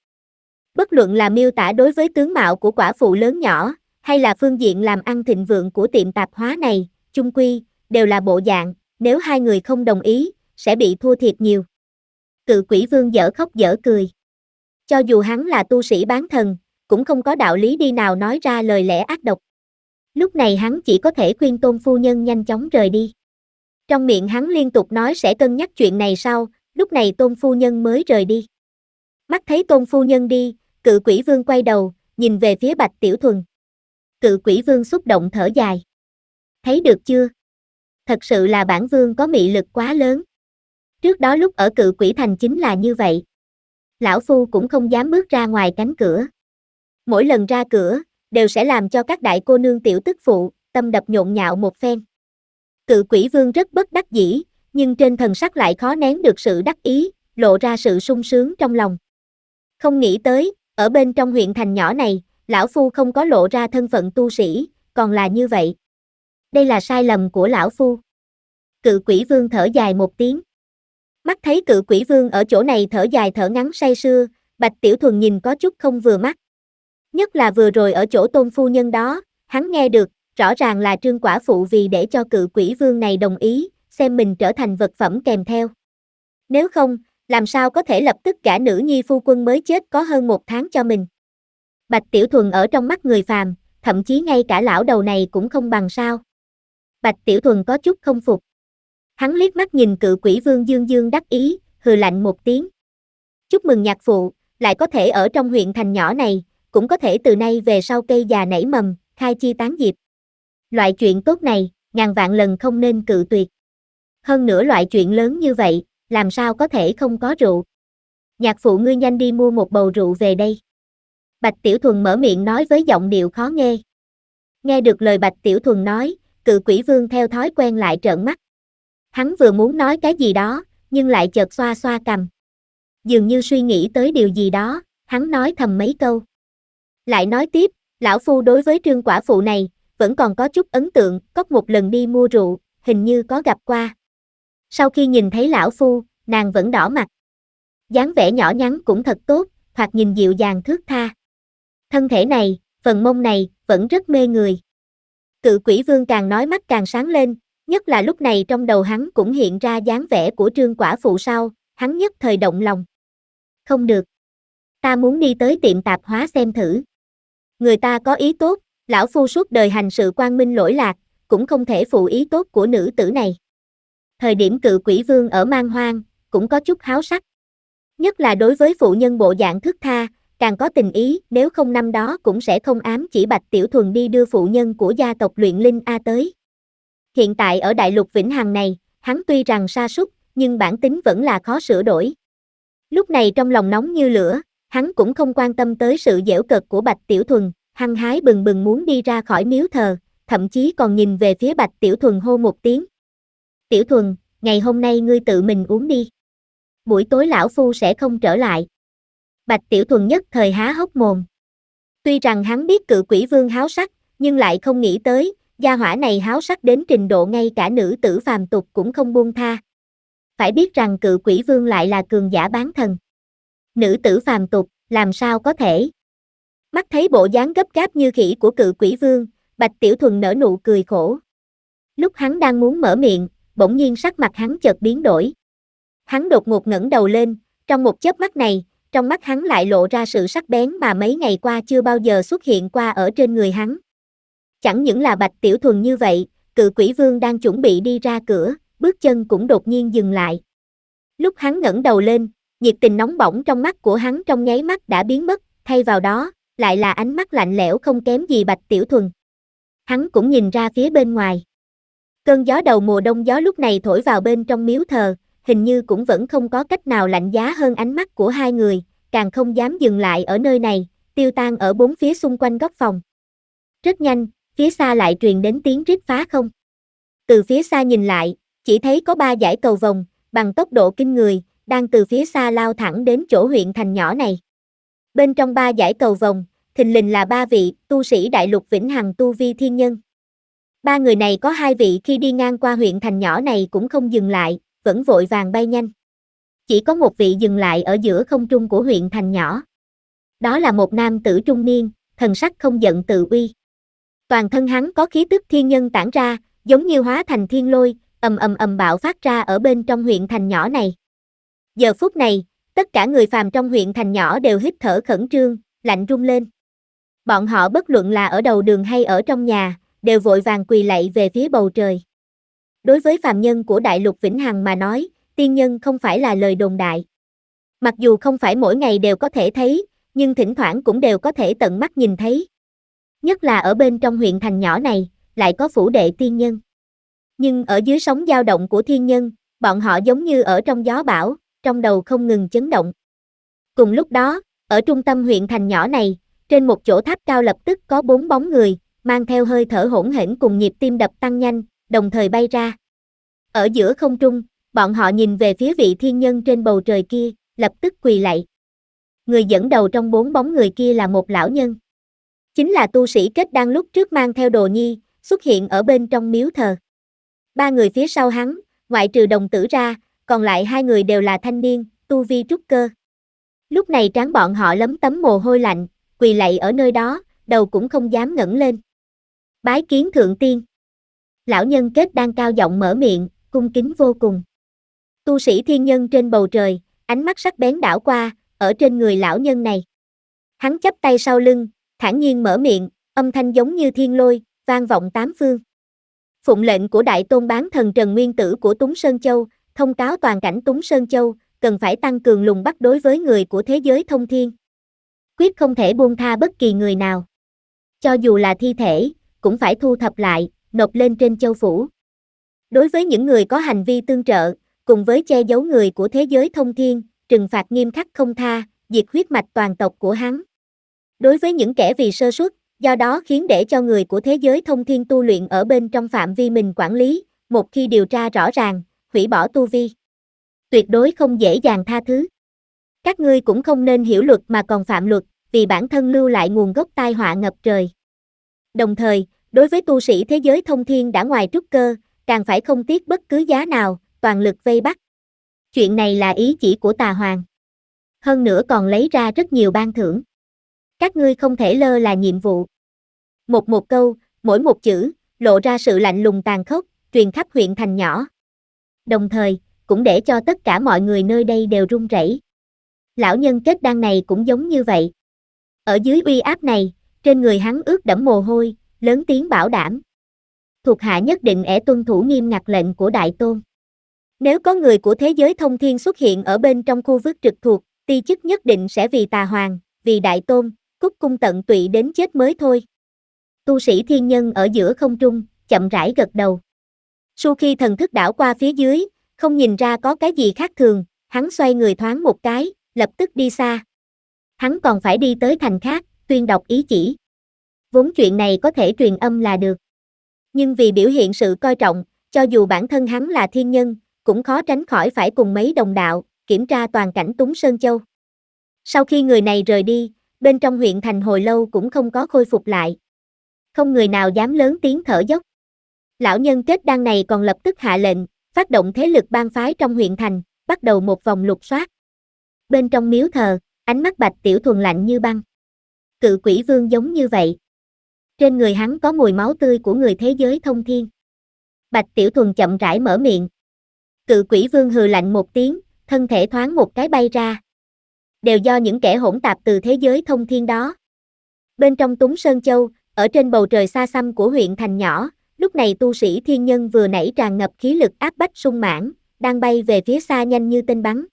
Bất luận là miêu tả đối với tướng mạo của quả phụ lớn nhỏ, hay là phương diện làm ăn thịnh vượng của tiệm tạp hóa này, chung quy, đều là bộ dạng, nếu hai người không đồng ý, sẽ bị thua thiệt nhiều. Cự quỷ vương dở khóc dở cười. Cho dù hắn là tu sĩ bán thần, cũng không có đạo lý đi nào nói ra lời lẽ ác độc. Lúc này hắn chỉ có thể khuyên tôn phu nhân nhanh chóng rời đi. Trong miệng hắn liên tục nói sẽ cân nhắc chuyện này sau, lúc này tôn phu nhân mới rời đi. Mắt thấy tôn phu nhân đi, cự quỷ vương quay đầu, nhìn về phía bạch tiểu thuần. Cự quỷ vương xúc động thở dài. Thấy được chưa? Thật sự là bản vương có mị lực quá lớn. Trước đó lúc ở cự quỷ thành chính là như vậy. Lão Phu cũng không dám bước ra ngoài cánh cửa. Mỗi lần ra cửa, đều sẽ làm cho các đại cô nương tiểu tức phụ, tâm đập nhộn nhạo một phen. Cự quỷ vương rất bất đắc dĩ, nhưng trên thần sắc lại khó nén được sự đắc ý, lộ ra sự sung sướng trong lòng. Không nghĩ tới, ở bên trong huyện thành nhỏ này, lão phu không có lộ ra thân phận tu sĩ, còn là như vậy. Đây là sai lầm của lão phu. Cự quỷ vương thở dài một tiếng. Mắt thấy cự quỷ vương ở chỗ này thở dài thở ngắn say sưa, bạch tiểu thuần nhìn có chút không vừa mắt. Nhất là vừa rồi ở chỗ tôn phu nhân đó, hắn nghe được, rõ ràng là trương quả phụ vì để cho cự quỷ vương này đồng ý, xem mình trở thành vật phẩm kèm theo. Nếu không, làm sao có thể lập tức cả nữ nhi phu quân mới chết có hơn một tháng cho mình. Bạch Tiểu Thuần ở trong mắt người phàm, thậm chí ngay cả lão đầu này cũng không bằng sao. Bạch Tiểu Thuần có chút không phục. Hắn liếc mắt nhìn cự quỷ vương dương dương đắc ý, hừ lạnh một tiếng. Chúc mừng nhạc phụ, lại có thể ở trong huyện thành nhỏ này, cũng có thể từ nay về sau cây già nảy mầm, khai chi tán diệp. Loại chuyện tốt này, ngàn vạn lần không nên cự tuyệt. Hơn nữa loại chuyện lớn như vậy, làm sao có thể không có rượu. Nhạc phụ ngươi nhanh đi mua một bầu rượu về đây. Bạch Tiểu Thuần mở miệng nói với giọng điệu khó nghe. Nghe được lời Bạch Tiểu Thuần nói, cự quỷ vương theo thói quen lại trợn mắt. Hắn vừa muốn nói cái gì đó, nhưng lại chợt xoa xoa cầm. Dường như suy nghĩ tới điều gì đó, hắn nói thầm mấy câu. Lại nói tiếp, lão phu đối với trương quả phụ này, vẫn còn có chút ấn tượng, có một lần đi mua rượu, hình như có gặp qua. Sau khi nhìn thấy lão phu, nàng vẫn đỏ mặt. dáng vẻ nhỏ nhắn cũng thật tốt, hoặc nhìn dịu dàng thước tha. Thân thể này, phần mông này, vẫn rất mê người. Cự quỷ vương càng nói mắt càng sáng lên, nhất là lúc này trong đầu hắn cũng hiện ra dáng vẻ của trương quả phụ sau, hắn nhất thời động lòng. Không được. Ta muốn đi tới tiệm tạp hóa xem thử. Người ta có ý tốt, lão phu suốt đời hành sự quang minh lỗi lạc, cũng không thể phụ ý tốt của nữ tử này. Thời điểm cự quỷ vương ở mang hoang, cũng có chút háo sắc. Nhất là đối với phụ nhân bộ dạng thức tha, càng có tình ý, nếu không năm đó cũng sẽ không ám chỉ Bạch Tiểu Thuần đi đưa phụ nhân của gia tộc luyện linh A tới. Hiện tại ở đại lục Vĩnh Hằng này, hắn tuy rằng sa sút nhưng bản tính vẫn là khó sửa đổi. Lúc này trong lòng nóng như lửa, hắn cũng không quan tâm tới sự dễu cợt của Bạch Tiểu Thuần, hăng hái bừng bừng muốn đi ra khỏi miếu thờ, thậm chí còn nhìn về phía Bạch Tiểu Thuần hô một tiếng. Tiểu Thuần, ngày hôm nay ngươi tự mình uống đi. Buổi tối lão phu sẽ không trở lại. Bạch Tiểu Thuần nhất thời há hốc mồm. Tuy rằng hắn biết cự quỷ vương háo sắc, nhưng lại không nghĩ tới, gia hỏa này háo sắc đến trình độ ngay cả nữ tử phàm tục cũng không buông tha. Phải biết rằng cự quỷ vương lại là cường giả bán thần. Nữ tử phàm tục, làm sao có thể? Mắt thấy bộ dáng gấp gáp như khỉ của cự quỷ vương, Bạch Tiểu Thuần nở nụ cười khổ. Lúc hắn đang muốn mở miệng, bỗng nhiên sắc mặt hắn chợt biến đổi. Hắn đột ngột ngẩng đầu lên, trong một chớp mắt này, trong mắt hắn lại lộ ra sự sắc bén mà mấy ngày qua chưa bao giờ xuất hiện qua ở trên người hắn. Chẳng những là Bạch Tiểu Thuần như vậy, cự quỷ vương đang chuẩn bị đi ra cửa, bước chân cũng đột nhiên dừng lại. Lúc hắn ngẩng đầu lên, nhiệt tình nóng bỏng trong mắt của hắn trong nháy mắt đã biến mất, thay vào đó, lại là ánh mắt lạnh lẽo không kém gì Bạch Tiểu Thuần. Hắn cũng nhìn ra phía bên ngoài. Cơn gió đầu mùa đông gió lúc này thổi vào bên trong miếu thờ, hình như cũng vẫn không có cách nào lạnh giá hơn ánh mắt của hai người, càng không dám dừng lại ở nơi này, tiêu tan ở bốn phía xung quanh góc phòng. Rất nhanh, phía xa lại truyền đến tiếng rít phá không. Từ phía xa nhìn lại, chỉ thấy có ba dải cầu vòng, bằng tốc độ kinh người, đang từ phía xa lao thẳng đến chỗ huyện thành nhỏ này. Bên trong ba dải cầu vòng, thình lình là ba vị tu sĩ đại lục vĩnh hằng tu vi thiên nhân. Ba người này có hai vị khi đi ngang qua huyện thành nhỏ này cũng không dừng lại, vẫn vội vàng bay nhanh. Chỉ có một vị dừng lại ở giữa không trung của huyện thành nhỏ. Đó là một nam tử trung niên, thần sắc không giận tự uy. Toàn thân hắn có khí tức thiên nhân tản ra, giống như hóa thành thiên lôi, ầm ầm ầm bạo phát ra ở bên trong huyện thành nhỏ này. Giờ phút này, tất cả người phàm trong huyện thành nhỏ đều hít thở khẩn trương, lạnh rung lên bọn họ bất luận là ở đầu đường hay ở trong nhà, đều vội vàng quỳ lạy về phía bầu trời. Đối với phàm nhân của Đại Lục Vĩnh Hằng mà nói, tiên nhân không phải là lời đồn đại. Mặc dù không phải mỗi ngày đều có thể thấy, nhưng thỉnh thoảng cũng đều có thể tận mắt nhìn thấy. Nhất là ở bên trong huyện thành nhỏ này, lại có phủ đệ tiên nhân. Nhưng ở dưới sóng dao động của thiên nhân, bọn họ giống như ở trong gió bão, trong đầu không ngừng chấn động. Cùng lúc đó, ở trung tâm huyện thành nhỏ này, trên một chỗ tháp cao lập tức có bốn bóng người, mang theo hơi thở hỗn hển cùng nhịp tim đập tăng nhanh, đồng thời bay ra. Ở giữa không trung, bọn họ nhìn về phía vị thiên nhân trên bầu trời kia, lập tức quỳ lạy. Người dẫn đầu trong bốn bóng người kia là một lão nhân. Chính là tu sĩ kết đang lúc trước mang theo đồ nhi, xuất hiện ở bên trong miếu thờ. Ba người phía sau hắn, ngoại trừ đồng tử ra, còn lại hai người đều là thanh niên, tu vi trúc cơ. Lúc này tráng bọn họ lấm tấm mồ hôi lạnh, quỳ lạy ở nơi đó, đầu cũng không dám ngẩng lên. Bái kiến thượng tiên. Lão nhân kết đang cao giọng mở miệng, cung kính vô cùng. Tu sĩ thiên nhân trên bầu trời, ánh mắt sắc bén đảo qua, ở trên người lão nhân này. Hắn chắp tay sau lưng, thản nhiên mở miệng, âm thanh giống như thiên lôi, vang vọng tám phương. Phụng lệnh của Đại Tôn Bán Thần Trần Nguyên Tử của Túng Sơn Châu, thông cáo toàn cảnh Túng Sơn Châu, cần phải tăng cường lùng bắt đối với người của thế giới thông thiên quyết không thể buông tha bất kỳ người nào. Cho dù là thi thể, cũng phải thu thập lại, nộp lên trên châu phủ. Đối với những người có hành vi tương trợ, cùng với che giấu người của thế giới thông thiên, trừng phạt nghiêm khắc không tha, diệt huyết mạch toàn tộc của hắn. Đối với những kẻ vì sơ suất, do đó khiến để cho người của thế giới thông thiên tu luyện ở bên trong phạm vi mình quản lý, một khi điều tra rõ ràng, hủy bỏ tu vi. Tuyệt đối không dễ dàng tha thứ. Các ngươi cũng không nên hiểu luật mà còn phạm luật, vì bản thân lưu lại nguồn gốc tai họa ngập trời. Đồng thời, đối với tu sĩ thế giới thông thiên đã ngoài trúc cơ, càng phải không tiếc bất cứ giá nào, toàn lực vây bắt. Chuyện này là ý chỉ của tà hoàng. Hơn nữa còn lấy ra rất nhiều ban thưởng. Các ngươi không thể lơ là nhiệm vụ. Một một câu, mỗi một chữ, lộ ra sự lạnh lùng tàn khốc, truyền khắp huyện thành nhỏ. Đồng thời, cũng để cho tất cả mọi người nơi đây đều run rẩy lão nhân kết đan này cũng giống như vậy. Ở dưới uy áp này, trên người hắn ướt đẫm mồ hôi, lớn tiếng bảo đảm. Thuộc hạ nhất định sẽ tuân thủ nghiêm ngặt lệnh của Đại Tôn. Nếu có người của thế giới thông thiên xuất hiện ở bên trong khu vực trực thuộc, ti chức nhất định sẽ vì tà hoàng, vì Đại Tôn, cúc cung tận tụy đến chết mới thôi. Tu sĩ thiên nhân ở giữa không trung, chậm rãi gật đầu. Sau khi thần thức đảo qua phía dưới, không nhìn ra có cái gì khác thường, hắn xoay người thoáng một cái, lập tức đi xa. Hắn còn phải đi tới thành khác, tuyên đọc ý chỉ. Vốn chuyện này có thể truyền âm là được. Nhưng vì biểu hiện sự coi trọng, cho dù bản thân hắn là thiên nhân, cũng khó tránh khỏi phải cùng mấy đồng đạo, kiểm tra toàn cảnh Túng Sơn Châu. Sau khi người này rời đi, bên trong huyện thành hồi lâu cũng không có khôi phục lại. Không người nào dám lớn tiếng thở dốc. Lão nhân kết đăng này còn lập tức hạ lệnh, phát động thế lực ban phái trong huyện thành, bắt đầu một vòng lục soát bên trong miếu thờ, ánh mắt bạch tiểu thuần lạnh như băng. Cự quỷ vương giống như vậy. Trên người hắn có mùi máu tươi của người thế giới thông thiên. Bạch tiểu thuần chậm rãi mở miệng. Cự quỷ vương hừ lạnh một tiếng, thân thể thoáng một cái bay ra. Đều do những kẻ hỗn tạp từ thế giới thông thiên đó. Bên trong túng Sơn Châu, ở trên bầu trời xa xăm của huyện thành nhỏ, lúc này tu sĩ thiên nhân vừa nãy tràn ngập khí lực áp bách sung mãn, đang bay về phía xa nhanh như tên bắn.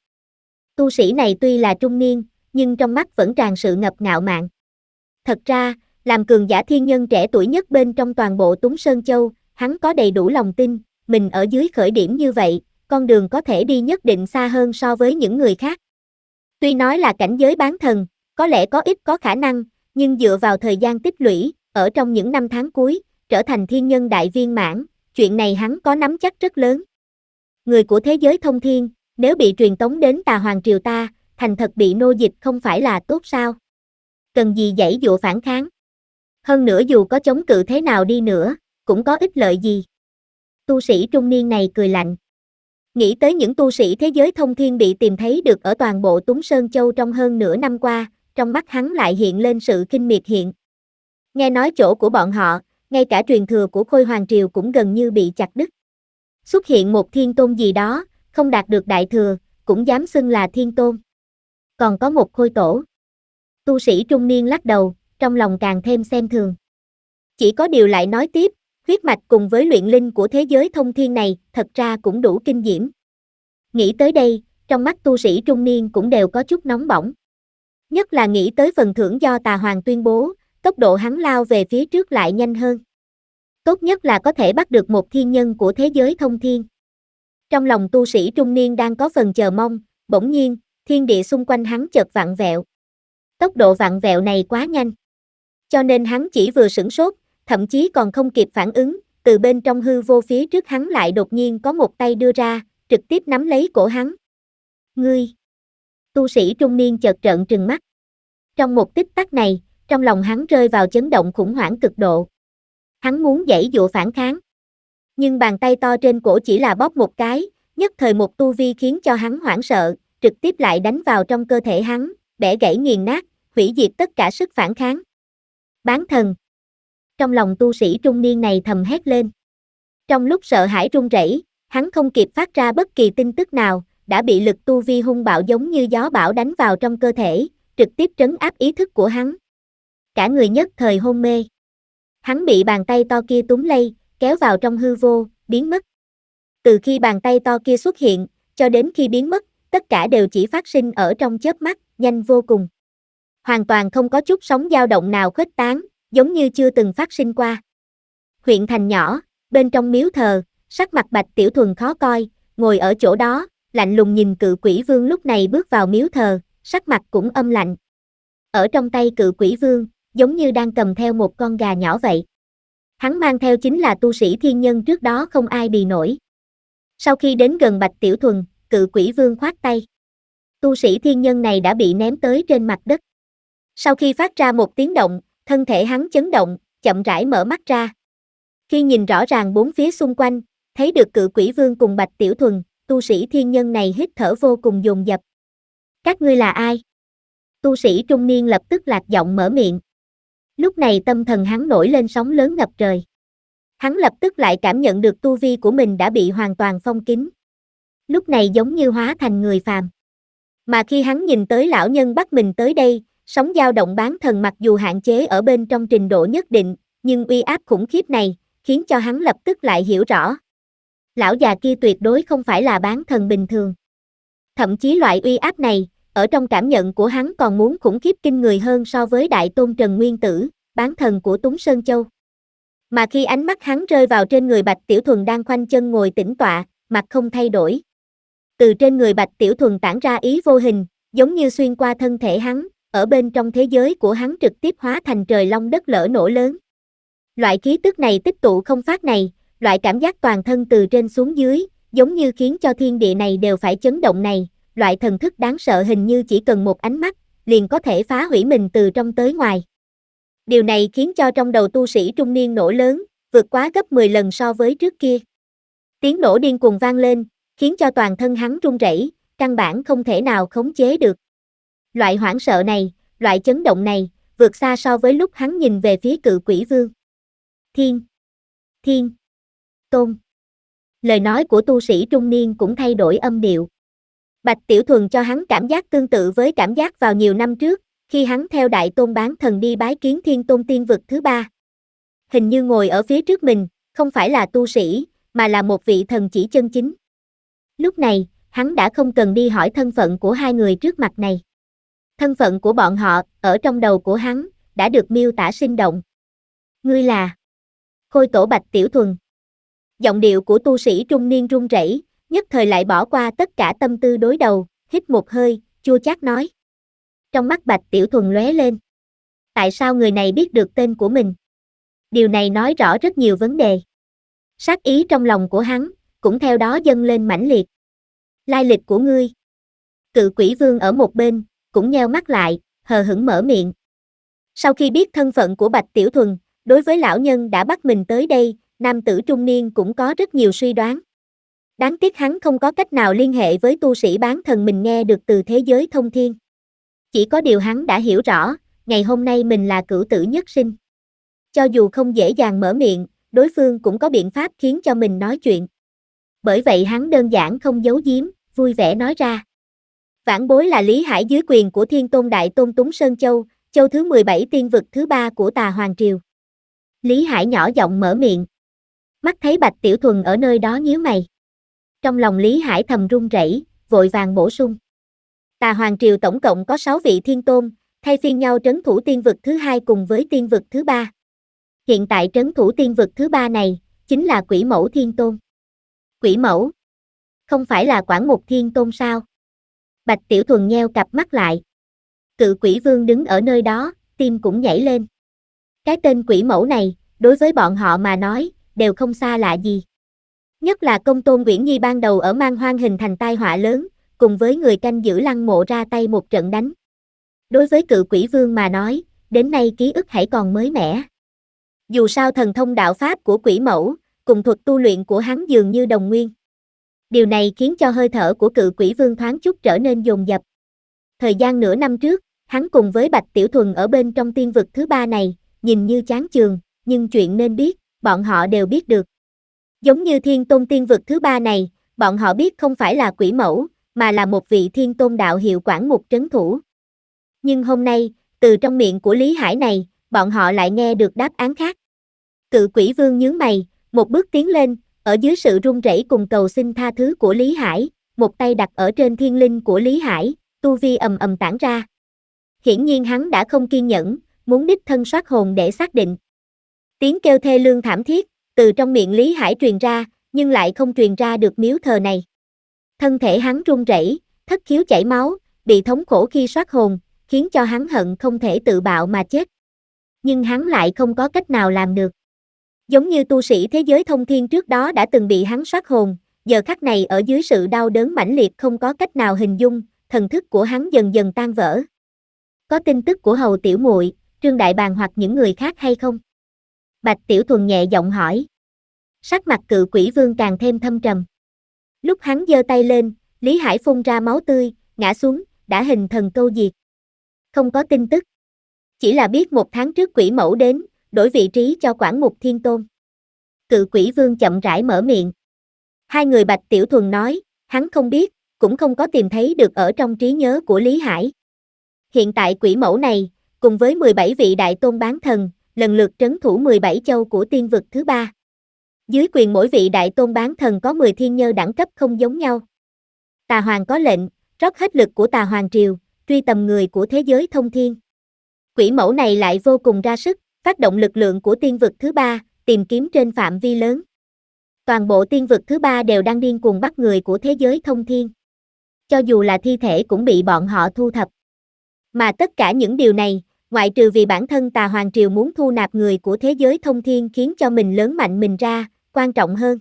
Tu sĩ này tuy là trung niên, nhưng trong mắt vẫn tràn sự ngập ngạo mạn. Thật ra, làm cường giả thiên nhân trẻ tuổi nhất bên trong toàn bộ Túng Sơn Châu, hắn có đầy đủ lòng tin, mình ở dưới khởi điểm như vậy, con đường có thể đi nhất định xa hơn so với những người khác. Tuy nói là cảnh giới bán thần, có lẽ có ít có khả năng, nhưng dựa vào thời gian tích lũy, ở trong những năm tháng cuối, trở thành thiên nhân đại viên mãn, chuyện này hắn có nắm chắc rất lớn. Người của thế giới thông thiên, nếu bị truyền tống đến tà hoàng triều ta, thành thật bị nô dịch không phải là tốt sao? Cần gì dãy dụa phản kháng? Hơn nữa dù có chống cự thế nào đi nữa, cũng có ích lợi gì? Tu sĩ trung niên này cười lạnh. Nghĩ tới những tu sĩ thế giới thông thiên bị tìm thấy được ở toàn bộ Túng Sơn Châu trong hơn nửa năm qua, trong mắt hắn lại hiện lên sự kinh miệt hiện. Nghe nói chỗ của bọn họ, ngay cả truyền thừa của Khôi Hoàng Triều cũng gần như bị chặt đứt. Xuất hiện một thiên tôn gì đó, không đạt được đại thừa, cũng dám xưng là thiên tôn. Còn có một khôi tổ. Tu sĩ trung niên lắc đầu, trong lòng càng thêm xem thường. Chỉ có điều lại nói tiếp, huyết mạch cùng với luyện linh của thế giới thông thiên này thật ra cũng đủ kinh diễm. Nghĩ tới đây, trong mắt tu sĩ trung niên cũng đều có chút nóng bỏng. Nhất là nghĩ tới phần thưởng do tà hoàng tuyên bố, tốc độ hắn lao về phía trước lại nhanh hơn. Tốt nhất là có thể bắt được một thiên nhân của thế giới thông thiên. Trong lòng tu sĩ trung niên đang có phần chờ mong, bỗng nhiên, thiên địa xung quanh hắn chợt vặn vẹo. Tốc độ vặn vẹo này quá nhanh. Cho nên hắn chỉ vừa sửng sốt, thậm chí còn không kịp phản ứng, từ bên trong hư vô phía trước hắn lại đột nhiên có một tay đưa ra, trực tiếp nắm lấy cổ hắn. Ngươi! Tu sĩ trung niên chợt trợn trừng mắt. Trong một tích tắc này, trong lòng hắn rơi vào chấn động khủng hoảng cực độ. Hắn muốn dãy dụ phản kháng nhưng bàn tay to trên cổ chỉ là bóp một cái, nhất thời một tu vi khiến cho hắn hoảng sợ, trực tiếp lại đánh vào trong cơ thể hắn, bẻ gãy nghiền nát, hủy diệt tất cả sức phản kháng. Bán thần. Trong lòng tu sĩ trung niên này thầm hét lên. Trong lúc sợ hãi run rẩy, hắn không kịp phát ra bất kỳ tin tức nào, đã bị lực tu vi hung bạo giống như gió bão đánh vào trong cơ thể, trực tiếp trấn áp ý thức của hắn. Cả người nhất thời hôn mê. Hắn bị bàn tay to kia túm lây, kéo vào trong hư vô, biến mất. Từ khi bàn tay to kia xuất hiện, cho đến khi biến mất, tất cả đều chỉ phát sinh ở trong chớp mắt, nhanh vô cùng. Hoàn toàn không có chút sóng dao động nào khuếch tán, giống như chưa từng phát sinh qua. Huyện thành nhỏ, bên trong miếu thờ, sắc mặt bạch tiểu thuần khó coi, ngồi ở chỗ đó, lạnh lùng nhìn cự quỷ vương lúc này bước vào miếu thờ, sắc mặt cũng âm lạnh. Ở trong tay cự quỷ vương, giống như đang cầm theo một con gà nhỏ vậy. Hắn mang theo chính là tu sĩ thiên nhân trước đó không ai bì nổi. Sau khi đến gần Bạch Tiểu Thuần, cự quỷ vương khoát tay. Tu sĩ thiên nhân này đã bị ném tới trên mặt đất. Sau khi phát ra một tiếng động, thân thể hắn chấn động, chậm rãi mở mắt ra. Khi nhìn rõ ràng bốn phía xung quanh, thấy được cự quỷ vương cùng Bạch Tiểu Thuần, tu sĩ thiên nhân này hít thở vô cùng dồn dập. Các ngươi là ai? Tu sĩ trung niên lập tức lạc giọng mở miệng lúc này tâm thần hắn nổi lên sóng lớn ngập trời. Hắn lập tức lại cảm nhận được tu vi của mình đã bị hoàn toàn phong kín. Lúc này giống như hóa thành người phàm. Mà khi hắn nhìn tới lão nhân bắt mình tới đây, sóng dao động bán thần mặc dù hạn chế ở bên trong trình độ nhất định, nhưng uy áp khủng khiếp này, khiến cho hắn lập tức lại hiểu rõ. Lão già kia tuyệt đối không phải là bán thần bình thường. Thậm chí loại uy áp này, ở trong cảm nhận của hắn còn muốn khủng khiếp kinh người hơn so với đại tôn Trần Nguyên Tử, bán thần của Túng Sơn Châu. Mà khi ánh mắt hắn rơi vào trên người Bạch Tiểu Thuần đang khoanh chân ngồi tĩnh tọa, mặt không thay đổi. Từ trên người Bạch Tiểu Thuần tản ra ý vô hình, giống như xuyên qua thân thể hắn, ở bên trong thế giới của hắn trực tiếp hóa thành trời long đất lở nổ lớn. Loại khí tức này tích tụ không phát này, loại cảm giác toàn thân từ trên xuống dưới, giống như khiến cho thiên địa này đều phải chấn động này, loại thần thức đáng sợ hình như chỉ cần một ánh mắt, liền có thể phá hủy mình từ trong tới ngoài. Điều này khiến cho trong đầu tu sĩ trung niên nổ lớn, vượt quá gấp 10 lần so với trước kia. Tiếng nổ điên cuồng vang lên, khiến cho toàn thân hắn run rẩy, căn bản không thể nào khống chế được. Loại hoảng sợ này, loại chấn động này, vượt xa so với lúc hắn nhìn về phía cự quỷ vương. Thiên, thiên, tôn. Lời nói của tu sĩ trung niên cũng thay đổi âm điệu. Bạch Tiểu Thuần cho hắn cảm giác tương tự với cảm giác vào nhiều năm trước, khi hắn theo Đại Tôn Bán Thần đi bái kiến Thiên Tôn Tiên Vực thứ ba. Hình như ngồi ở phía trước mình, không phải là tu sĩ, mà là một vị thần chỉ chân chính. Lúc này, hắn đã không cần đi hỏi thân phận của hai người trước mặt này. Thân phận của bọn họ, ở trong đầu của hắn, đã được miêu tả sinh động. Ngươi là Khôi Tổ Bạch Tiểu Thuần. Giọng điệu của tu sĩ trung niên run rẩy, nhất thời lại bỏ qua tất cả tâm tư đối đầu, hít một hơi, chua chát nói. Trong mắt Bạch Tiểu Thuần lóe lên. Tại sao người này biết được tên của mình? Điều này nói rõ rất nhiều vấn đề. Sát ý trong lòng của hắn, cũng theo đó dâng lên mãnh liệt. Lai lịch của ngươi. Cự quỷ vương ở một bên, cũng nheo mắt lại, hờ hững mở miệng. Sau khi biết thân phận của Bạch Tiểu Thuần, đối với lão nhân đã bắt mình tới đây, nam tử trung niên cũng có rất nhiều suy đoán. Đáng tiếc hắn không có cách nào liên hệ với tu sĩ bán thần mình nghe được từ thế giới thông thiên. Chỉ có điều hắn đã hiểu rõ, ngày hôm nay mình là cửu tử nhất sinh. Cho dù không dễ dàng mở miệng, đối phương cũng có biện pháp khiến cho mình nói chuyện. Bởi vậy hắn đơn giản không giấu giếm, vui vẻ nói ra. Vãn bối là Lý Hải dưới quyền của Thiên Tôn Đại Tôn Túng Sơn Châu, châu thứ 17 tiên vực thứ ba của Tà Hoàng Triều. Lý Hải nhỏ giọng mở miệng. Mắt thấy Bạch Tiểu Thuần ở nơi đó nhíu mày. Trong lòng Lý Hải thầm run rẩy, vội vàng bổ sung. Tà Hoàng Triều tổng cộng có 6 vị thiên tôn, thay phiên nhau trấn thủ tiên vực thứ hai cùng với tiên vực thứ ba. Hiện tại trấn thủ tiên vực thứ ba này, chính là quỷ mẫu thiên tôn. Quỷ mẫu? Không phải là quản mục thiên tôn sao? Bạch Tiểu Thuần nheo cặp mắt lại. Cự quỷ vương đứng ở nơi đó, tim cũng nhảy lên. Cái tên quỷ mẫu này, đối với bọn họ mà nói, đều không xa lạ gì. Nhất là công tôn Nguyễn Nhi ban đầu ở mang hoang hình thành tai họa lớn, cùng với người canh giữ lăng mộ ra tay một trận đánh. Đối với cự quỷ vương mà nói, đến nay ký ức hãy còn mới mẻ. Dù sao thần thông đạo pháp của quỷ mẫu, cùng thuật tu luyện của hắn dường như đồng nguyên. Điều này khiến cho hơi thở của cự quỷ vương thoáng chút trở nên dồn dập. Thời gian nửa năm trước, hắn cùng với Bạch Tiểu Thuần ở bên trong tiên vực thứ ba này, nhìn như chán trường, nhưng chuyện nên biết, bọn họ đều biết được. Giống như thiên tôn tiên vực thứ ba này, bọn họ biết không phải là quỷ mẫu, mà là một vị thiên tôn đạo hiệu quản mục trấn thủ. Nhưng hôm nay, từ trong miệng của Lý Hải này, bọn họ lại nghe được đáp án khác. Cự quỷ vương nhướng mày, một bước tiến lên, ở dưới sự run rẩy cùng cầu xin tha thứ của Lý Hải, một tay đặt ở trên thiên linh của Lý Hải, tu vi ầm ầm tản ra. Hiển nhiên hắn đã không kiên nhẫn, muốn đích thân soát hồn để xác định. Tiếng kêu thê lương thảm thiết, từ trong miệng Lý Hải truyền ra, nhưng lại không truyền ra được miếu thờ này. Thân thể hắn run rẩy, thất khiếu chảy máu, bị thống khổ khi soát hồn, khiến cho hắn hận không thể tự bạo mà chết. Nhưng hắn lại không có cách nào làm được. Giống như tu sĩ thế giới thông thiên trước đó đã từng bị hắn soát hồn, giờ khắc này ở dưới sự đau đớn mãnh liệt không có cách nào hình dung, thần thức của hắn dần dần tan vỡ. Có tin tức của Hầu Tiểu Muội, Trương Đại Bàng hoặc những người khác hay không? Bạch Tiểu Thuần nhẹ giọng hỏi. Sắc mặt cự quỷ vương càng thêm thâm trầm. Lúc hắn giơ tay lên, Lý Hải phun ra máu tươi, ngã xuống, đã hình thần câu diệt. Không có tin tức. Chỉ là biết một tháng trước quỷ mẫu đến, đổi vị trí cho quản mục thiên tôn. Cự quỷ vương chậm rãi mở miệng. Hai người Bạch Tiểu Thuần nói, hắn không biết, cũng không có tìm thấy được ở trong trí nhớ của Lý Hải. Hiện tại quỷ mẫu này, cùng với 17 vị đại tôn bán thần, lần lượt trấn thủ 17 châu của tiên vực thứ ba. Dưới quyền mỗi vị đại tôn bán thần có 10 thiên nhơ đẳng cấp không giống nhau. Tà Hoàng có lệnh, rót hết lực của Tà Hoàng Triều, truy tầm người của thế giới thông thiên. Quỷ mẫu này lại vô cùng ra sức, phát động lực lượng của tiên vực thứ ba, tìm kiếm trên phạm vi lớn. Toàn bộ tiên vực thứ ba đều đang điên cuồng bắt người của thế giới thông thiên. Cho dù là thi thể cũng bị bọn họ thu thập. Mà tất cả những điều này, ngoại trừ vì bản thân tà hoàng triều muốn thu nạp người của thế giới thông thiên khiến cho mình lớn mạnh mình ra, quan trọng hơn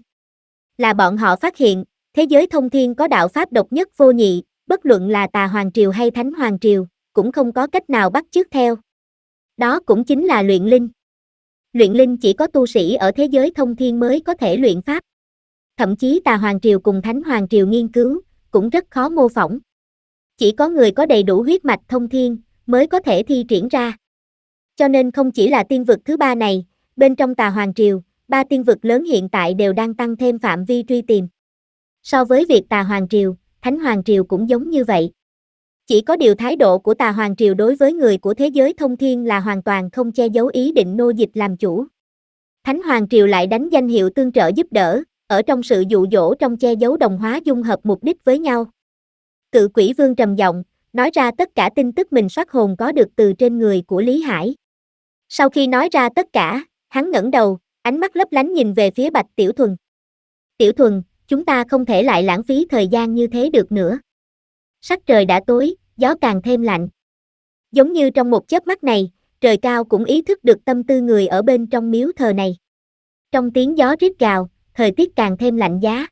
là bọn họ phát hiện, thế giới thông thiên có đạo pháp độc nhất vô nhị, bất luận là tà hoàng triều hay thánh hoàng triều, cũng không có cách nào bắt chước theo. Đó cũng chính là luyện linh. Luyện linh chỉ có tu sĩ ở thế giới thông thiên mới có thể luyện pháp. Thậm chí tà hoàng triều cùng thánh hoàng triều nghiên cứu, cũng rất khó mô phỏng. Chỉ có người có đầy đủ huyết mạch thông thiên, mới có thể thi triển ra. Cho nên không chỉ là tiên vực thứ ba này, bên trong tà hoàng triều, ba tiên vực lớn hiện tại đều đang tăng thêm phạm vi truy tìm. So với việc tà hoàng triều, thánh hoàng triều cũng giống như vậy. Chỉ có điều thái độ của tà hoàng triều đối với người của thế giới thông thiên là hoàn toàn không che giấu ý định nô dịch làm chủ. Thánh hoàng triều lại đánh danh hiệu tương trợ giúp đỡ, ở trong sự dụ dỗ trong che giấu đồng hóa dung hợp mục đích với nhau. Cự quỷ vương trầm giọng, nói ra tất cả tin tức mình soát hồn có được từ trên người của Lý Hải. Sau khi nói ra tất cả, hắn ngẩng đầu, ánh mắt lấp lánh nhìn về phía Bạch Tiểu Thuần. Tiểu Thuần, chúng ta không thể lại lãng phí thời gian như thế được nữa. Sắc trời đã tối, gió càng thêm lạnh. Giống như trong một chớp mắt này, trời cao cũng ý thức được tâm tư người ở bên trong miếu thờ này. Trong tiếng gió rít gào, thời tiết càng thêm lạnh giá.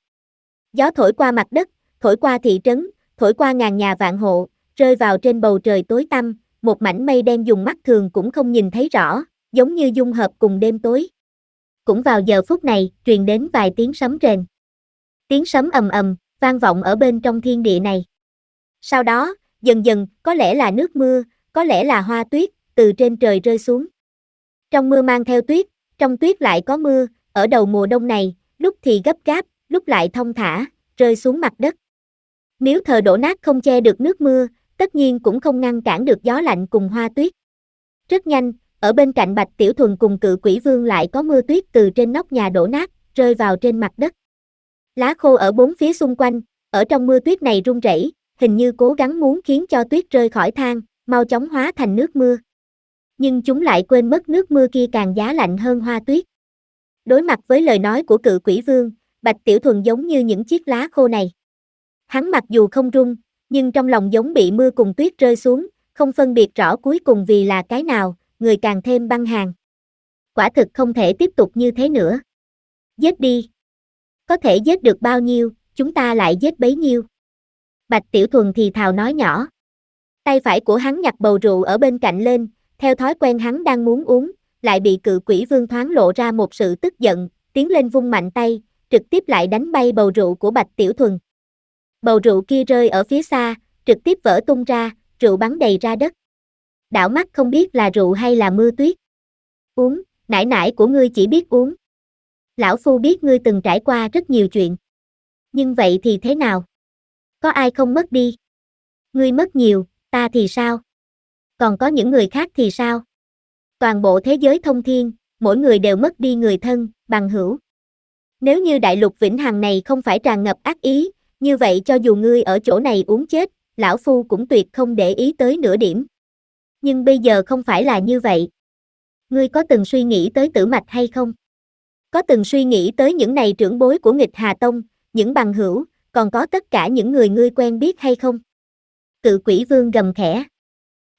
Gió thổi qua mặt đất, thổi qua thị trấn, thổi qua ngàn nhà vạn hộ, rơi vào trên bầu trời tối tăm, một mảnh mây đen dùng mắt thường cũng không nhìn thấy rõ, giống như dung hợp cùng đêm tối. Cũng vào giờ phút này, truyền đến vài tiếng sấm rền. Tiếng sấm ầm ầm, vang vọng ở bên trong thiên địa này. Sau đó, dần dần, có lẽ là nước mưa, có lẽ là hoa tuyết, từ trên trời rơi xuống. Trong mưa mang theo tuyết, trong tuyết lại có mưa, ở đầu mùa đông này, lúc thì gấp gáp, lúc lại thông thả, rơi xuống mặt đất. Miếu thờ đổ nát không che được nước mưa, tất nhiên cũng không ngăn cản được gió lạnh cùng hoa tuyết. Rất nhanh, ở bên cạnh Bạch Tiểu Thuần cùng cự quỷ vương lại có mưa tuyết từ trên nóc nhà đổ nát, rơi vào trên mặt đất. Lá khô ở bốn phía xung quanh, ở trong mưa tuyết này rung rẩy, hình như cố gắng muốn khiến cho tuyết rơi khỏi thang, mau chóng hóa thành nước mưa. Nhưng chúng lại quên mất nước mưa kia càng giá lạnh hơn hoa tuyết. Đối mặt với lời nói của cự quỷ vương, Bạch Tiểu Thuần giống như những chiếc lá khô này. Hắn mặc dù không rung, nhưng trong lòng giống bị mưa cùng tuyết rơi xuống, không phân biệt rõ cuối cùng vì là cái nào, người càng thêm băng hàng. Quả thực không thể tiếp tục như thế nữa. Giết đi. Có thể giết được bao nhiêu, chúng ta lại giết bấy nhiêu. Bạch Tiểu Thuần thì thào nói nhỏ. Tay phải của hắn nhặt bầu rượu ở bên cạnh lên, theo thói quen hắn đang muốn uống, lại bị cự quỷ vương thoáng lộ ra một sự tức giận, tiến lên vung mạnh tay, trực tiếp lại đánh bay bầu rượu của Bạch Tiểu Thuần. Bầu rượu kia rơi ở phía xa, trực tiếp vỡ tung ra, rượu bắn đầy ra đất. Đảo mắt không biết là rượu hay là mưa tuyết. Uống, nải nải của ngươi chỉ biết uống. Lão Phu biết ngươi từng trải qua rất nhiều chuyện. Nhưng vậy thì thế nào? Có ai không mất đi? Ngươi mất nhiều, ta thì sao? Còn có những người khác thì sao? Toàn bộ thế giới thông thiên, mỗi người đều mất đi người thân, bằng hữu. Nếu như đại lục vĩnh hằng này không phải tràn ngập ác ý, như vậy cho dù ngươi ở chỗ này uống chết, lão phu cũng tuyệt không để ý tới nửa điểm. Nhưng bây giờ không phải là như vậy. Ngươi có từng suy nghĩ tới tử mạch hay không? Có từng suy nghĩ tới những này trưởng bối của nghịch Hà Tông, những bằng hữu, còn có tất cả những người ngươi quen biết hay không? Cự quỷ vương gầm khẽ.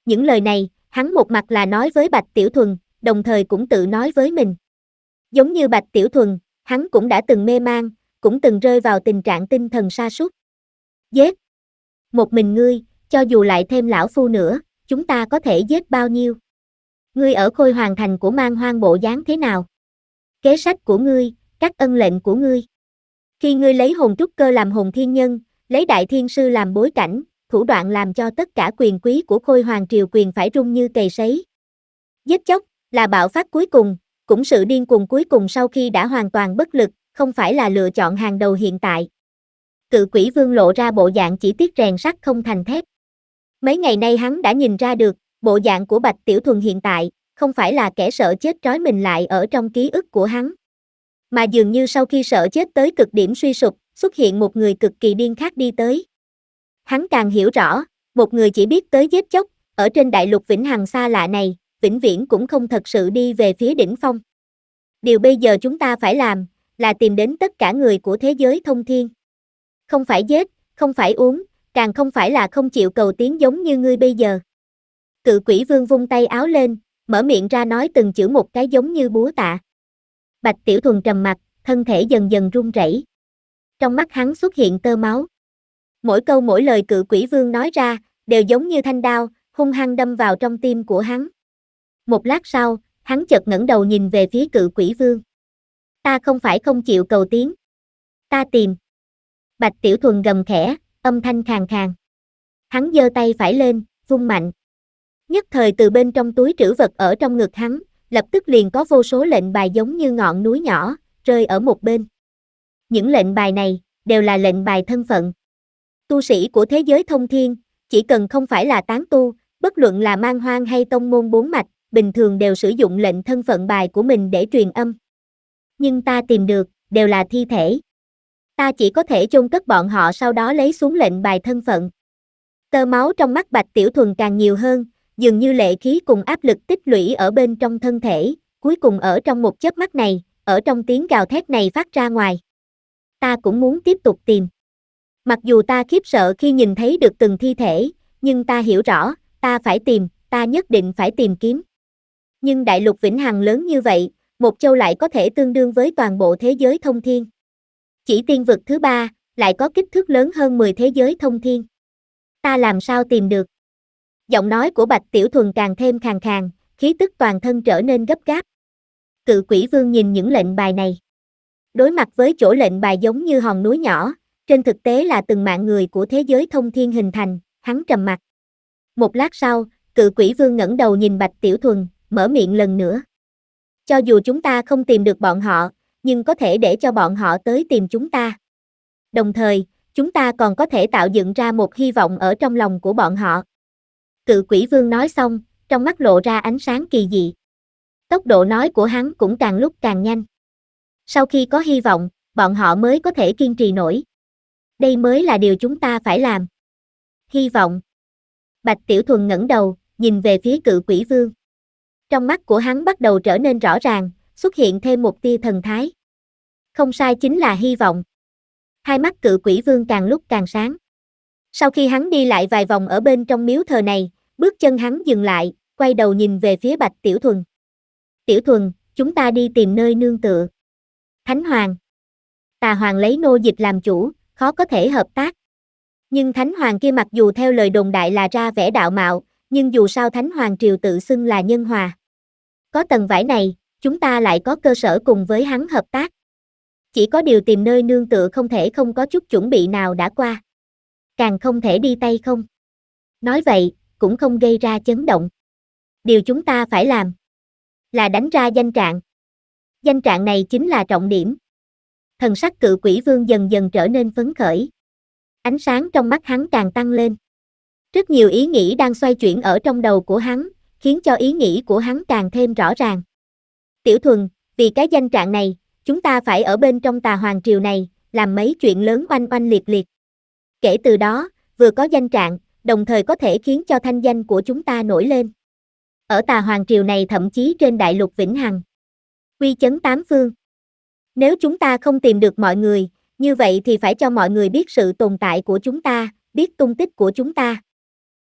Những lời này, hắn một mặt là nói với Bạch Tiểu Thuần, đồng thời cũng tự nói với mình. Giống như Bạch Tiểu Thuần, hắn cũng đã từng mê mang, cũng từng rơi vào tình trạng tinh thần sa sút. Giết! Một mình ngươi, cho dù lại thêm lão phu nữa, chúng ta có thể giết bao nhiêu? Ngươi ở khôi hoàng thành của mang hoang bộ dáng thế nào? Kế sách của ngươi, các ân lệnh của ngươi. Khi ngươi lấy hồn trúc cơ làm hồn thiên nhân, lấy đại thiên sư làm bối cảnh, thủ đoạn làm cho tất cả quyền quý của khôi hoàng triều quyền phải rung như cầy sấy. Giết chóc, là bạo phát cuối cùng, cũng sự điên cuồng cuối cùng sau khi đã hoàn toàn bất lực, không phải là lựa chọn hàng đầu hiện tại. Cự quỷ vương lộ ra bộ dạng chỉ tiết rèn sắt không thành thép. Mấy ngày nay hắn đã nhìn ra được, bộ dạng của Bạch Tiểu Thuần hiện tại, không phải là kẻ sợ chết trói mình lại ở trong ký ức của hắn. Mà dường như sau khi sợ chết tới cực điểm suy sụp, xuất hiện một người cực kỳ điên khác đi tới. Hắn càng hiểu rõ, một người chỉ biết tới giết chóc, ở trên đại lục vĩnh hằng xa lạ này, vĩnh viễn cũng không thật sự đi về phía đỉnh phong. Điều bây giờ chúng ta phải làm, là tìm đến tất cả người của thế giới thông thiên. Không phải giết, không phải uống, càng không phải là không chịu cầu tiến giống như ngươi bây giờ. Cự quỷ vương vung tay áo lên, mở miệng ra nói từng chữ một cái giống như búa tạ. Bạch Tiểu Thuần trầm mặt, thân thể dần dần run rẩy. Trong mắt hắn xuất hiện tơ máu. Mỗi câu mỗi lời cự quỷ vương nói ra, đều giống như thanh đao, hung hăng đâm vào trong tim của hắn. Một lát sau, hắn chợt ngẩng đầu nhìn về phía cự quỷ vương ta không phải không chịu cầu tiến. Ta tìm. Bạch Tiểu Thuần gầm khẽ, âm thanh khàn khàn. Hắn giơ tay phải lên, vung mạnh. Nhất thời từ bên trong túi trữ vật ở trong ngực hắn, lập tức liền có vô số lệnh bài giống như ngọn núi nhỏ, rơi ở một bên. Những lệnh bài này, đều là lệnh bài thân phận. Tu sĩ của thế giới thông thiên, chỉ cần không phải là tán tu, bất luận là mang hoang hay tông môn bốn mạch, bình thường đều sử dụng lệnh thân phận bài của mình để truyền âm nhưng ta tìm được, đều là thi thể. Ta chỉ có thể chôn cất bọn họ sau đó lấy xuống lệnh bài thân phận. Tơ máu trong mắt Bạch Tiểu Thuần càng nhiều hơn, dường như lệ khí cùng áp lực tích lũy ở bên trong thân thể, cuối cùng ở trong một chớp mắt này, ở trong tiếng gào thét này phát ra ngoài. Ta cũng muốn tiếp tục tìm. Mặc dù ta khiếp sợ khi nhìn thấy được từng thi thể, nhưng ta hiểu rõ, ta phải tìm, ta nhất định phải tìm kiếm. Nhưng đại lục vĩnh hằng lớn như vậy, một châu lại có thể tương đương với toàn bộ thế giới thông thiên. Chỉ tiên vực thứ ba, lại có kích thước lớn hơn 10 thế giới thông thiên. Ta làm sao tìm được? Giọng nói của Bạch Tiểu Thuần càng thêm khàn khàn, khí tức toàn thân trở nên gấp gáp. Cự quỷ vương nhìn những lệnh bài này. Đối mặt với chỗ lệnh bài giống như hòn núi nhỏ, trên thực tế là từng mạng người của thế giới thông thiên hình thành, hắn trầm mặt. Một lát sau, cự quỷ vương ngẩng đầu nhìn Bạch Tiểu Thuần, mở miệng lần nữa. Cho dù chúng ta không tìm được bọn họ, nhưng có thể để cho bọn họ tới tìm chúng ta. Đồng thời, chúng ta còn có thể tạo dựng ra một hy vọng ở trong lòng của bọn họ. Cự quỷ vương nói xong, trong mắt lộ ra ánh sáng kỳ dị. Tốc độ nói của hắn cũng càng lúc càng nhanh. Sau khi có hy vọng, bọn họ mới có thể kiên trì nổi. Đây mới là điều chúng ta phải làm. Hy vọng. Bạch Tiểu Thuần ngẩng đầu, nhìn về phía cự quỷ vương. Trong mắt của hắn bắt đầu trở nên rõ ràng, xuất hiện thêm một tia thần thái. Không sai chính là hy vọng. Hai mắt cự quỷ vương càng lúc càng sáng. Sau khi hắn đi lại vài vòng ở bên trong miếu thờ này, bước chân hắn dừng lại, quay đầu nhìn về phía Bạch Tiểu Thuần. Tiểu Thuần, chúng ta đi tìm nơi nương tựa. Thánh Hoàng. Tà Hoàng lấy nô dịch làm chủ, khó có thể hợp tác. Nhưng Thánh Hoàng kia mặc dù theo lời đồn đại là ra vẻ đạo mạo, nhưng dù sao Thánh Hoàng Triều tự xưng là nhân hòa. Có tầng vải này, chúng ta lại có cơ sở cùng với hắn hợp tác. Chỉ có điều tìm nơi nương tựa không thể không có chút chuẩn bị nào đã qua. Càng không thể đi tay không. Nói vậy, cũng không gây ra chấn động. Điều chúng ta phải làm là đánh ra danh trạng. Danh trạng này chính là trọng điểm. Thần sắc cự quỷ vương dần dần trở nên phấn khởi. Ánh sáng trong mắt hắn càng tăng lên. Rất nhiều ý nghĩ đang xoay chuyển ở trong đầu của hắn, khiến cho ý nghĩ của hắn càng thêm rõ ràng. Tiểu thuần, vì cái danh trạng này, chúng ta phải ở bên trong tà hoàng triều này, làm mấy chuyện lớn oanh oanh liệt liệt. Kể từ đó, vừa có danh trạng, đồng thời có thể khiến cho thanh danh của chúng ta nổi lên. Ở tà hoàng triều này thậm chí trên đại lục Vĩnh Hằng. Quy chấn tám phương. Nếu chúng ta không tìm được mọi người, như vậy thì phải cho mọi người biết sự tồn tại của chúng ta, biết tung tích của chúng ta.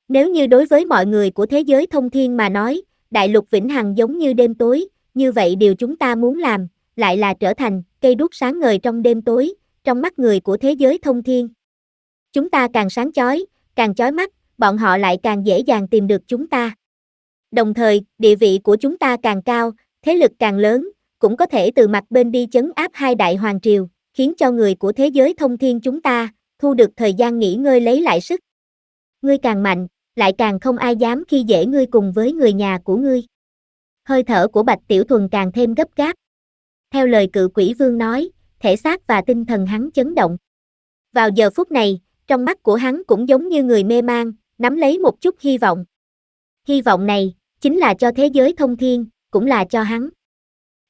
Nếu như đối với mọi người của thế giới thông thiên mà nói, đại lục vĩnh hằng giống như đêm tối, như vậy điều chúng ta muốn làm, lại là trở thành cây đuốc sáng ngời trong đêm tối, trong mắt người của thế giới thông thiên. Chúng ta càng sáng chói, càng chói mắt, bọn họ lại càng dễ dàng tìm được chúng ta. Đồng thời, địa vị của chúng ta càng cao, thế lực càng lớn, cũng có thể từ mặt bên đi chấn áp hai đại hoàng triều, khiến cho người của thế giới thông thiên chúng ta thu được thời gian nghỉ ngơi lấy lại sức. Ngươi càng mạnh, lại càng không ai dám khi dễ ngươi cùng với người nhà của ngươi. Hơi thở của Bạch Tiểu Thuần càng thêm gấp gáp. Theo lời cự quỷ vương nói, thể xác và tinh thần hắn chấn động. Vào giờ phút này, trong mắt của hắn cũng giống như người mê mang, nắm lấy một chút hy vọng. Hy vọng này, chính là cho thế giới thông thiên, cũng là cho hắn.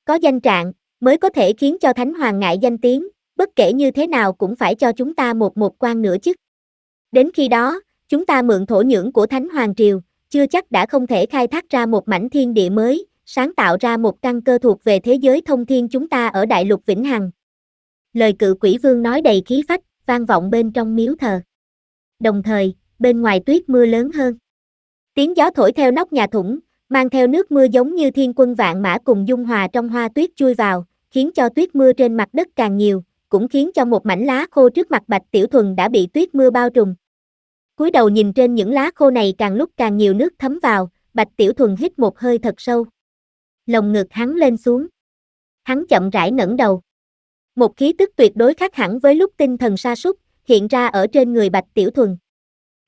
Có danh trạng, mới có thể khiến cho Thánh Hoàng ngại danh tiếng, bất kể như thế nào cũng phải cho chúng ta một một quan nữa chứ. Đến khi đó, chúng ta mượn thổ nhưỡng của Thánh Hoàng Triều, chưa chắc đã không thể khai thác ra một mảnh thiên địa mới, sáng tạo ra một căn cơ thuộc về thế giới thông thiên chúng ta ở đại lục Vĩnh Hằng. Lời cự quỷ vương nói đầy khí phách, vang vọng bên trong miếu thờ. Đồng thời, bên ngoài tuyết mưa lớn hơn. Tiếng gió thổi theo nóc nhà thủng, mang theo nước mưa giống như thiên quân vạn mã cùng dung hòa trong hoa tuyết chui vào, khiến cho tuyết mưa trên mặt đất càng nhiều, cũng khiến cho một mảnh lá khô trước mặt Bạch Tiểu Thuần đã bị tuyết mưa bao trùm cúi đầu nhìn trên những lá khô này càng lúc càng nhiều nước thấm vào, Bạch Tiểu Thuần hít một hơi thật sâu. Lồng ngực hắn lên xuống. Hắn chậm rãi ngẩng đầu. Một khí tức tuyệt đối khác hẳn với lúc tinh thần sa sút hiện ra ở trên người Bạch Tiểu Thuần.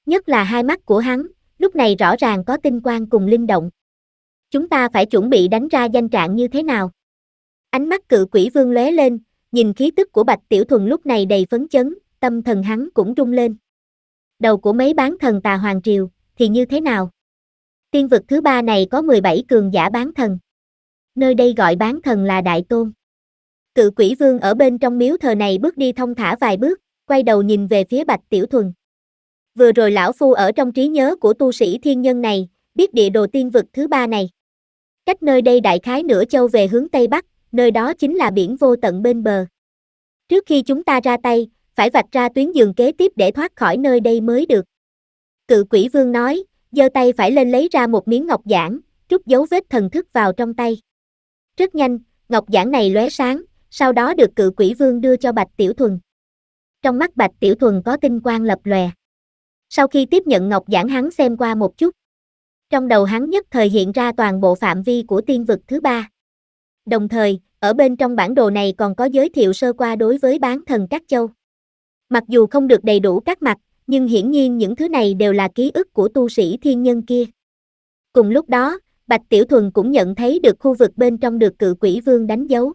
Nhất là hai mắt của hắn, lúc này rõ ràng có tinh quang cùng linh động. Chúng ta phải chuẩn bị đánh ra danh trạng như thế nào? Ánh mắt cự quỷ vương lóe lên, nhìn khí tức của Bạch Tiểu Thuần lúc này đầy phấn chấn, tâm thần hắn cũng rung lên đầu của mấy bán thần tà hoàng triều, thì như thế nào? Tiên vực thứ ba này có 17 cường giả bán thần. Nơi đây gọi bán thần là Đại Tôn. Cự quỷ vương ở bên trong miếu thờ này bước đi thông thả vài bước, quay đầu nhìn về phía Bạch Tiểu Thuần. Vừa rồi lão phu ở trong trí nhớ của tu sĩ thiên nhân này, biết địa đồ tiên vực thứ ba này. Cách nơi đây đại khái nửa châu về hướng Tây Bắc, nơi đó chính là biển vô tận bên bờ. Trước khi chúng ta ra tay, phải vạch ra tuyến giường kế tiếp để thoát khỏi nơi đây mới được. Cự quỷ vương nói, giơ tay phải lên lấy ra một miếng ngọc giản, trút dấu vết thần thức vào trong tay. Rất nhanh, ngọc giản này lóe sáng, sau đó được cự quỷ vương đưa cho Bạch Tiểu Thuần. Trong mắt Bạch Tiểu Thuần có tinh quang lập lòe. Sau khi tiếp nhận ngọc giản hắn xem qua một chút. Trong đầu hắn nhất thời hiện ra toàn bộ phạm vi của tiên vực thứ ba. Đồng thời, ở bên trong bản đồ này còn có giới thiệu sơ qua đối với bán thần các châu. Mặc dù không được đầy đủ các mặt, nhưng hiển nhiên những thứ này đều là ký ức của tu sĩ thiên nhân kia. Cùng lúc đó, Bạch Tiểu Thuần cũng nhận thấy được khu vực bên trong được cự quỷ vương đánh dấu.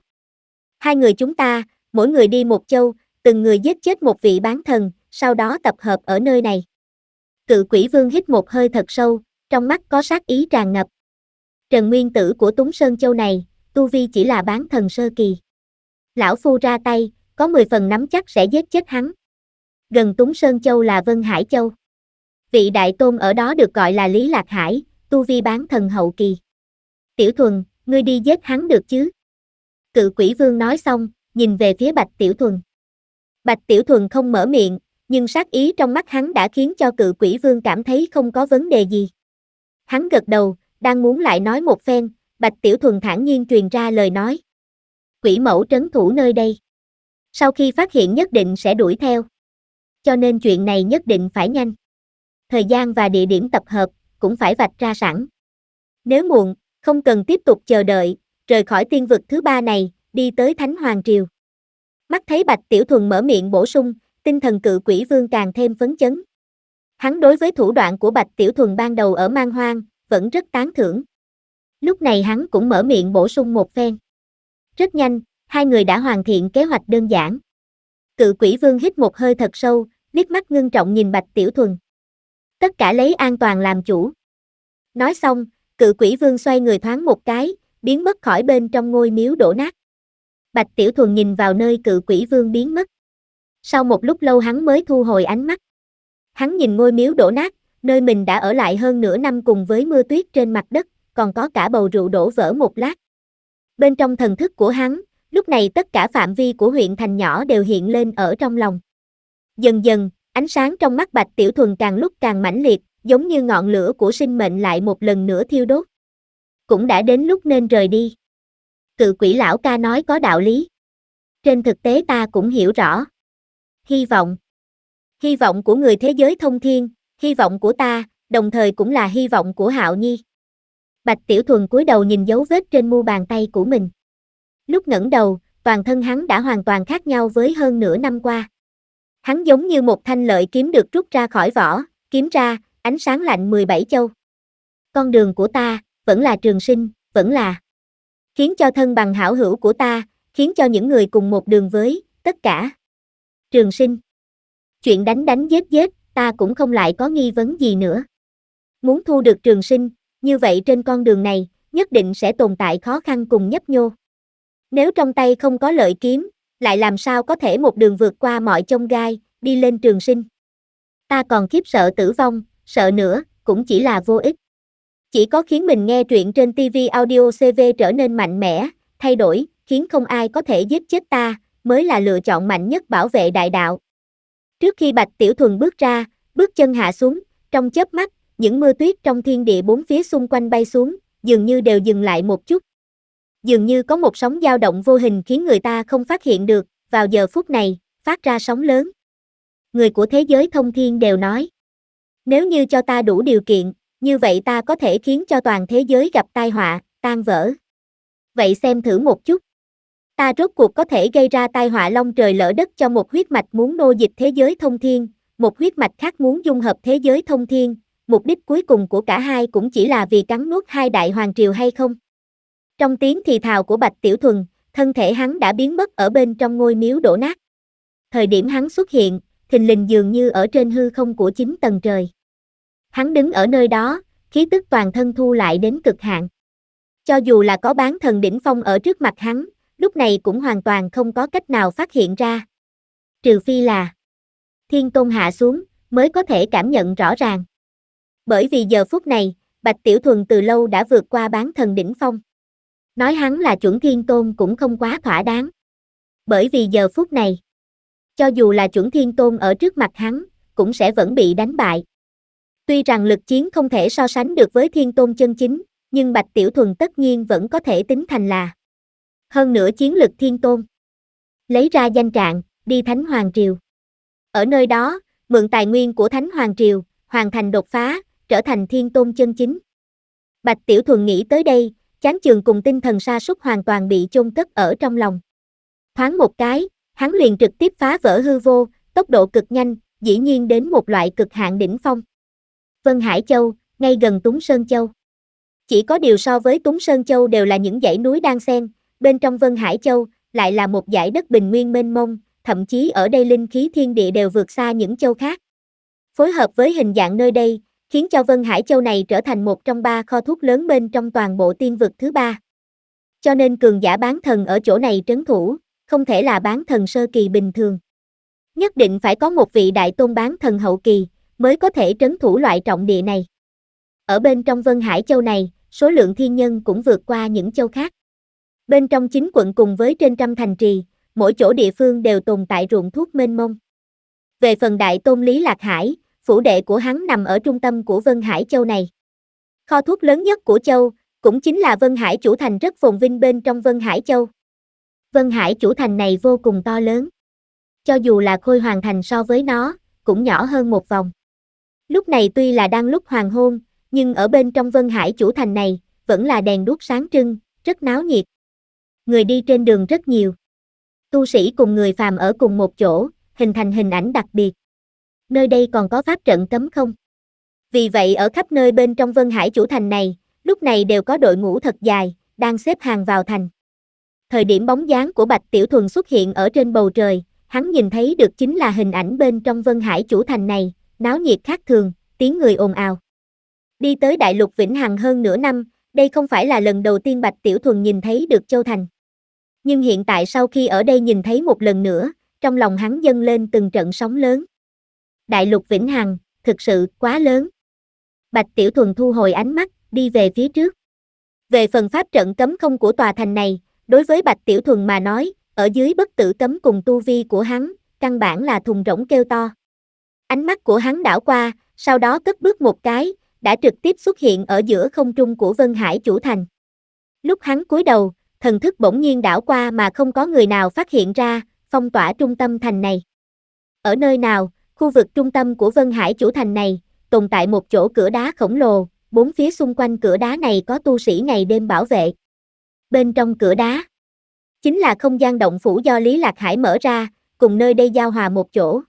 Hai người chúng ta, mỗi người đi một châu, từng người giết chết một vị bán thần, sau đó tập hợp ở nơi này. Cự quỷ vương hít một hơi thật sâu, trong mắt có sát ý tràn ngập. Trần Nguyên Tử của Túng Sơn Châu này, Tu Vi chỉ là bán thần sơ kỳ. Lão Phu ra tay, có 10 phần nắm chắc sẽ giết chết hắn gần Túng Sơn Châu là Vân Hải Châu. Vị đại tôn ở đó được gọi là Lý Lạc Hải, tu vi bán thần hậu kỳ. Tiểu Thuần, ngươi đi giết hắn được chứ? Cự quỷ vương nói xong, nhìn về phía Bạch Tiểu Thuần. Bạch Tiểu Thuần không mở miệng, nhưng sát ý trong mắt hắn đã khiến cho cự quỷ vương cảm thấy không có vấn đề gì. Hắn gật đầu, đang muốn lại nói một phen, Bạch Tiểu Thuần thản nhiên truyền ra lời nói. Quỷ mẫu trấn thủ nơi đây. Sau khi phát hiện nhất định sẽ đuổi theo cho nên chuyện này nhất định phải nhanh. Thời gian và địa điểm tập hợp cũng phải vạch ra sẵn. Nếu muộn, không cần tiếp tục chờ đợi, rời khỏi tiên vực thứ ba này, đi tới Thánh Hoàng Triều. Mắt thấy Bạch Tiểu Thuần mở miệng bổ sung, tinh thần cự quỷ vương càng thêm phấn chấn. Hắn đối với thủ đoạn của Bạch Tiểu Thuần ban đầu ở mang hoang, vẫn rất tán thưởng. Lúc này hắn cũng mở miệng bổ sung một phen. Rất nhanh, hai người đã hoàn thiện kế hoạch đơn giản. Cự quỷ vương hít một hơi thật sâu, liếc mắt ngưng trọng nhìn Bạch Tiểu Thuần. Tất cả lấy an toàn làm chủ. Nói xong, cự quỷ vương xoay người thoáng một cái, biến mất khỏi bên trong ngôi miếu đổ nát. Bạch Tiểu Thuần nhìn vào nơi cự quỷ vương biến mất. Sau một lúc lâu hắn mới thu hồi ánh mắt. Hắn nhìn ngôi miếu đổ nát, nơi mình đã ở lại hơn nửa năm cùng với mưa tuyết trên mặt đất, còn có cả bầu rượu đổ vỡ một lát. Bên trong thần thức của hắn, lúc này tất cả phạm vi của huyện thành nhỏ đều hiện lên ở trong lòng. Dần dần, ánh sáng trong mắt Bạch Tiểu Thuần càng lúc càng mãnh liệt, giống như ngọn lửa của sinh mệnh lại một lần nữa thiêu đốt. Cũng đã đến lúc nên rời đi. Cự quỷ lão ca nói có đạo lý. Trên thực tế ta cũng hiểu rõ. Hy vọng. Hy vọng của người thế giới thông thiên, hy vọng của ta, đồng thời cũng là hy vọng của Hạo Nhi. Bạch Tiểu Thuần cúi đầu nhìn dấu vết trên mu bàn tay của mình. Lúc ngẩng đầu, toàn thân hắn đã hoàn toàn khác nhau với hơn nửa năm qua. Hắn giống như một thanh lợi kiếm được rút ra khỏi vỏ, kiếm ra, ánh sáng lạnh 17 châu. Con đường của ta, vẫn là trường sinh, vẫn là khiến cho thân bằng hảo hữu của ta, khiến cho những người cùng một đường với, tất cả. Trường sinh. Chuyện đánh đánh giết giết, ta cũng không lại có nghi vấn gì nữa. Muốn thu được trường sinh, như vậy trên con đường này, nhất định sẽ tồn tại khó khăn cùng nhấp nhô. Nếu trong tay không có lợi kiếm, lại làm sao có thể một đường vượt qua mọi chông gai, đi lên trường sinh. Ta còn khiếp sợ tử vong, sợ nữa, cũng chỉ là vô ích. Chỉ có khiến mình nghe truyện trên TV audio CV trở nên mạnh mẽ, thay đổi, khiến không ai có thể giết chết ta, mới là lựa chọn mạnh nhất bảo vệ đại đạo. Trước khi Bạch Tiểu Thuần bước ra, bước chân hạ xuống, trong chớp mắt, những mưa tuyết trong thiên địa bốn phía xung quanh bay xuống, dường như đều dừng lại một chút dường như có một sóng dao động vô hình khiến người ta không phát hiện được, vào giờ phút này, phát ra sóng lớn. Người của thế giới thông thiên đều nói, nếu như cho ta đủ điều kiện, như vậy ta có thể khiến cho toàn thế giới gặp tai họa, tan vỡ. Vậy xem thử một chút. Ta rốt cuộc có thể gây ra tai họa long trời lỡ đất cho một huyết mạch muốn nô dịch thế giới thông thiên, một huyết mạch khác muốn dung hợp thế giới thông thiên, mục đích cuối cùng của cả hai cũng chỉ là vì cắn nuốt hai đại hoàng triều hay không? Trong tiếng thì thào của Bạch Tiểu Thuần, thân thể hắn đã biến mất ở bên trong ngôi miếu đổ nát. Thời điểm hắn xuất hiện, thình lình dường như ở trên hư không của chín tầng trời. Hắn đứng ở nơi đó, khí tức toàn thân thu lại đến cực hạn. Cho dù là có bán thần đỉnh phong ở trước mặt hắn, lúc này cũng hoàn toàn không có cách nào phát hiện ra. Trừ phi là thiên tôn hạ xuống, mới có thể cảm nhận rõ ràng. Bởi vì giờ phút này, Bạch Tiểu Thuần từ lâu đã vượt qua bán thần đỉnh phong. Nói hắn là chuẩn thiên tôn cũng không quá thỏa đáng. Bởi vì giờ phút này, cho dù là chuẩn thiên tôn ở trước mặt hắn, cũng sẽ vẫn bị đánh bại. Tuy rằng lực chiến không thể so sánh được với thiên tôn chân chính, nhưng Bạch Tiểu Thuần tất nhiên vẫn có thể tính thành là hơn nữa chiến lực thiên tôn. Lấy ra danh trạng, đi Thánh Hoàng Triều. Ở nơi đó, mượn tài nguyên của Thánh Hoàng Triều, hoàn thành đột phá, trở thành thiên tôn chân chính. Bạch Tiểu Thuần nghĩ tới đây, chán chường cùng tinh thần sa sút hoàn toàn bị chôn cất ở trong lòng. Thoáng một cái, hắn liền trực tiếp phá vỡ hư vô, tốc độ cực nhanh, dĩ nhiên đến một loại cực hạn đỉnh phong. Vân Hải Châu, ngay gần Túng Sơn Châu. Chỉ có điều so với Túng Sơn Châu đều là những dãy núi đang xen, bên trong Vân Hải Châu lại là một dãy đất bình nguyên mênh mông, thậm chí ở đây linh khí thiên địa đều vượt xa những châu khác. Phối hợp với hình dạng nơi đây, khiến cho Vân Hải Châu này trở thành một trong ba kho thuốc lớn bên trong toàn bộ tiên vực thứ ba. Cho nên cường giả bán thần ở chỗ này trấn thủ, không thể là bán thần sơ kỳ bình thường. Nhất định phải có một vị đại tôn bán thần hậu kỳ, mới có thể trấn thủ loại trọng địa này. Ở bên trong Vân Hải Châu này, số lượng thiên nhân cũng vượt qua những châu khác. Bên trong chính quận cùng với trên trăm thành trì, mỗi chỗ địa phương đều tồn tại ruộng thuốc mênh mông. Về phần đại tôn Lý Lạc Hải, phủ đệ của hắn nằm ở trung tâm của Vân Hải Châu này. Kho thuốc lớn nhất của Châu, cũng chính là Vân Hải chủ thành rất phồn vinh bên trong Vân Hải Châu. Vân Hải chủ thành này vô cùng to lớn. Cho dù là khôi hoàng thành so với nó, cũng nhỏ hơn một vòng. Lúc này tuy là đang lúc hoàng hôn, nhưng ở bên trong Vân Hải chủ thành này, vẫn là đèn đuốc sáng trưng, rất náo nhiệt. Người đi trên đường rất nhiều. Tu sĩ cùng người phàm ở cùng một chỗ, hình thành hình ảnh đặc biệt nơi đây còn có pháp trận cấm không? Vì vậy ở khắp nơi bên trong Vân Hải chủ thành này, lúc này đều có đội ngũ thật dài, đang xếp hàng vào thành. Thời điểm bóng dáng của Bạch Tiểu Thuần xuất hiện ở trên bầu trời, hắn nhìn thấy được chính là hình ảnh bên trong Vân Hải chủ thành này, náo nhiệt khác thường, tiếng người ồn ào. Đi tới đại lục Vĩnh Hằng hơn nửa năm, đây không phải là lần đầu tiên Bạch Tiểu Thuần nhìn thấy được Châu Thành. Nhưng hiện tại sau khi ở đây nhìn thấy một lần nữa, trong lòng hắn dâng lên từng trận sóng lớn đại lục vĩnh hằng, thực sự quá lớn. Bạch Tiểu Thuần thu hồi ánh mắt, đi về phía trước. Về phần pháp trận cấm không của tòa thành này, đối với Bạch Tiểu Thuần mà nói, ở dưới bất tử cấm cùng tu vi của hắn, căn bản là thùng rỗng kêu to. Ánh mắt của hắn đảo qua, sau đó cất bước một cái, đã trực tiếp xuất hiện ở giữa không trung của Vân Hải chủ thành. Lúc hắn cúi đầu, thần thức bỗng nhiên đảo qua mà không có người nào phát hiện ra, phong tỏa trung tâm thành này. Ở nơi nào, Khu vực trung tâm của Vân Hải chủ thành này, tồn tại một chỗ cửa đá khổng lồ, bốn phía xung quanh cửa đá này có tu sĩ ngày đêm bảo vệ. Bên trong cửa đá, chính là không gian động phủ do Lý Lạc Hải mở ra, cùng nơi đây giao hòa một chỗ.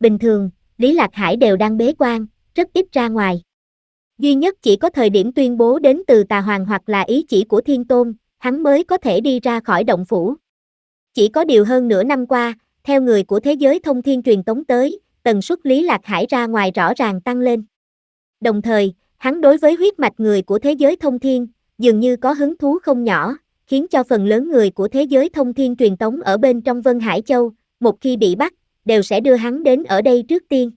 Bình thường, Lý Lạc Hải đều đang bế quan, rất ít ra ngoài. Duy nhất chỉ có thời điểm tuyên bố đến từ tà hoàng hoặc là ý chỉ của thiên tôn, hắn mới có thể đi ra khỏi động phủ. Chỉ có điều hơn nửa năm qua, theo người của thế giới thông thiên truyền tống tới, tần suất Lý Lạc Hải ra ngoài rõ ràng tăng lên. Đồng thời, hắn đối với huyết mạch người của thế giới thông thiên, dường như có hứng thú không nhỏ, khiến cho phần lớn người của thế giới thông thiên truyền tống ở bên trong Vân Hải Châu, một khi bị bắt, đều sẽ đưa hắn đến ở đây trước tiên.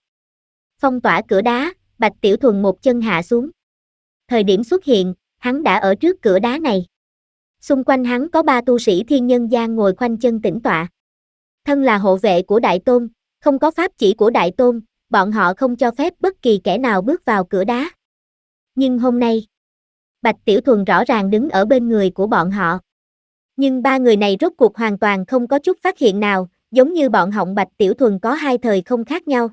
Phong tỏa cửa đá, Bạch Tiểu Thuần một chân hạ xuống. Thời điểm xuất hiện, hắn đã ở trước cửa đá này. Xung quanh hắn có ba tu sĩ thiên nhân gian ngồi khoanh chân tĩnh tọa thân là hộ vệ của Đại Tôn, không có pháp chỉ của Đại Tôn, bọn họ không cho phép bất kỳ kẻ nào bước vào cửa đá. Nhưng hôm nay, Bạch Tiểu Thuần rõ ràng đứng ở bên người của bọn họ. Nhưng ba người này rốt cuộc hoàn toàn không có chút phát hiện nào, giống như bọn họng Bạch Tiểu Thuần có hai thời không khác nhau.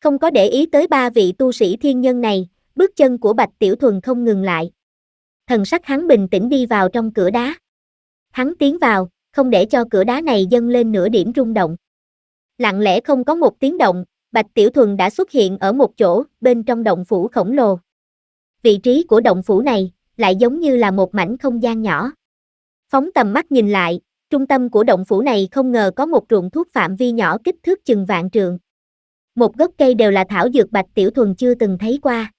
Không có để ý tới ba vị tu sĩ thiên nhân này, bước chân của Bạch Tiểu Thuần không ngừng lại. Thần sắc hắn bình tĩnh đi vào trong cửa đá. Hắn tiến vào, không để cho cửa đá này dâng lên nửa điểm rung động. Lặng lẽ không có một tiếng động, Bạch Tiểu Thuần đã xuất hiện ở một chỗ, bên trong động phủ khổng lồ. Vị trí của động phủ này, lại giống như là một mảnh không gian nhỏ. Phóng tầm mắt nhìn lại, trung tâm của động phủ này không ngờ có một ruộng thuốc phạm vi nhỏ kích thước chừng vạn trường Một gốc cây đều là thảo dược Bạch Tiểu Thuần chưa từng thấy qua.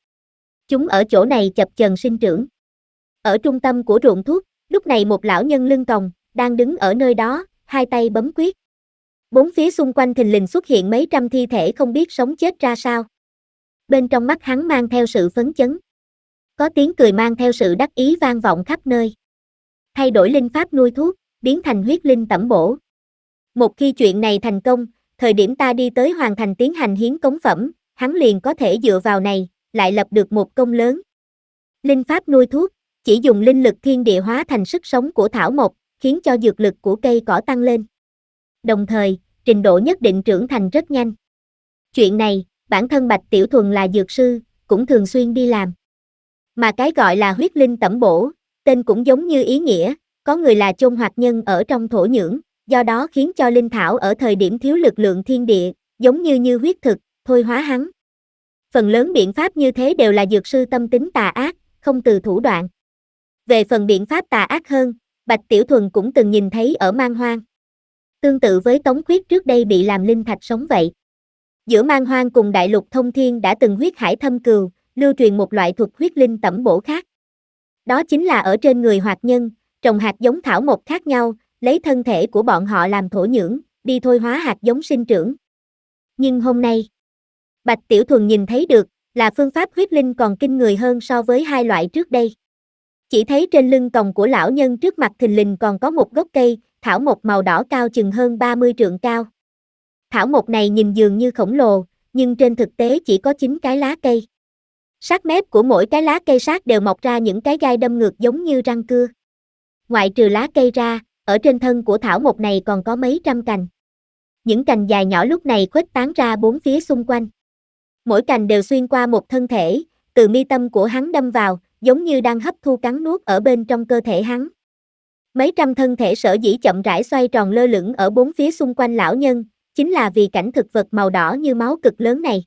Chúng ở chỗ này chập chờn sinh trưởng. Ở trung tâm của ruộng thuốc, lúc này một lão nhân lưng còng, đang đứng ở nơi đó, hai tay bấm quyết. Bốn phía xung quanh thình lình xuất hiện mấy trăm thi thể không biết sống chết ra sao. Bên trong mắt hắn mang theo sự phấn chấn. Có tiếng cười mang theo sự đắc ý vang vọng khắp nơi. Thay đổi linh pháp nuôi thuốc, biến thành huyết linh tẩm bổ. Một khi chuyện này thành công, thời điểm ta đi tới hoàn thành tiến hành hiến cống phẩm, hắn liền có thể dựa vào này, lại lập được một công lớn. Linh pháp nuôi thuốc, chỉ dùng linh lực thiên địa hóa thành sức sống của thảo mộc, khiến cho dược lực của cây cỏ tăng lên. Đồng thời, trình độ nhất định trưởng thành rất nhanh. Chuyện này, bản thân Bạch Tiểu Thuần là dược sư, cũng thường xuyên đi làm. Mà cái gọi là huyết linh tẩm bổ, tên cũng giống như ý nghĩa, có người là chôn hoạt nhân ở trong thổ nhưỡng, do đó khiến cho linh thảo ở thời điểm thiếu lực lượng thiên địa, giống như như huyết thực, thôi hóa hắn. Phần lớn biện pháp như thế đều là dược sư tâm tính tà ác, không từ thủ đoạn. Về phần biện pháp tà ác hơn, Bạch Tiểu Thuần cũng từng nhìn thấy ở mang hoang. Tương tự với Tống Khuyết trước đây bị làm linh thạch sống vậy. Giữa mang hoang cùng đại lục thông thiên đã từng huyết hải thâm cừu, lưu truyền một loại thuật huyết linh tẩm bổ khác. Đó chính là ở trên người hoạt nhân, trồng hạt giống thảo mộc khác nhau, lấy thân thể của bọn họ làm thổ nhưỡng, đi thôi hóa hạt giống sinh trưởng. Nhưng hôm nay, Bạch Tiểu Thuần nhìn thấy được là phương pháp huyết linh còn kinh người hơn so với hai loại trước đây. Chỉ thấy trên lưng còng của lão nhân trước mặt thình lình còn có một gốc cây, thảo mộc màu đỏ cao chừng hơn 30 trượng cao. Thảo mộc này nhìn dường như khổng lồ, nhưng trên thực tế chỉ có 9 cái lá cây. Sát mép của mỗi cái lá cây sát đều mọc ra những cái gai đâm ngược giống như răng cưa. Ngoại trừ lá cây ra, ở trên thân của thảo mộc này còn có mấy trăm cành. Những cành dài nhỏ lúc này khuếch tán ra bốn phía xung quanh. Mỗi cành đều xuyên qua một thân thể, từ mi tâm của hắn đâm vào, giống như đang hấp thu cắn nuốt ở bên trong cơ thể hắn. Mấy trăm thân thể sở dĩ chậm rãi xoay tròn lơ lửng ở bốn phía xung quanh lão nhân, chính là vì cảnh thực vật màu đỏ như máu cực lớn này.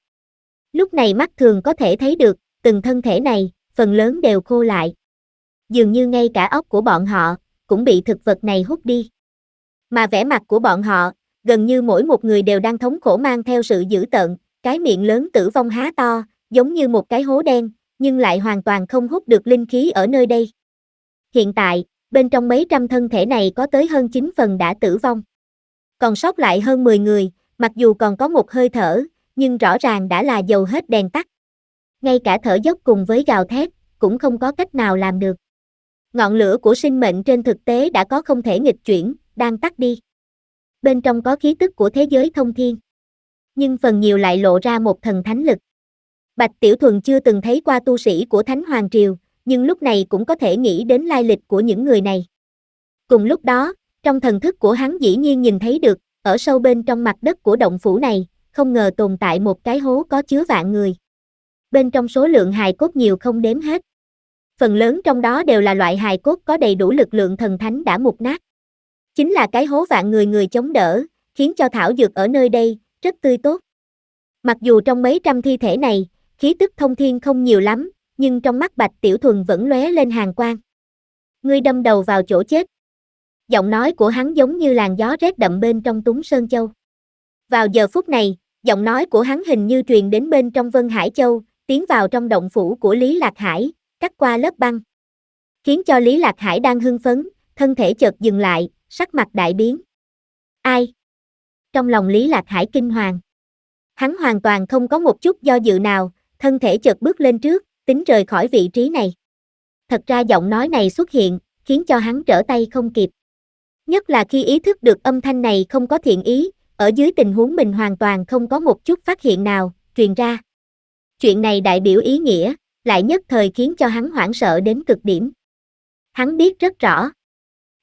Lúc này mắt thường có thể thấy được, từng thân thể này, phần lớn đều khô lại. Dường như ngay cả óc của bọn họ, cũng bị thực vật này hút đi. Mà vẻ mặt của bọn họ, gần như mỗi một người đều đang thống khổ mang theo sự dữ tợn, cái miệng lớn tử vong há to, giống như một cái hố đen, nhưng lại hoàn toàn không hút được linh khí ở nơi đây. Hiện tại, bên trong mấy trăm thân thể này có tới hơn 9 phần đã tử vong. Còn sót lại hơn 10 người, mặc dù còn có một hơi thở, nhưng rõ ràng đã là dầu hết đèn tắt. Ngay cả thở dốc cùng với gào thét, cũng không có cách nào làm được. Ngọn lửa của sinh mệnh trên thực tế đã có không thể nghịch chuyển, đang tắt đi. Bên trong có khí tức của thế giới thông thiên. Nhưng phần nhiều lại lộ ra một thần thánh lực. Bạch Tiểu Thuần chưa từng thấy qua tu sĩ của Thánh Hoàng Triều, nhưng lúc này cũng có thể nghĩ đến lai lịch của những người này. Cùng lúc đó, trong thần thức của hắn dĩ nhiên nhìn thấy được, ở sâu bên trong mặt đất của động phủ này, không ngờ tồn tại một cái hố có chứa vạn người. Bên trong số lượng hài cốt nhiều không đếm hết. Phần lớn trong đó đều là loại hài cốt có đầy đủ lực lượng thần thánh đã mục nát. Chính là cái hố vạn người người chống đỡ, khiến cho thảo dược ở nơi đây, rất tươi tốt. Mặc dù trong mấy trăm thi thể này, khí tức thông thiên không nhiều lắm, nhưng trong mắt Bạch Tiểu Thuần vẫn lóe lên hàng quang. Ngươi đâm đầu vào chỗ chết. Giọng nói của hắn giống như làn gió rét đậm bên trong túng Sơn Châu. Vào giờ phút này, giọng nói của hắn hình như truyền đến bên trong Vân Hải Châu, tiến vào trong động phủ của Lý Lạc Hải, cắt qua lớp băng. Khiến cho Lý Lạc Hải đang hưng phấn, thân thể chợt dừng lại, sắc mặt đại biến. Ai? Trong lòng Lý Lạc Hải kinh hoàng. Hắn hoàn toàn không có một chút do dự nào, thân thể chợt bước lên trước, tính rời khỏi vị trí này. Thật ra giọng nói này xuất hiện, khiến cho hắn trở tay không kịp. Nhất là khi ý thức được âm thanh này không có thiện ý, ở dưới tình huống mình hoàn toàn không có một chút phát hiện nào, truyền ra. Chuyện này đại biểu ý nghĩa, lại nhất thời khiến cho hắn hoảng sợ đến cực điểm. Hắn biết rất rõ.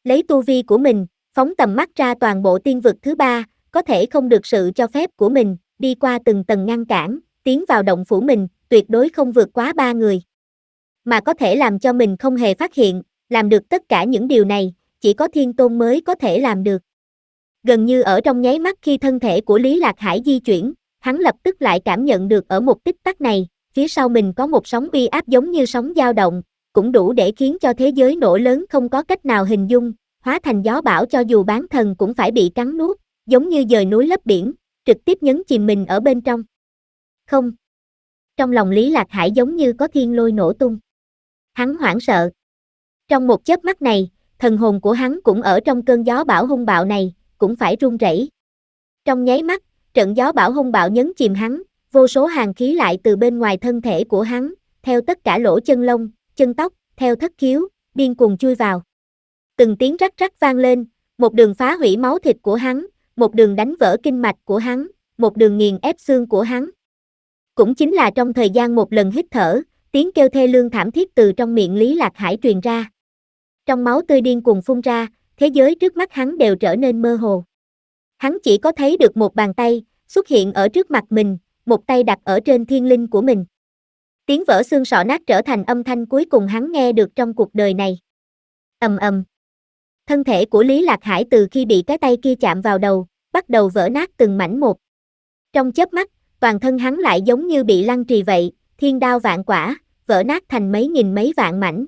Lấy tu vi của mình, phóng tầm mắt ra toàn bộ tiên vực thứ ba, có thể không được sự cho phép của mình, đi qua từng tầng ngăn cản, tiến vào động phủ mình, tuyệt đối không vượt quá ba người. Mà có thể làm cho mình không hề phát hiện, làm được tất cả những điều này, chỉ có thiên tôn mới có thể làm được. Gần như ở trong nháy mắt khi thân thể của Lý Lạc Hải di chuyển, hắn lập tức lại cảm nhận được ở một tích tắc này, phía sau mình có một sóng uy áp giống như sóng dao động, cũng đủ để khiến cho thế giới nổ lớn không có cách nào hình dung, hóa thành gió bão cho dù bán thần cũng phải bị cắn nuốt, giống như dời núi lấp biển, trực tiếp nhấn chìm mình ở bên trong. Không. Trong lòng Lý Lạc Hải giống như có thiên lôi nổ tung. Hắn hoảng sợ. Trong một chớp mắt này, thần hồn của hắn cũng ở trong cơn gió bão hung bạo này, cũng phải run rẩy. Trong nháy mắt, trận gió bão hung bạo nhấn chìm hắn, vô số hàng khí lại từ bên ngoài thân thể của hắn, theo tất cả lỗ chân lông, chân tóc, theo thất khiếu, biên cuồng chui vào. Từng tiếng rắc rắc vang lên, một đường phá hủy máu thịt của hắn, một đường đánh vỡ kinh mạch của hắn, một đường nghiền ép xương của hắn. Cũng chính là trong thời gian một lần hít thở, tiếng kêu thê lương thảm thiết từ trong miệng Lý Lạc Hải truyền ra. Trong máu tươi điên cuồng phun ra, thế giới trước mắt hắn đều trở nên mơ hồ. Hắn chỉ có thấy được một bàn tay, xuất hiện ở trước mặt mình, một tay đặt ở trên thiên linh của mình. Tiếng vỡ xương sọ nát trở thành âm thanh cuối cùng hắn nghe được trong cuộc đời này. ầm ầm. Thân thể của Lý Lạc Hải từ khi bị cái tay kia chạm vào đầu, bắt đầu vỡ nát từng mảnh một. Trong chớp mắt, toàn thân hắn lại giống như bị lăng trì vậy, thiên đao vạn quả, vỡ nát thành mấy nghìn mấy vạn mảnh.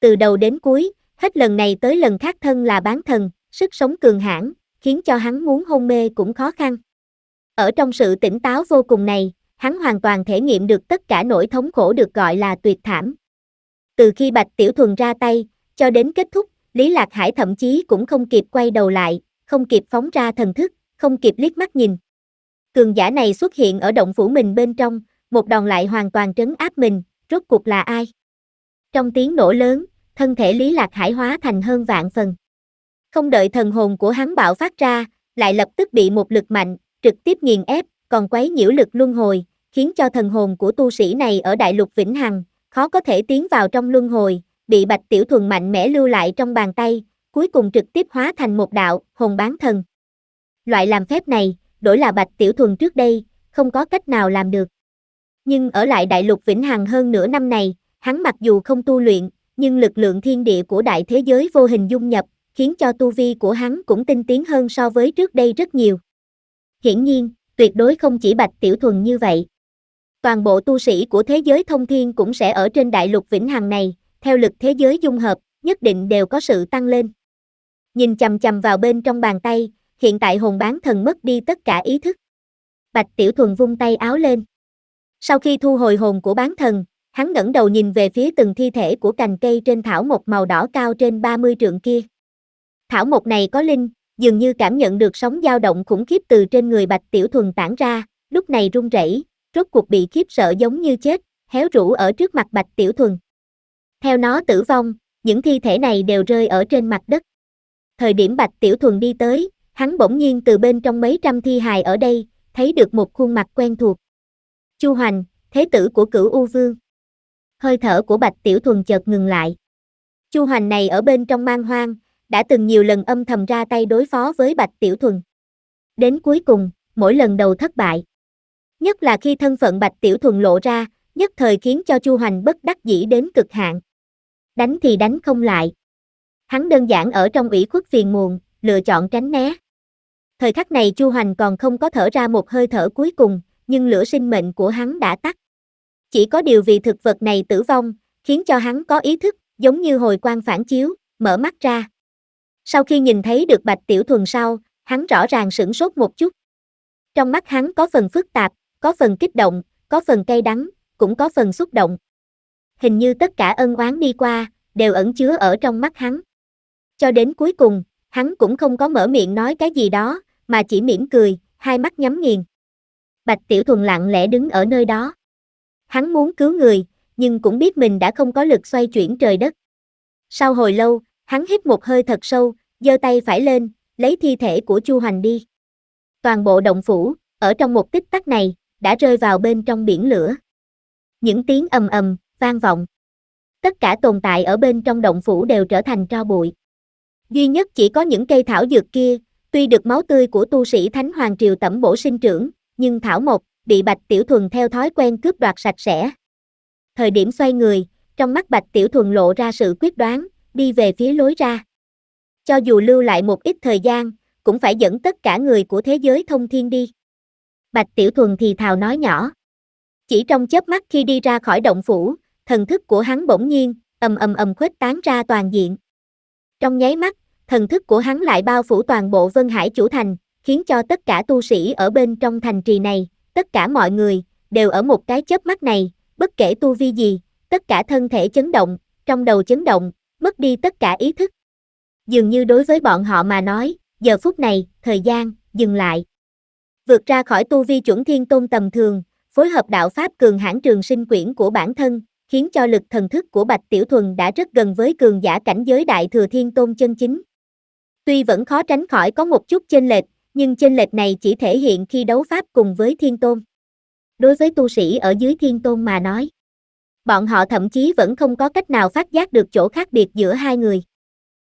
Từ đầu đến cuối, hết lần này tới lần khác thân là bán thần, sức sống cường hãn, khiến cho hắn muốn hôn mê cũng khó khăn. Ở trong sự tỉnh táo vô cùng này, hắn hoàn toàn thể nghiệm được tất cả nỗi thống khổ được gọi là tuyệt thảm. Từ khi Bạch Tiểu Thuần ra tay, cho đến kết thúc, Lý Lạc Hải thậm chí cũng không kịp quay đầu lại, không kịp phóng ra thần thức, không kịp liếc mắt nhìn. Cường giả này xuất hiện ở động phủ mình bên trong, một đòn lại hoàn toàn trấn áp mình, rốt cuộc là ai? Trong tiếng nổ lớn, thân thể Lý Lạc Hải hóa thành hơn vạn phần. Không đợi thần hồn của hắn bạo phát ra, lại lập tức bị một lực mạnh, trực tiếp nghiền ép, còn quấy nhiễu lực luân hồi, khiến cho thần hồn của tu sĩ này ở đại lục Vĩnh Hằng, khó có thể tiến vào trong luân hồi, bị Bạch Tiểu Thuần mạnh mẽ lưu lại trong bàn tay, cuối cùng trực tiếp hóa thành một đạo, hồn bán thần. Loại làm phép này, đổi là Bạch Tiểu Thuần trước đây, không có cách nào làm được. Nhưng ở lại đại lục Vĩnh Hằng hơn nửa năm này, hắn mặc dù không tu luyện, nhưng lực lượng thiên địa của đại thế giới vô hình dung nhập, khiến cho tu vi của hắn cũng tinh tiến hơn so với trước đây rất nhiều. Hiển nhiên, tuyệt đối không chỉ Bạch Tiểu Thuần như vậy. Toàn bộ tu sĩ của thế giới thông thiên cũng sẽ ở trên đại lục Vĩnh Hằng này, theo lực thế giới dung hợp, nhất định đều có sự tăng lên. Nhìn chầm chầm vào bên trong bàn tay, hiện tại hồn bán thần mất đi tất cả ý thức. Bạch Tiểu Thuần vung tay áo lên. Sau khi thu hồi hồn của bán thần, hắn ngẩng đầu nhìn về phía từng thi thể của cành cây trên thảo một màu đỏ cao trên 30 trượng kia. Thảo một này có linh, dường như cảm nhận được sóng dao động khủng khiếp từ trên người Bạch Tiểu Thuần tản ra, lúc này run rẩy, rốt cuộc bị khiếp sợ giống như chết, héo rũ ở trước mặt Bạch Tiểu Thuần. Theo nó tử vong, những thi thể này đều rơi ở trên mặt đất. Thời điểm Bạch Tiểu Thuần đi tới, hắn bỗng nhiên từ bên trong mấy trăm thi hài ở đây, thấy được một khuôn mặt quen thuộc. Chu Hoành, thế tử của cửu U Vương. Hơi thở của Bạch Tiểu Thuần chợt ngừng lại. Chu Hoành này ở bên trong mang hoang, đã từng nhiều lần âm thầm ra tay đối phó với Bạch Tiểu Thuần. Đến cuối cùng, mỗi lần đầu thất bại. Nhất là khi thân phận Bạch Tiểu Thuần lộ ra, nhất thời khiến cho Chu Hoành bất đắc dĩ đến cực hạn. Đánh thì đánh không lại. Hắn đơn giản ở trong ủy khuất phiền muộn, lựa chọn tránh né. Thời khắc này Chu Hoành còn không có thở ra một hơi thở cuối cùng, nhưng lửa sinh mệnh của hắn đã tắt. Chỉ có điều vì thực vật này tử vong, khiến cho hắn có ý thức, giống như hồi quan phản chiếu, mở mắt ra. Sau khi nhìn thấy được Bạch Tiểu Thuần sau, hắn rõ ràng sửng sốt một chút. Trong mắt hắn có phần phức tạp, có phần kích động, có phần cay đắng, cũng có phần xúc động. Hình như tất cả ân oán đi qua, đều ẩn chứa ở trong mắt hắn. Cho đến cuối cùng, hắn cũng không có mở miệng nói cái gì đó, mà chỉ mỉm cười, hai mắt nhắm nghiền. Bạch Tiểu Thuần lặng lẽ đứng ở nơi đó. Hắn muốn cứu người, nhưng cũng biết mình đã không có lực xoay chuyển trời đất. Sau hồi lâu, hắn hít một hơi thật sâu, giơ tay phải lên, lấy thi thể của Chu Hoành đi. Toàn bộ động phủ, ở trong một tích tắc này, đã rơi vào bên trong biển lửa. Những tiếng ầm ầm, vang vọng. Tất cả tồn tại ở bên trong động phủ đều trở thành tro bụi. Duy nhất chỉ có những cây thảo dược kia, Tuy được máu tươi của tu sĩ Thánh Hoàng Triều tẩm bổ sinh trưởng, nhưng Thảo Mộc bị Bạch Tiểu Thuần theo thói quen cướp đoạt sạch sẽ. Thời điểm xoay người, trong mắt Bạch Tiểu Thuần lộ ra sự quyết đoán, đi về phía lối ra. Cho dù lưu lại một ít thời gian, cũng phải dẫn tất cả người của thế giới thông thiên đi. Bạch Tiểu Thuần thì thào nói nhỏ. Chỉ trong chớp mắt khi đi ra khỏi động phủ, thần thức của hắn bỗng nhiên, ầm ầm ầm khuếch tán ra toàn diện. Trong nháy mắt, thần thức của hắn lại bao phủ toàn bộ Vân Hải chủ thành, khiến cho tất cả tu sĩ ở bên trong thành trì này, tất cả mọi người, đều ở một cái chớp mắt này, bất kể tu vi gì, tất cả thân thể chấn động, trong đầu chấn động, mất đi tất cả ý thức. Dường như đối với bọn họ mà nói, giờ phút này, thời gian, dừng lại. Vượt ra khỏi tu vi chuẩn thiên tôn tầm thường, phối hợp đạo pháp cường hãn trường sinh quyển của bản thân, khiến cho lực thần thức của Bạch Tiểu Thuần đã rất gần với cường giả cảnh giới đại thừa thiên tôn chân chính. Tuy vẫn khó tránh khỏi có một chút chênh lệch, nhưng chênh lệch này chỉ thể hiện khi đấu pháp cùng với thiên tôn. Đối với tu sĩ ở dưới thiên tôn mà nói, bọn họ thậm chí vẫn không có cách nào phát giác được chỗ khác biệt giữa hai người.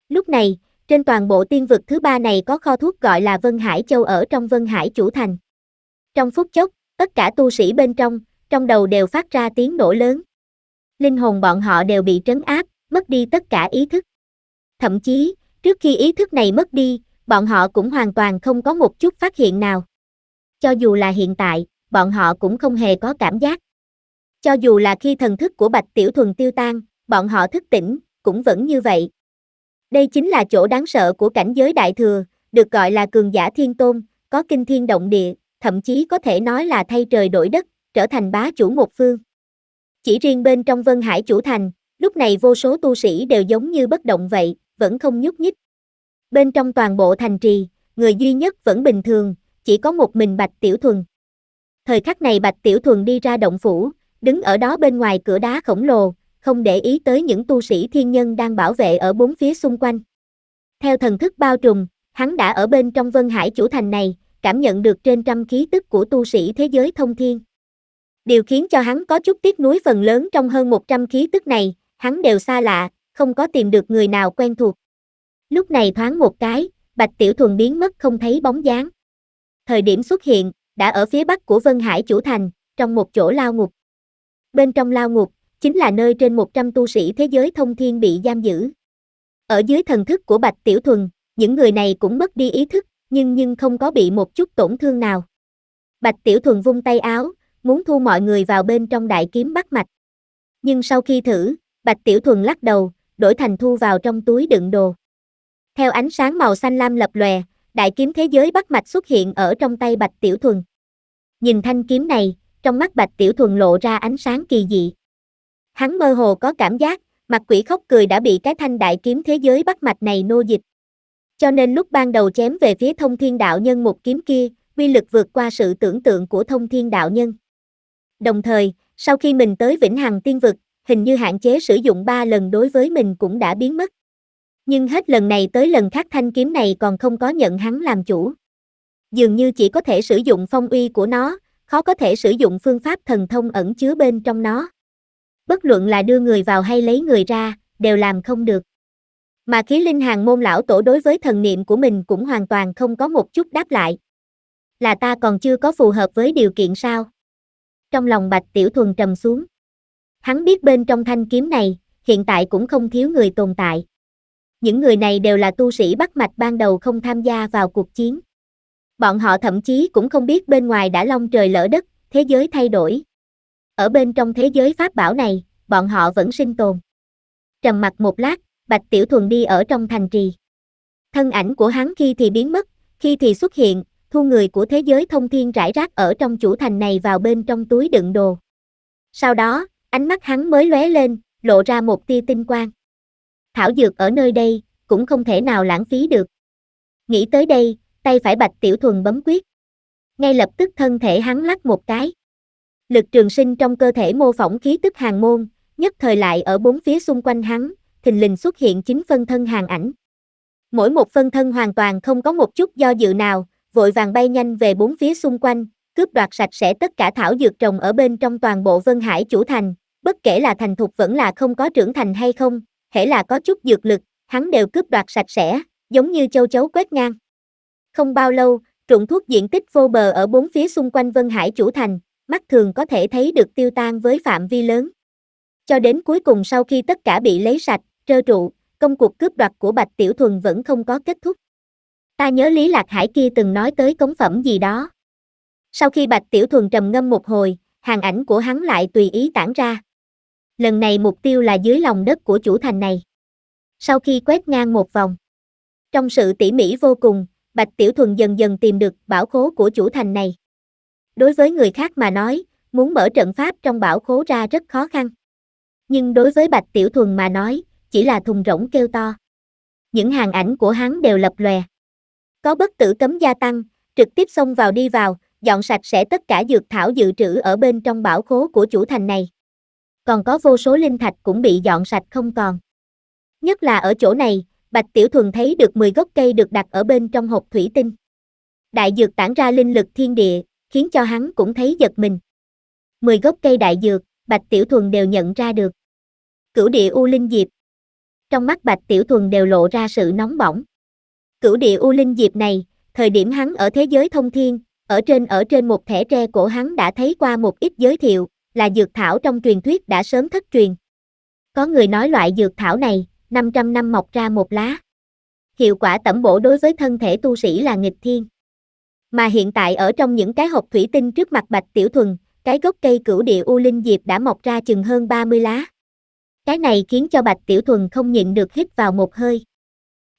Lúc này, trên toàn bộ tiên vực thứ ba này có kho thuốc gọi là Vân Hải Châu ở trong Vân Hải Chủ Thành. Trong phút chốc, tất cả tu sĩ bên trong, trong đầu đều phát ra tiếng nổ lớn. Linh hồn bọn họ đều bị trấn áp, mất đi tất cả ý thức. Thậm chí, Trước khi ý thức này mất đi, bọn họ cũng hoàn toàn không có một chút phát hiện nào. Cho dù là hiện tại, bọn họ cũng không hề có cảm giác. Cho dù là khi thần thức của Bạch Tiểu Thuần tiêu tan, bọn họ thức tỉnh, cũng vẫn như vậy. Đây chính là chỗ đáng sợ của cảnh giới đại thừa, được gọi là cường giả thiên tôn, có kinh thiên động địa, thậm chí có thể nói là thay trời đổi đất, trở thành bá chủ một phương. Chỉ riêng bên trong Vân Hải chủ thành, lúc này vô số tu sĩ đều giống như bất động vậy, vẫn không nhúc nhích. Bên trong toàn bộ thành trì, người duy nhất vẫn bình thường, chỉ có một mình Bạch Tiểu Thuần. Thời khắc này Bạch Tiểu Thuần đi ra động phủ, đứng ở đó bên ngoài cửa đá khổng lồ, không để ý tới những tu sĩ thiên nhân đang bảo vệ ở bốn phía xung quanh. Theo thần thức bao trùm, hắn đã ở bên trong Vân Hải chủ thành này, cảm nhận được trên trăm khí tức của tu sĩ thế giới thông thiên. Điều khiến cho hắn có chút tiếc nuối phần lớn trong hơn 100 khí tức này, hắn đều xa lạ, không có tìm được người nào quen thuộc. Lúc này thoáng một cái, Bạch Tiểu Thuần biến mất không thấy bóng dáng. Thời điểm xuất hiện, đã ở phía bắc của Vân Hải Chủ Thành, trong một chỗ lao ngục. Bên trong lao ngục, chính là nơi trên 100 tu sĩ thế giới thông thiên bị giam giữ. Ở dưới thần thức của Bạch Tiểu Thuần, những người này cũng mất đi ý thức, nhưng nhưng không có bị một chút tổn thương nào. Bạch Tiểu Thuần vung tay áo, muốn thu mọi người vào bên trong đại kiếm bắt mạch. Nhưng sau khi thử, Bạch Tiểu Thuần lắc đầu, đổi thành thu vào trong túi đựng đồ. Theo ánh sáng màu xanh lam lập lòe, đại kiếm thế giới bắt mạch xuất hiện ở trong tay Bạch Tiểu Thuần. Nhìn thanh kiếm này, trong mắt Bạch Tiểu Thuần lộ ra ánh sáng kỳ dị. Hắn mơ hồ có cảm giác, mặt quỷ khóc cười đã bị cái thanh đại kiếm thế giới bắt mạch này nô dịch. Cho nên lúc ban đầu chém về phía thông thiên đạo nhân một kiếm kia, quy lực vượt qua sự tưởng tượng của thông thiên đạo nhân. Đồng thời, sau khi mình tới Vĩnh Hằng Tiên Vực, hình như hạn chế sử dụng 3 lần đối với mình cũng đã biến mất. Nhưng hết lần này tới lần khác thanh kiếm này còn không có nhận hắn làm chủ. Dường như chỉ có thể sử dụng phong uy của nó, khó có thể sử dụng phương pháp thần thông ẩn chứa bên trong nó. Bất luận là đưa người vào hay lấy người ra, đều làm không được. Mà khí linh hàng môn lão tổ đối với thần niệm của mình cũng hoàn toàn không có một chút đáp lại. Là ta còn chưa có phù hợp với điều kiện sao? Trong lòng bạch tiểu thuần trầm xuống. Hắn biết bên trong thanh kiếm này, hiện tại cũng không thiếu người tồn tại. Những người này đều là tu sĩ bắt mạch ban đầu không tham gia vào cuộc chiến. Bọn họ thậm chí cũng không biết bên ngoài đã long trời lỡ đất, thế giới thay đổi. Ở bên trong thế giới pháp bảo này, bọn họ vẫn sinh tồn. Trầm mặt một lát, Bạch Tiểu Thuần đi ở trong thành trì. Thân ảnh của hắn khi thì biến mất, khi thì xuất hiện, thu người của thế giới thông thiên rải rác ở trong chủ thành này vào bên trong túi đựng đồ. Sau đó, ánh mắt hắn mới lóe lên, lộ ra một tia tinh quang. Thảo dược ở nơi đây, cũng không thể nào lãng phí được. Nghĩ tới đây, tay phải Bạch Tiểu Thuần bấm quyết. Ngay lập tức thân thể hắn lắc một cái. Lực trường sinh trong cơ thể mô phỏng khí tức hàng môn, nhất thời lại ở bốn phía xung quanh hắn, thình lình xuất hiện chín phân thân hàng ảnh. Mỗi một phân thân hoàn toàn không có một chút do dự nào, vội vàng bay nhanh về bốn phía xung quanh, cướp đoạt sạch sẽ tất cả thảo dược trồng ở bên trong toàn bộ Vân Hải chủ thành, bất kể là thành thục vẫn là không có trưởng thành hay không, hễ là có chút dược lực, hắn đều cướp đoạt sạch sẽ, giống như châu chấu quét ngang. Không bao lâu, ruộng thuốc diện tích vô bờ ở bốn phía xung quanh Vân Hải chủ thành, mắt thường có thể thấy được tiêu tan với phạm vi lớn. Cho đến cuối cùng sau khi tất cả bị lấy sạch, trơ trụ, công cuộc cướp đoạt của Bạch Tiểu Thuần vẫn không có kết thúc. Ta nhớ Lý Lạc Hải kia từng nói tới cống phẩm gì đó. Sau khi Bạch Tiểu Thuần trầm ngâm một hồi, hàng ảnh của hắn lại tùy ý tản ra. Lần này mục tiêu là dưới lòng đất của chủ thành này. Sau khi quét ngang một vòng, trong sự tỉ mỉ vô cùng, Bạch Tiểu Thuần dần dần tìm được bảo khố của chủ thành này. Đối với người khác mà nói, muốn mở trận pháp trong bảo khố ra rất khó khăn. Nhưng đối với Bạch Tiểu Thuần mà nói, chỉ là thùng rỗng kêu to. Những hàng ảnh của hắn đều lập lòe. Có bất tử cấm gia tăng, trực tiếp xông vào đi vào, dọn sạch sẽ tất cả dược thảo dự trữ ở bên trong bảo khố của chủ thành này. Còn có vô số linh thạch cũng bị dọn sạch không còn. Nhất là ở chỗ này, Bạch Tiểu Thuần thấy được 10 gốc cây được đặt ở bên trong hộp thủy tinh. Đại dược tản ra linh lực thiên địa, khiến cho hắn cũng thấy giật mình. 10 gốc cây đại dược, Bạch Tiểu Thuần đều nhận ra được. Cửu địa U Linh Diệp. Trong mắt Bạch Tiểu Thuần đều lộ ra sự nóng bỏng. Cửu địa U Linh Diệp này, thời điểm hắn ở thế giới thông thiên, ở trên ở trên một thẻ tre cổ hắn đã thấy qua một ít giới thiệu, là dược thảo trong truyền thuyết đã sớm thất truyền. Có người nói loại dược thảo này, 500 năm mọc ra một lá. Hiệu quả tẩm bổ đối với thân thể tu sĩ là nghịch thiên. Mà hiện tại ở trong những cái hộp thủy tinh trước mặt Bạch Tiểu Thuần, cái gốc cây cửu địa U Linh Diệp đã mọc ra chừng hơn 30 lá. Cái này khiến cho Bạch Tiểu Thuần không nhịn được hít vào một hơi.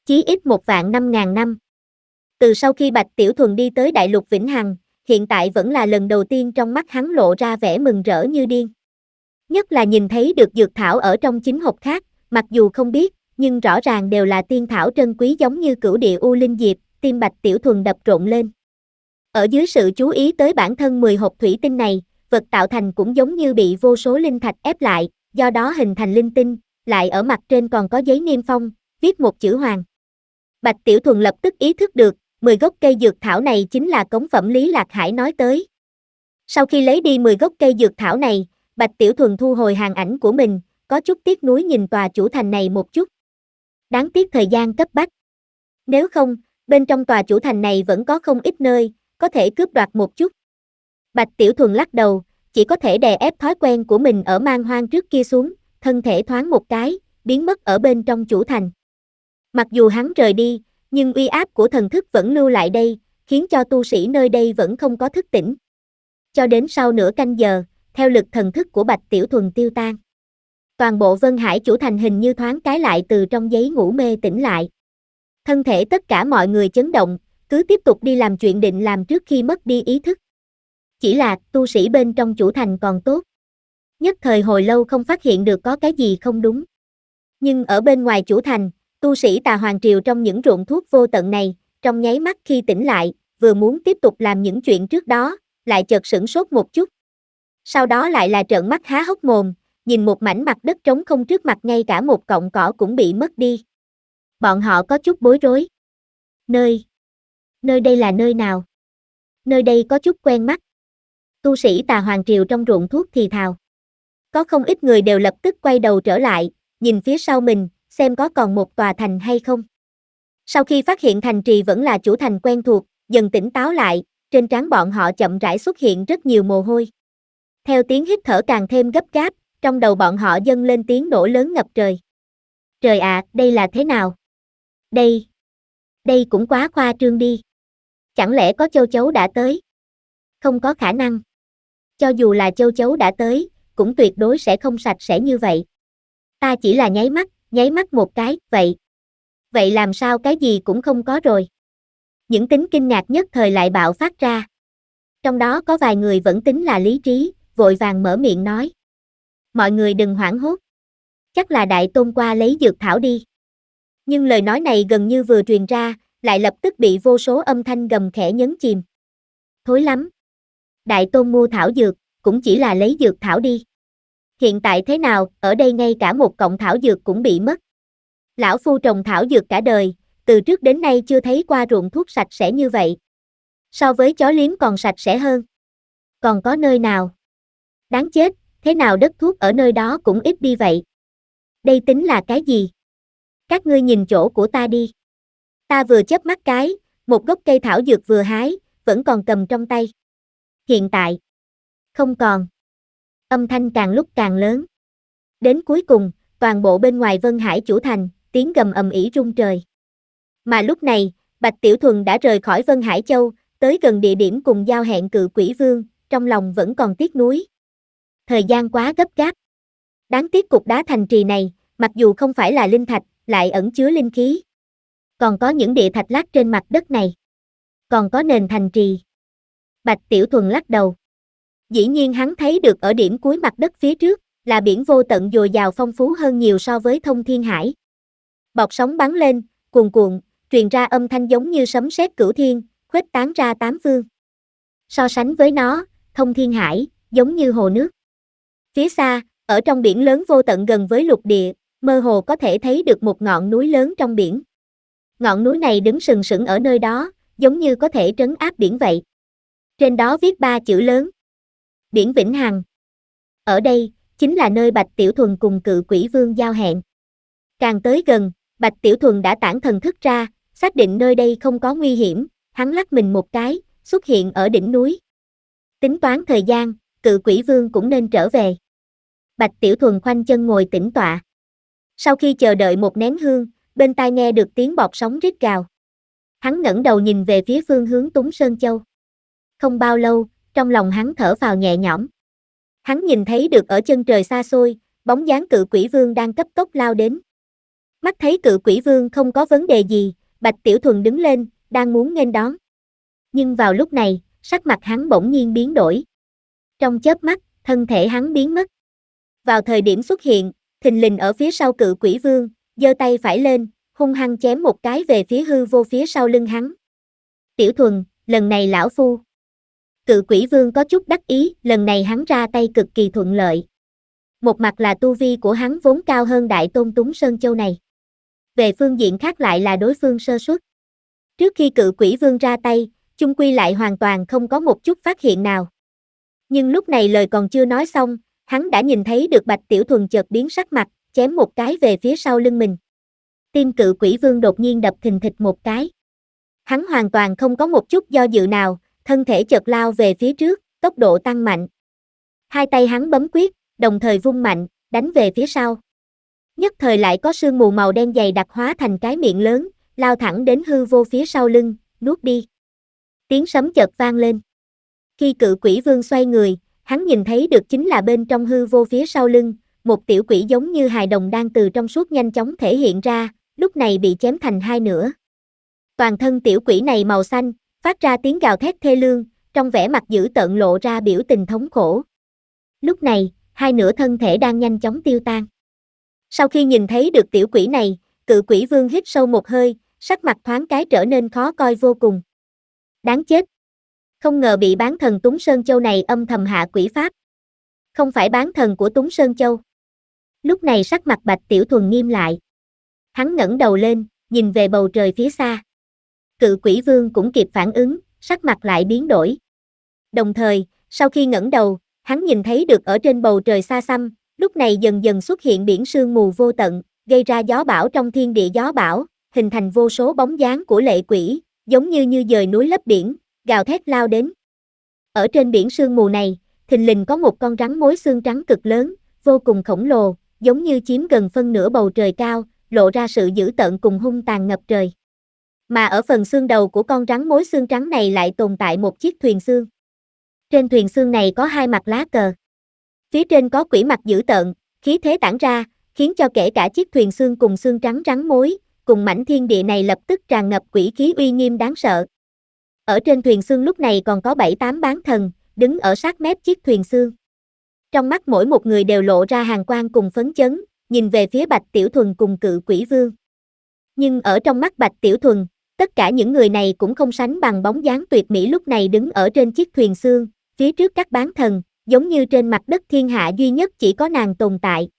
Chí ít một vạn năm ngàn năm. Từ sau khi Bạch Tiểu Thuần đi tới Đại lục Vĩnh Hằng, hiện tại vẫn là lần đầu tiên trong mắt hắn lộ ra vẻ mừng rỡ như điên. Nhất là nhìn thấy được dược thảo ở trong chính hộp khác, mặc dù không biết, nhưng rõ ràng đều là tiên thảo trân quý giống như cửu địa U Linh Diệp, tim Bạch Tiểu Thuần đập rộn lên. Ở dưới sự chú ý tới bản thân 10 hộp thủy tinh này, vật tạo thành cũng giống như bị vô số linh thạch ép lại, do đó hình thành linh tinh, lại ở mặt trên còn có giấy niêm phong, viết một chữ hoàng. Bạch Tiểu Thuần lập tức ý thức được, 10 gốc cây dược thảo này chính là cống phẩm Lý Lạc Hải nói tới. Sau khi lấy đi 10 gốc cây dược thảo này, Bạch Tiểu Thuần thu hồi hàng ảnh của mình, có chút tiếc nuối nhìn tòa chủ thành này một chút. Đáng tiếc thời gian cấp bách. Nếu không, bên trong tòa chủ thành này vẫn có không ít nơi, có thể cướp đoạt một chút. Bạch Tiểu Thuần lắc đầu, chỉ có thể đè ép thói quen của mình ở mang hoang trước kia xuống, thân thể thoáng một cái, biến mất ở bên trong chủ thành. Mặc dù hắn rời đi, nhưng uy áp của thần thức vẫn lưu lại đây, khiến cho tu sĩ nơi đây vẫn không có thức tỉnh. Cho đến sau nửa canh giờ, theo lực thần thức của Bạch Tiểu Thuần tiêu tan. Toàn bộ Vân Hải chủ thành hình như thoáng cái lại từ trong giấy ngủ mê tỉnh lại. Thân thể tất cả mọi người chấn động, cứ tiếp tục đi làm chuyện định làm trước khi mất đi ý thức. Chỉ là tu sĩ bên trong chủ thành còn tốt. Nhất thời hồi lâu không phát hiện được có cái gì không đúng. Nhưng ở bên ngoài chủ thành, Tu sĩ tà hoàng triều trong những ruộng thuốc vô tận này, trong nháy mắt khi tỉnh lại, vừa muốn tiếp tục làm những chuyện trước đó, lại chợt sửng sốt một chút. Sau đó lại là trợn mắt há hốc mồm, nhìn một mảnh mặt đất trống không trước mặt ngay cả một cọng cỏ cũng bị mất đi. Bọn họ có chút bối rối. Nơi? Nơi đây là nơi nào? Nơi đây có chút quen mắt. Tu sĩ tà hoàng triều trong ruộng thuốc thì thào. Có không ít người đều lập tức quay đầu trở lại, nhìn phía sau mình, xem có còn một tòa thành hay không. Sau khi phát hiện thành trì vẫn là chủ thành quen thuộc, dần tỉnh táo lại, trên trán bọn họ chậm rãi xuất hiện rất nhiều mồ hôi. Theo tiếng hít thở càng thêm gấp gáp, trong đầu bọn họ dâng lên tiếng nổ lớn ngập trời. Trời ạ, à, đây là thế nào? Đây, đây cũng quá khoa trương đi. Chẳng lẽ có châu chấu đã tới? Không có khả năng. Cho dù là châu chấu đã tới, cũng tuyệt đối sẽ không sạch sẽ như vậy. Ta chỉ là nháy mắt, nháy mắt một cái, vậy. Vậy làm sao cái gì cũng không có rồi. Những tính kinh ngạc nhất thời lại bạo phát ra. Trong đó có vài người vẫn tính là lý trí, vội vàng mở miệng nói. Mọi người đừng hoảng hốt. Chắc là đại tôn qua lấy dược thảo đi. Nhưng lời nói này gần như vừa truyền ra, lại lập tức bị vô số âm thanh gầm khẽ nhấn chìm. Thối lắm. Đại tôn mua thảo dược, cũng chỉ là lấy dược thảo đi hiện tại thế nào, ở đây ngay cả một cọng thảo dược cũng bị mất. Lão phu trồng thảo dược cả đời, từ trước đến nay chưa thấy qua ruộng thuốc sạch sẽ như vậy. So với chó liếm còn sạch sẽ hơn. Còn có nơi nào? Đáng chết, thế nào đất thuốc ở nơi đó cũng ít đi vậy. Đây tính là cái gì? Các ngươi nhìn chỗ của ta đi. Ta vừa chớp mắt cái, một gốc cây thảo dược vừa hái, vẫn còn cầm trong tay. Hiện tại, không còn âm thanh càng lúc càng lớn. Đến cuối cùng, toàn bộ bên ngoài Vân Hải chủ thành, tiếng gầm ầm ĩ rung trời. Mà lúc này, Bạch Tiểu Thuần đã rời khỏi Vân Hải Châu, tới gần địa điểm cùng giao hẹn cự quỷ vương, trong lòng vẫn còn tiếc nuối. Thời gian quá gấp gáp. Đáng tiếc cục đá thành trì này, mặc dù không phải là linh thạch, lại ẩn chứa linh khí. Còn có những địa thạch lát trên mặt đất này. Còn có nền thành trì. Bạch Tiểu Thuần lắc đầu. Dĩ nhiên hắn thấy được ở điểm cuối mặt đất phía trước, là biển vô tận dồi dào phong phú hơn nhiều so với thông thiên hải. Bọt sóng bắn lên, cuồn cuộn, truyền ra âm thanh giống như sấm sét cửu thiên, khuếch tán ra tám phương. So sánh với nó, thông thiên hải, giống như hồ nước. Phía xa, ở trong biển lớn vô tận gần với lục địa, mơ hồ có thể thấy được một ngọn núi lớn trong biển. Ngọn núi này đứng sừng sững ở nơi đó, giống như có thể trấn áp biển vậy. Trên đó viết ba chữ lớn, Biển Vĩnh Hằng Ở đây, chính là nơi Bạch Tiểu Thuần cùng cự quỷ vương giao hẹn. Càng tới gần, Bạch Tiểu Thuần đã tản thần thức ra, xác định nơi đây không có nguy hiểm, hắn lắc mình một cái, xuất hiện ở đỉnh núi. Tính toán thời gian, cự quỷ vương cũng nên trở về. Bạch Tiểu Thuần khoanh chân ngồi tĩnh tọa. Sau khi chờ đợi một nén hương, bên tai nghe được tiếng bọt sóng rít gào. Hắn ngẩng đầu nhìn về phía phương hướng Túng Sơn Châu. Không bao lâu, trong lòng hắn thở vào nhẹ nhõm. Hắn nhìn thấy được ở chân trời xa xôi, bóng dáng cự quỷ vương đang cấp tốc lao đến. Mắt thấy cự quỷ vương không có vấn đề gì, Bạch Tiểu Thuần đứng lên, đang muốn nghênh đón. Nhưng vào lúc này, sắc mặt hắn bỗng nhiên biến đổi. Trong chớp mắt, thân thể hắn biến mất. Vào thời điểm xuất hiện, thình lình ở phía sau cự quỷ vương, giơ tay phải lên, hung hăng chém một cái về phía hư vô phía sau lưng hắn. Tiểu thuần, lần này lão phu. Cự quỷ vương có chút đắc ý, lần này hắn ra tay cực kỳ thuận lợi. Một mặt là tu vi của hắn vốn cao hơn đại tôn túng Sơn Châu này. Về phương diện khác lại là đối phương sơ xuất. Trước khi cự quỷ vương ra tay, chung quy lại hoàn toàn không có một chút phát hiện nào. Nhưng lúc này lời còn chưa nói xong, hắn đã nhìn thấy được bạch tiểu thuần chợt biến sắc mặt, chém một cái về phía sau lưng mình. Tim cự quỷ vương đột nhiên đập thình thịch một cái. Hắn hoàn toàn không có một chút do dự nào, thân thể chợt lao về phía trước, tốc độ tăng mạnh. Hai tay hắn bấm quyết, đồng thời vung mạnh, đánh về phía sau. Nhất thời lại có sương mù màu đen dày đặc hóa thành cái miệng lớn, lao thẳng đến hư vô phía sau lưng, nuốt đi. Tiếng sấm chợt vang lên. Khi cự quỷ vương xoay người, hắn nhìn thấy được chính là bên trong hư vô phía sau lưng, một tiểu quỷ giống như hài đồng đang từ trong suốt nhanh chóng thể hiện ra, lúc này bị chém thành hai nửa. Toàn thân tiểu quỷ này màu xanh, phát ra tiếng gào thét thê lương, trong vẻ mặt dữ tợn lộ ra biểu tình thống khổ. Lúc này, hai nửa thân thể đang nhanh chóng tiêu tan. Sau khi nhìn thấy được tiểu quỷ này, cự quỷ vương hít sâu một hơi, sắc mặt thoáng cái trở nên khó coi vô cùng. Đáng chết! Không ngờ bị bán thần Túng Sơn Châu này âm thầm hạ quỷ pháp. Không phải bán thần của Túng Sơn Châu. Lúc này sắc mặt bạch tiểu thuần nghiêm lại. Hắn ngẩng đầu lên, nhìn về bầu trời phía xa. Cự quỷ vương cũng kịp phản ứng, sắc mặt lại biến đổi. Đồng thời, sau khi ngẩng đầu, hắn nhìn thấy được ở trên bầu trời xa xăm, lúc này dần dần xuất hiện biển sương mù vô tận, gây ra gió bão trong thiên địa gió bão, hình thành vô số bóng dáng của lệ quỷ, giống như như dời núi lấp biển, gào thét lao đến. Ở trên biển sương mù này, thình lình có một con rắn mối xương trắng cực lớn, vô cùng khổng lồ, giống như chiếm gần phân nửa bầu trời cao, lộ ra sự dữ tợn cùng hung tàn ngập trời. Mà ở phần xương đầu của con rắn mối xương trắng này lại tồn tại một chiếc thuyền xương. Trên thuyền xương này có hai mặt lá cờ. Phía trên có quỷ mặt dữ tợn, khí thế tản ra, khiến cho kể cả chiếc thuyền xương cùng xương trắng rắn mối, cùng mảnh thiên địa này lập tức tràn ngập quỷ khí uy nghiêm đáng sợ. Ở trên thuyền xương lúc này còn có bảy tám bán thần, đứng ở sát mép chiếc thuyền xương. Trong mắt mỗi một người đều lộ ra hàng quang cùng phấn chấn, nhìn về phía Bạch Tiểu Thuần cùng cự quỷ vương. Nhưng ở trong mắt Bạch Tiểu Thuần, Tất cả những người này cũng không sánh bằng bóng dáng tuyệt mỹ lúc này đứng ở trên chiếc thuyền xương, phía trước các bán thần, giống như trên mặt đất thiên hạ duy nhất chỉ có nàng tồn tại.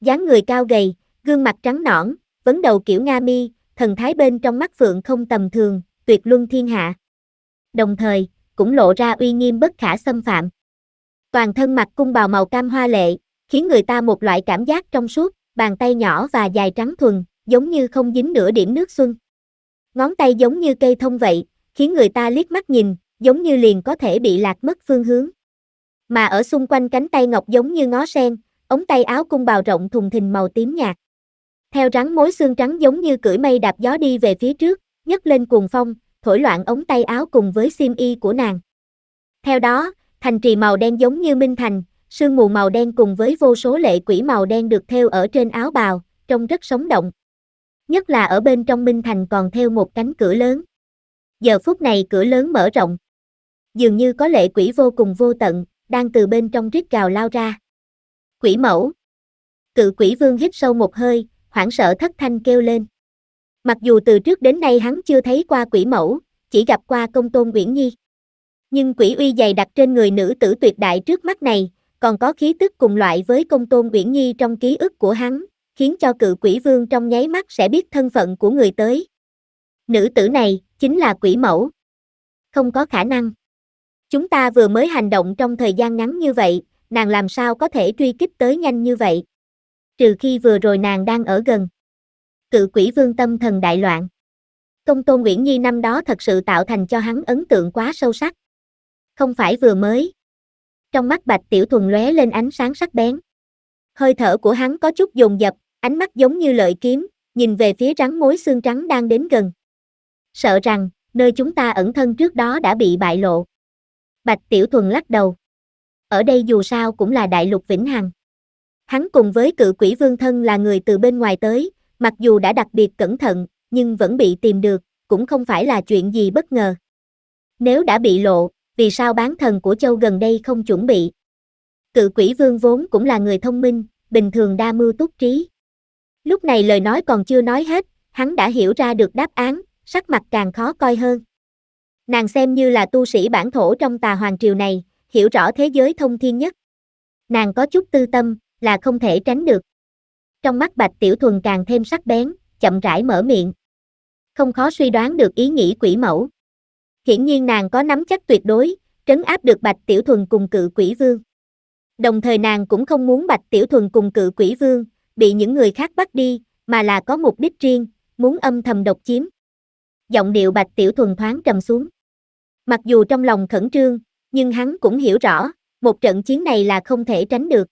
dáng người cao gầy, gương mặt trắng nõn, vấn đầu kiểu Nga mi, thần thái bên trong mắt phượng không tầm thường, tuyệt luân thiên hạ. Đồng thời, cũng lộ ra uy nghiêm bất khả xâm phạm. Toàn thân mặt cung bào màu cam hoa lệ, khiến người ta một loại cảm giác trong suốt, bàn tay nhỏ và dài trắng thuần, giống như không dính nửa điểm nước xuân. Ngón tay giống như cây thông vậy, khiến người ta liếc mắt nhìn, giống như liền có thể bị lạc mất phương hướng. Mà ở xung quanh cánh tay ngọc giống như ngó sen, ống tay áo cung bào rộng thùng thình màu tím nhạt. Theo rắn mối xương trắng giống như cưỡi mây đạp gió đi về phía trước, nhấc lên cuồng phong, thổi loạn ống tay áo cùng với xiêm y của nàng. Theo đó, thành trì màu đen giống như minh thành, sương mù màu đen cùng với vô số lệ quỷ màu đen được thêu ở trên áo bào, trông rất sống động nhất là ở bên trong Minh Thành còn theo một cánh cửa lớn. Giờ phút này cửa lớn mở rộng. Dường như có lệ quỷ vô cùng vô tận, đang từ bên trong rít gào lao ra. Quỷ mẫu. Cự quỷ vương hít sâu một hơi, hoảng sợ thất thanh kêu lên. Mặc dù từ trước đến nay hắn chưa thấy qua quỷ mẫu, chỉ gặp qua công tôn Nguyễn Nhi. Nhưng quỷ uy dày đặt trên người nữ tử tuyệt đại trước mắt này, còn có khí tức cùng loại với công tôn Uyển Nhi trong ký ức của hắn, khiến cho cự quỷ vương trong nháy mắt sẽ biết thân phận của người tới. Nữ tử này, chính là quỷ mẫu. Không có khả năng. Chúng ta vừa mới hành động trong thời gian ngắn như vậy, nàng làm sao có thể truy kích tới nhanh như vậy? Trừ khi vừa rồi nàng đang ở gần. Cự quỷ vương tâm thần đại loạn. Công tôn Nguyễn Nhi năm đó thật sự tạo thành cho hắn ấn tượng quá sâu sắc. Không phải vừa mới. Trong mắt bạch tiểu thuần lóe lên ánh sáng sắc bén. Hơi thở của hắn có chút dồn dập, ánh mắt giống như lợi kiếm, nhìn về phía rắn mối xương trắng đang đến gần. Sợ rằng, nơi chúng ta ẩn thân trước đó đã bị bại lộ. Bạch Tiểu Thuần lắc đầu. Ở đây dù sao cũng là đại lục Vĩnh Hằng. Hắn cùng với cự quỷ vương thân là người từ bên ngoài tới, mặc dù đã đặc biệt cẩn thận, nhưng vẫn bị tìm được, cũng không phải là chuyện gì bất ngờ. Nếu đã bị lộ, vì sao bán thần của châu gần đây không chuẩn bị? Cự quỷ vương vốn cũng là người thông minh, bình thường đa mưu túc trí. Lúc này lời nói còn chưa nói hết, hắn đã hiểu ra được đáp án, sắc mặt càng khó coi hơn. Nàng xem như là tu sĩ bản thổ trong tà hoàng triều này, hiểu rõ thế giới thông thiên nhất. Nàng có chút tư tâm, là không thể tránh được. Trong mắt Bạch Tiểu Thuần càng thêm sắc bén, chậm rãi mở miệng. Không khó suy đoán được ý nghĩ quỷ mẫu. Hiển nhiên nàng có nắm chắc tuyệt đối, trấn áp được Bạch Tiểu Thuần cùng cự quỷ vương. Đồng thời nàng cũng không muốn Bạch Tiểu Thuần cùng cự quỷ vương, bị những người khác bắt đi, mà là có mục đích riêng, muốn âm thầm độc chiếm. Giọng điệu Bạch Tiểu Thuần thoáng trầm xuống. Mặc dù trong lòng khẩn trương, nhưng hắn cũng hiểu rõ, một trận chiến này là không thể tránh được.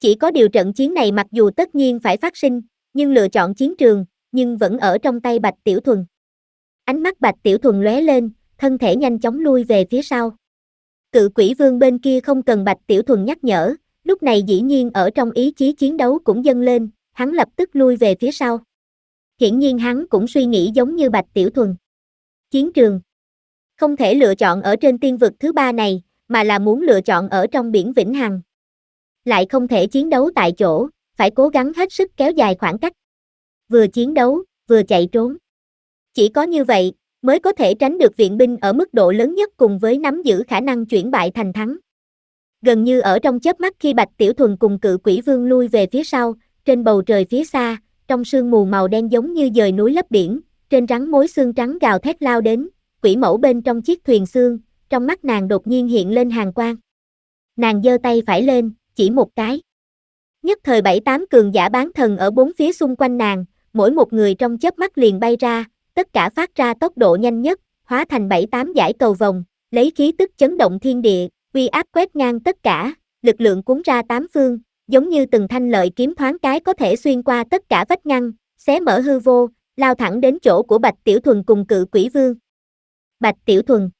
Chỉ có điều trận chiến này mặc dù tất nhiên phải phát sinh, nhưng lựa chọn chiến trường, nhưng vẫn ở trong tay Bạch Tiểu Thuần. Ánh mắt Bạch Tiểu Thuần lóe lên, thân thể nhanh chóng lui về phía sau. Cự quỷ vương bên kia không cần Bạch Tiểu Thuần nhắc nhở, Lúc này dĩ nhiên ở trong ý chí chiến đấu cũng dâng lên, hắn lập tức lui về phía sau. Hiển nhiên hắn cũng suy nghĩ giống như Bạch Tiểu Thuần. Chiến trường. Không thể lựa chọn ở trên tiên vực thứ ba này, mà là muốn lựa chọn ở trong biển Vĩnh Hằng. Lại không thể chiến đấu tại chỗ, phải cố gắng hết sức kéo dài khoảng cách. Vừa chiến đấu, vừa chạy trốn. Chỉ có như vậy, mới có thể tránh được viện binh ở mức độ lớn nhất cùng với nắm giữ khả năng chuyển bại thành thắng. Gần như ở trong chớp mắt khi Bạch Tiểu Thuần cùng cự quỷ vương lui về phía sau, trên bầu trời phía xa, trong sương mù màu đen giống như dời núi lấp biển, trên rắn mối xương trắng gào thét lao đến, quỷ mẫu bên trong chiếc thuyền xương, trong mắt nàng đột nhiên hiện lên hàng quang. Nàng giơ tay phải lên, chỉ một cái. Nhất thời bảy tám cường giả bán thần ở bốn phía xung quanh nàng, mỗi một người trong chớp mắt liền bay ra, tất cả phát ra tốc độ nhanh nhất, hóa thành bảy tám giải cầu vòng, lấy khí tức chấn động thiên địa, uy áp quét ngang tất cả, lực lượng cuốn ra tám phương, giống như từng thanh lợi kiếm thoáng cái có thể xuyên qua tất cả vách ngăn, xé mở hư vô, lao thẳng đến chỗ của Bạch Tiểu Thuần cùng cự quỷ vương. Bạch Tiểu Thuần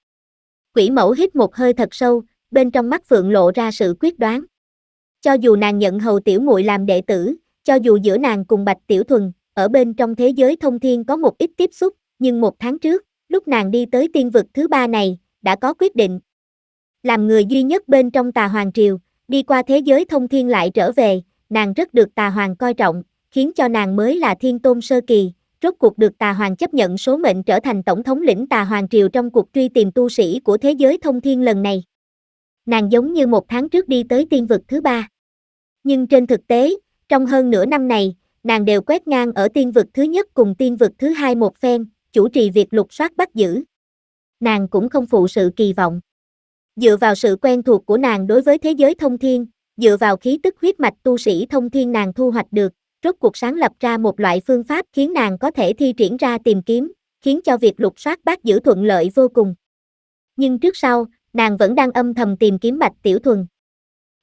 Quỷ mẫu hít một hơi thật sâu, bên trong mắt phượng lộ ra sự quyết đoán. Cho dù nàng nhận hầu tiểu muội làm đệ tử, cho dù giữa nàng cùng Bạch Tiểu Thuần, ở bên trong thế giới thông thiên có một ít tiếp xúc, nhưng một tháng trước, lúc nàng đi tới tiên vực thứ ba này, đã có quyết định, làm người duy nhất bên trong tà hoàng triều, đi qua thế giới thông thiên lại trở về, nàng rất được tà hoàng coi trọng, khiến cho nàng mới là thiên tôn sơ kỳ, rốt cuộc được tà hoàng chấp nhận số mệnh trở thành tổng thống lĩnh tà hoàng triều trong cuộc truy tìm tu sĩ của thế giới thông thiên lần này. Nàng giống như một tháng trước đi tới tiên vực thứ ba. Nhưng trên thực tế, trong hơn nửa năm này, nàng đều quét ngang ở tiên vực thứ nhất cùng tiên vực thứ hai một phen, chủ trì việc lục soát bắt giữ. Nàng cũng không phụ sự kỳ vọng. Dựa vào sự quen thuộc của nàng đối với thế giới thông thiên, dựa vào khí tức huyết mạch tu sĩ thông thiên nàng thu hoạch được, rốt cuộc sáng lập ra một loại phương pháp khiến nàng có thể thi triển ra tìm kiếm, khiến cho việc lục soát bát giữ thuận lợi vô cùng. Nhưng trước sau, nàng vẫn đang âm thầm tìm kiếm Bạch Tiểu Thuần.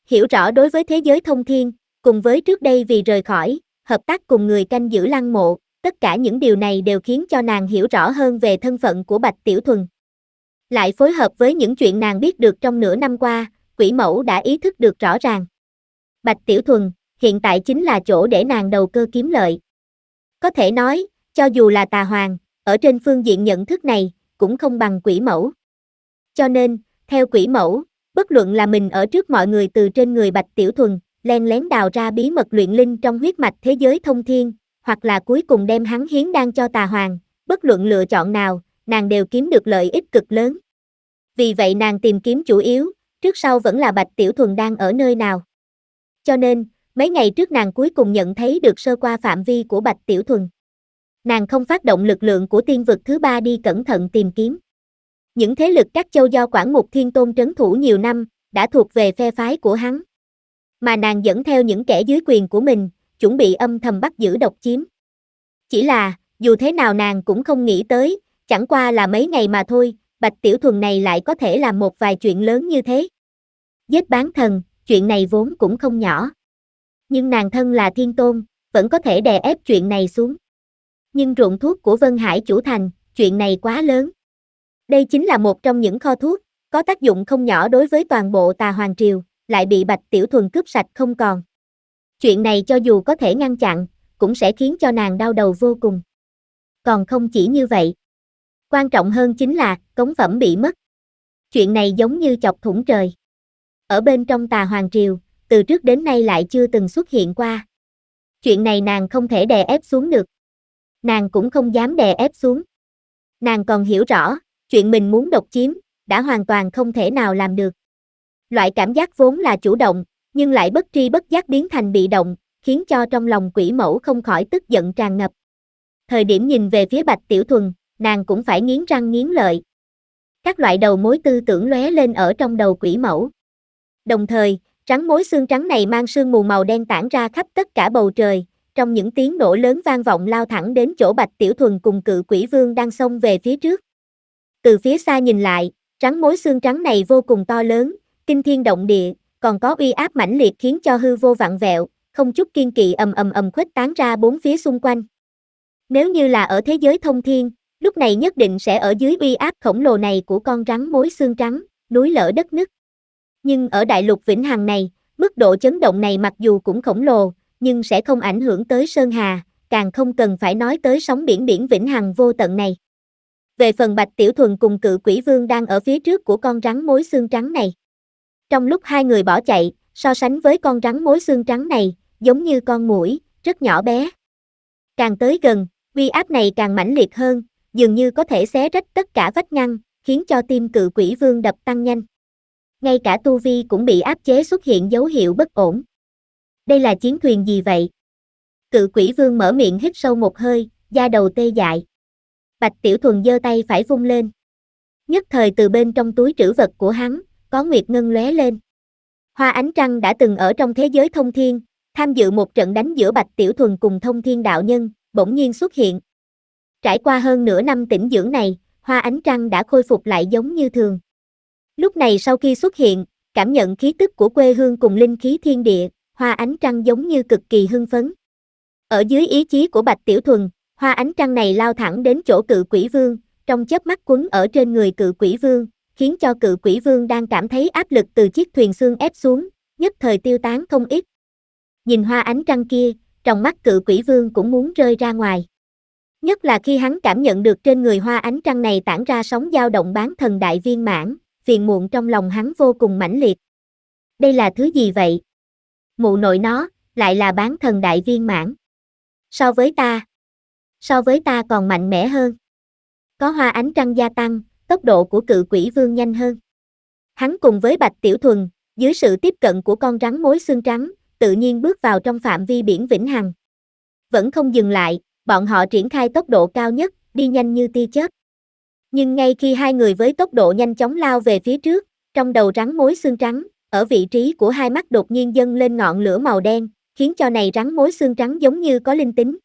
Hiểu rõ đối với thế giới thông thiên, cùng với trước đây vì rời khỏi, hợp tác cùng người canh giữ lăng mộ, tất cả những điều này đều khiến cho nàng hiểu rõ hơn về thân phận của Bạch Tiểu Thuần lại phối hợp với những chuyện nàng biết được trong nửa năm qua, quỷ mẫu đã ý thức được rõ ràng. Bạch Tiểu Thuần, hiện tại chính là chỗ để nàng đầu cơ kiếm lợi. Có thể nói, cho dù là tà hoàng, ở trên phương diện nhận thức này, cũng không bằng quỷ mẫu. Cho nên, theo quỷ mẫu, bất luận là mình ở trước mọi người từ trên người Bạch Tiểu Thuần, len lén đào ra bí mật luyện linh trong huyết mạch thế giới thông thiên, hoặc là cuối cùng đem hắn hiến đang cho tà hoàng, bất luận lựa chọn nào, nàng đều kiếm được lợi ích cực lớn. Vì vậy nàng tìm kiếm chủ yếu, trước sau vẫn là Bạch Tiểu Thuần đang ở nơi nào. Cho nên, mấy ngày trước nàng cuối cùng nhận thấy được sơ qua phạm vi của Bạch Tiểu Thuần. Nàng không phát động lực lượng của tiên vực thứ ba đi cẩn thận tìm kiếm. Những thế lực các châu do quản Mục Thiên Tôn trấn thủ nhiều năm, đã thuộc về phe phái của hắn. Mà nàng dẫn theo những kẻ dưới quyền của mình, chuẩn bị âm thầm bắt giữ độc chiếm. Chỉ là, dù thế nào nàng cũng không nghĩ tới, chẳng qua là mấy ngày mà thôi, bạch tiểu thuần này lại có thể làm một vài chuyện lớn như thế. Giết bán thần, chuyện này vốn cũng không nhỏ. Nhưng nàng thân là thiên tôn, vẫn có thể đè ép chuyện này xuống. Nhưng ruộng thuốc của Vân Hải chủ thành, chuyện này quá lớn. Đây chính là một trong những kho thuốc, có tác dụng không nhỏ đối với toàn bộ tà hoàng triều, lại bị bạch tiểu thuần cướp sạch không còn. Chuyện này cho dù có thể ngăn chặn, cũng sẽ khiến cho nàng đau đầu vô cùng. Còn không chỉ như vậy. Quan trọng hơn chính là, cống phẩm bị mất. Chuyện này giống như chọc thủng trời. Ở bên trong tà hoàng triều, từ trước đến nay lại chưa từng xuất hiện qua. Chuyện này nàng không thể đè ép xuống được. Nàng cũng không dám đè ép xuống. Nàng còn hiểu rõ, chuyện mình muốn độc chiếm, đã hoàn toàn không thể nào làm được. Loại cảm giác vốn là chủ động, nhưng lại bất tri bất giác biến thành bị động, khiến cho trong lòng quỷ mẫu không khỏi tức giận tràn ngập. Thời điểm nhìn về phía Bạch Tiểu Thuần, nàng cũng phải nghiến răng nghiến lợi. Các loại đầu mối tư tưởng lóe lên ở trong đầu quỷ mẫu. Đồng thời, rắn mối xương trắng này mang sương mù màu đen tản ra khắp tất cả bầu trời, trong những tiếng nổ lớn vang vọng lao thẳng đến chỗ Bạch Tiểu Thuần cùng cự quỷ vương đang xông về phía trước. Từ phía xa nhìn lại, rắn mối xương trắng này vô cùng to lớn, kinh thiên động địa, còn có uy áp mãnh liệt khiến cho hư vô vặn vẹo, không chút kiên kỵ ầm ầm ầm khuếch tán ra bốn phía xung quanh. Nếu như là ở thế giới thông thiên, lúc này nhất định sẽ ở dưới uy áp khổng lồ này của con rắn mối xương trắng, núi lở đất nứt. Nhưng ở đại lục Vĩnh Hằng này, mức độ chấn động này mặc dù cũng khổng lồ, nhưng sẽ không ảnh hưởng tới Sơn Hà, càng không cần phải nói tới sóng biển biển Vĩnh Hằng vô tận này. Về phần Bạch Tiểu Thuần cùng cự quỷ vương đang ở phía trước của con rắn mối xương trắng này. Trong lúc hai người bỏ chạy, so sánh với con rắn mối xương trắng này, giống như con mũi, rất nhỏ bé. Càng tới gần, uy áp này càng mãnh liệt hơn, dường như có thể xé rách tất cả vách ngăn, khiến cho tim cự quỷ vương đập tăng nhanh. Ngay cả tu vi cũng bị áp chế xuất hiện dấu hiệu bất ổn. Đây là chiến thuyền gì vậy? Cự quỷ vương mở miệng hít sâu một hơi, da đầu tê dại. Bạch Tiểu Thuần giơ tay phải vung lên. Nhất thời từ bên trong túi trữ vật của hắn, có nguyệt ngân lóe lên. Hoa ánh trăng đã từng ở trong thế giới thông thiên, tham dự một trận đánh giữa Bạch Tiểu Thuần cùng thông thiên đạo nhân, bỗng nhiên xuất hiện, Trải qua hơn nửa năm tĩnh dưỡng này, hoa ánh trăng đã khôi phục lại giống như thường. Lúc này sau khi xuất hiện, cảm nhận khí tức của quê hương cùng linh khí thiên địa, hoa ánh trăng giống như cực kỳ hưng phấn. Ở dưới ý chí của Bạch Tiểu Thuần, hoa ánh trăng này lao thẳng đến chỗ cự quỷ vương, trong chớp mắt quấn ở trên người cự quỷ vương, khiến cho cự quỷ vương đang cảm thấy áp lực từ chiếc thuyền xương ép xuống, nhất thời tiêu tán không ít. Nhìn hoa ánh trăng kia, trong mắt cự quỷ vương cũng muốn rơi ra ngoài. Nhất là khi hắn cảm nhận được trên người hoa ánh trăng này tản ra sóng dao động bán thần đại viên mãn, phiền muộn trong lòng hắn vô cùng mãnh liệt. Đây là thứ gì vậy? Mụ nội nó, lại là bán thần đại viên mãn. So với ta, so với ta còn mạnh mẽ hơn. Có hoa ánh trăng gia tăng, tốc độ của cự quỷ vương nhanh hơn. Hắn cùng với Bạch Tiểu Thuần, dưới sự tiếp cận của con rắn mối xương trắng, tự nhiên bước vào trong phạm vi biển Vĩnh Hằng. Vẫn không dừng lại, bọn họ triển khai tốc độ cao nhất, đi nhanh như tia chớp. Nhưng ngay khi hai người với tốc độ nhanh chóng lao về phía trước, trong đầu rắn mối xương trắng, ở vị trí của hai mắt đột nhiên dâng lên ngọn lửa màu đen, khiến cho này rắn mối xương trắng giống như có linh tính.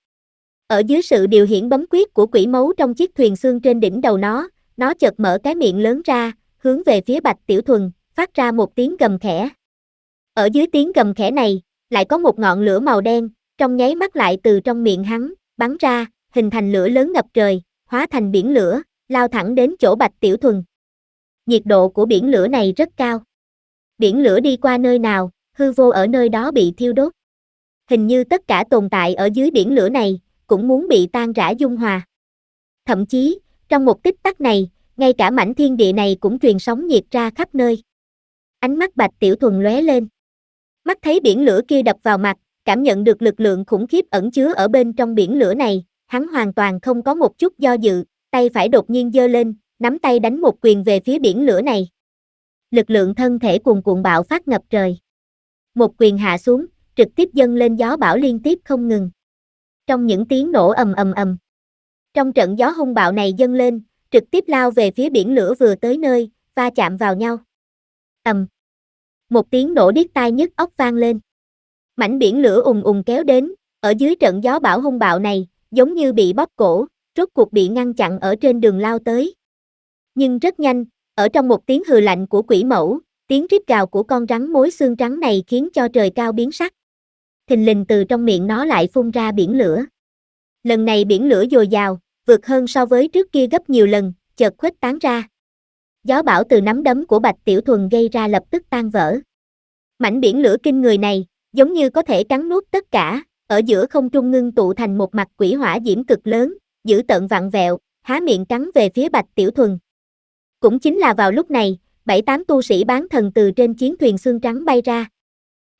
Ở dưới sự điều khiển bấm quyết của quỷ mấu trong chiếc thuyền xương trên đỉnh đầu nó, nó chợt mở cái miệng lớn ra, hướng về phía Bạch Tiểu Thuần, phát ra một tiếng gầm khẽ. Ở dưới tiếng gầm khẽ này, lại có một ngọn lửa màu đen, trong nháy mắt lại từ trong miệng hắn, bắn ra, hình thành lửa lớn ngập trời, hóa thành biển lửa, lao thẳng đến chỗ Bạch Tiểu Thuần. Nhiệt độ của biển lửa này rất cao. Biển lửa đi qua nơi nào, hư vô ở nơi đó bị thiêu đốt. Hình như tất cả tồn tại ở dưới biển lửa này, cũng muốn bị tan rã dung hòa. Thậm chí, trong một tích tắc này, ngay cả mảnh thiên địa này cũng truyền sóng nhiệt ra khắp nơi. Ánh mắt Bạch Tiểu Thuần lóe lên. Mắt thấy biển lửa kia đập vào mặt, cảm nhận được lực lượng khủng khiếp ẩn chứa ở bên trong biển lửa này, hắn hoàn toàn không có một chút do dự, tay phải đột nhiên giơ lên, nắm tay đánh một quyền về phía biển lửa này. Lực lượng thân thể cuồn cuộn bạo phát ngập trời. Một quyền hạ xuống, trực tiếp dâng lên gió bão liên tiếp không ngừng. Trong những tiếng nổ ầm ầm ầm. Trong trận gió hung bạo này dâng lên, trực tiếp lao về phía biển lửa vừa tới nơi, va chạm vào nhau. Ầm. Một tiếng nổ điếc tai nhức óc vang lên mảnh biển lửa ùng ùng kéo đến, ở dưới trận gió bão hung bạo này, giống như bị bóp cổ, rốt cuộc bị ngăn chặn ở trên đường lao tới. Nhưng rất nhanh, ở trong một tiếng hừ lạnh của quỷ mẫu, tiếng rít gào của con rắn mối xương trắng này khiến cho trời cao biến sắc. Thình lình từ trong miệng nó lại phun ra biển lửa. Lần này biển lửa dồi dào, vượt hơn so với trước kia gấp nhiều lần, chợt khuếch tán ra. Gió bão từ nắm đấm của Bạch Tiểu Thuần gây ra lập tức tan vỡ. Mảnh biển lửa kinh người này, giống như có thể cắn nuốt tất cả, ở giữa không trung ngưng tụ thành một mặt quỷ hỏa diễm cực lớn, giữ tận vặn vẹo, há miệng cắn về phía Bạch Tiểu Thuần. Cũng chính là vào lúc này, bảy tám tu sĩ bán thần từ trên chiến thuyền xương trắng bay ra.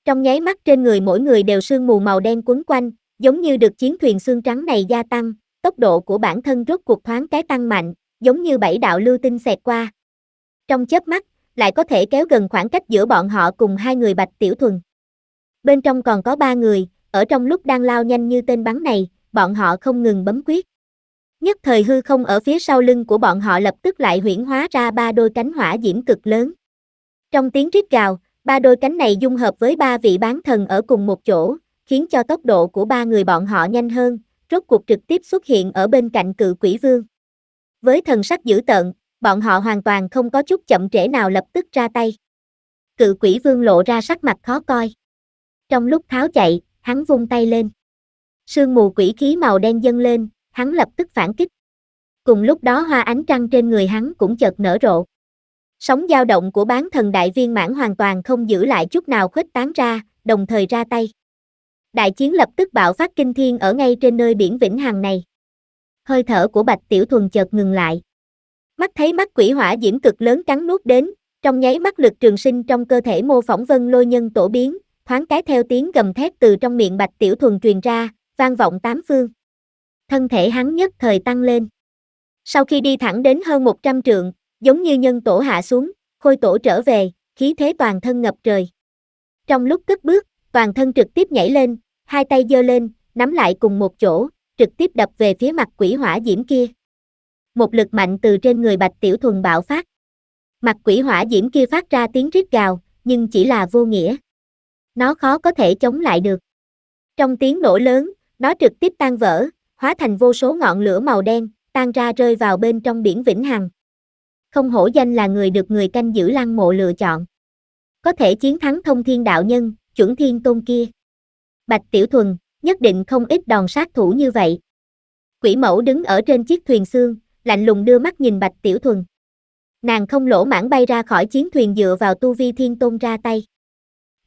Trong nháy mắt trên người mỗi người đều sương mù màu đen quấn quanh, giống như được chiến thuyền xương trắng này gia tăng, tốc độ của bản thân rốt cuộc thoáng cái tăng mạnh, giống như bảy đạo lưu tinh xẹt qua. Trong chớp mắt, lại có thể kéo gần khoảng cách giữa bọn họ cùng hai người Bạch Tiểu Thuần bên trong còn có ba người, ở trong lúc đang lao nhanh như tên bắn này, bọn họ không ngừng bấm quyết. Nhất thời hư không ở phía sau lưng của bọn họ lập tức lại huyển hóa ra ba đôi cánh hỏa diễm cực lớn. Trong tiếng rít gào, ba đôi cánh này dung hợp với ba vị bán thần ở cùng một chỗ, khiến cho tốc độ của ba người bọn họ nhanh hơn, rốt cuộc trực tiếp xuất hiện ở bên cạnh cự quỷ vương. Với thần sắc dữ tợn, bọn họ hoàn toàn không có chút chậm trễ nào lập tức ra tay. Cự quỷ vương lộ ra sắc mặt khó coi. Trong lúc tháo chạy, hắn vung tay lên. Sương mù quỷ khí màu đen dâng lên, hắn lập tức phản kích. Cùng lúc đó hoa ánh trăng trên người hắn cũng chợt nở rộ. Sóng dao động của bán thần đại viên mãn hoàn toàn không giữ lại chút nào khuếch tán ra, đồng thời ra tay. Đại chiến lập tức bạo phát kinh thiên ở ngay trên nơi biển Vĩnh Hằng này. Hơi thở của Bạch Tiểu Thuần chợt ngừng lại. Mắt thấy mắt quỷ hỏa diễm cực lớn cắn nuốt đến, trong nháy mắt lực trường sinh trong cơ thể mô phỏng vân lôi nhân tổ biến, thoáng cái theo tiếng gầm thét từ trong miệng bạch tiểu thuần truyền ra, vang vọng tám phương. Thân thể hắn nhất thời tăng lên. Sau khi đi thẳng đến hơn 100 trượng, giống như nhân tổ hạ xuống, khôi tổ trở về, khí thế toàn thân ngập trời. Trong lúc cất bước, toàn thân trực tiếp nhảy lên, hai tay giơ lên, nắm lại cùng một chỗ, trực tiếp đập về phía mặt quỷ hỏa diễm kia. Một lực mạnh từ trên người bạch tiểu thuần bạo phát. Mặt quỷ hỏa diễm kia phát ra tiếng rít gào, nhưng chỉ là vô nghĩa nó khó có thể chống lại được. Trong tiếng nổ lớn, nó trực tiếp tan vỡ, hóa thành vô số ngọn lửa màu đen, tan ra rơi vào bên trong biển Vĩnh Hằng. Không hổ danh là người được người canh giữ lăng mộ lựa chọn. Có thể chiến thắng thông thiên đạo nhân, chuẩn thiên tôn kia. Bạch Tiểu Thuần, nhất định không ít đòn sát thủ như vậy. Quỷ mẫu đứng ở trên chiếc thuyền xương, lạnh lùng đưa mắt nhìn Bạch Tiểu Thuần. Nàng không lỗ mãn bay ra khỏi chiến thuyền dựa vào tu vi thiên tôn ra tay.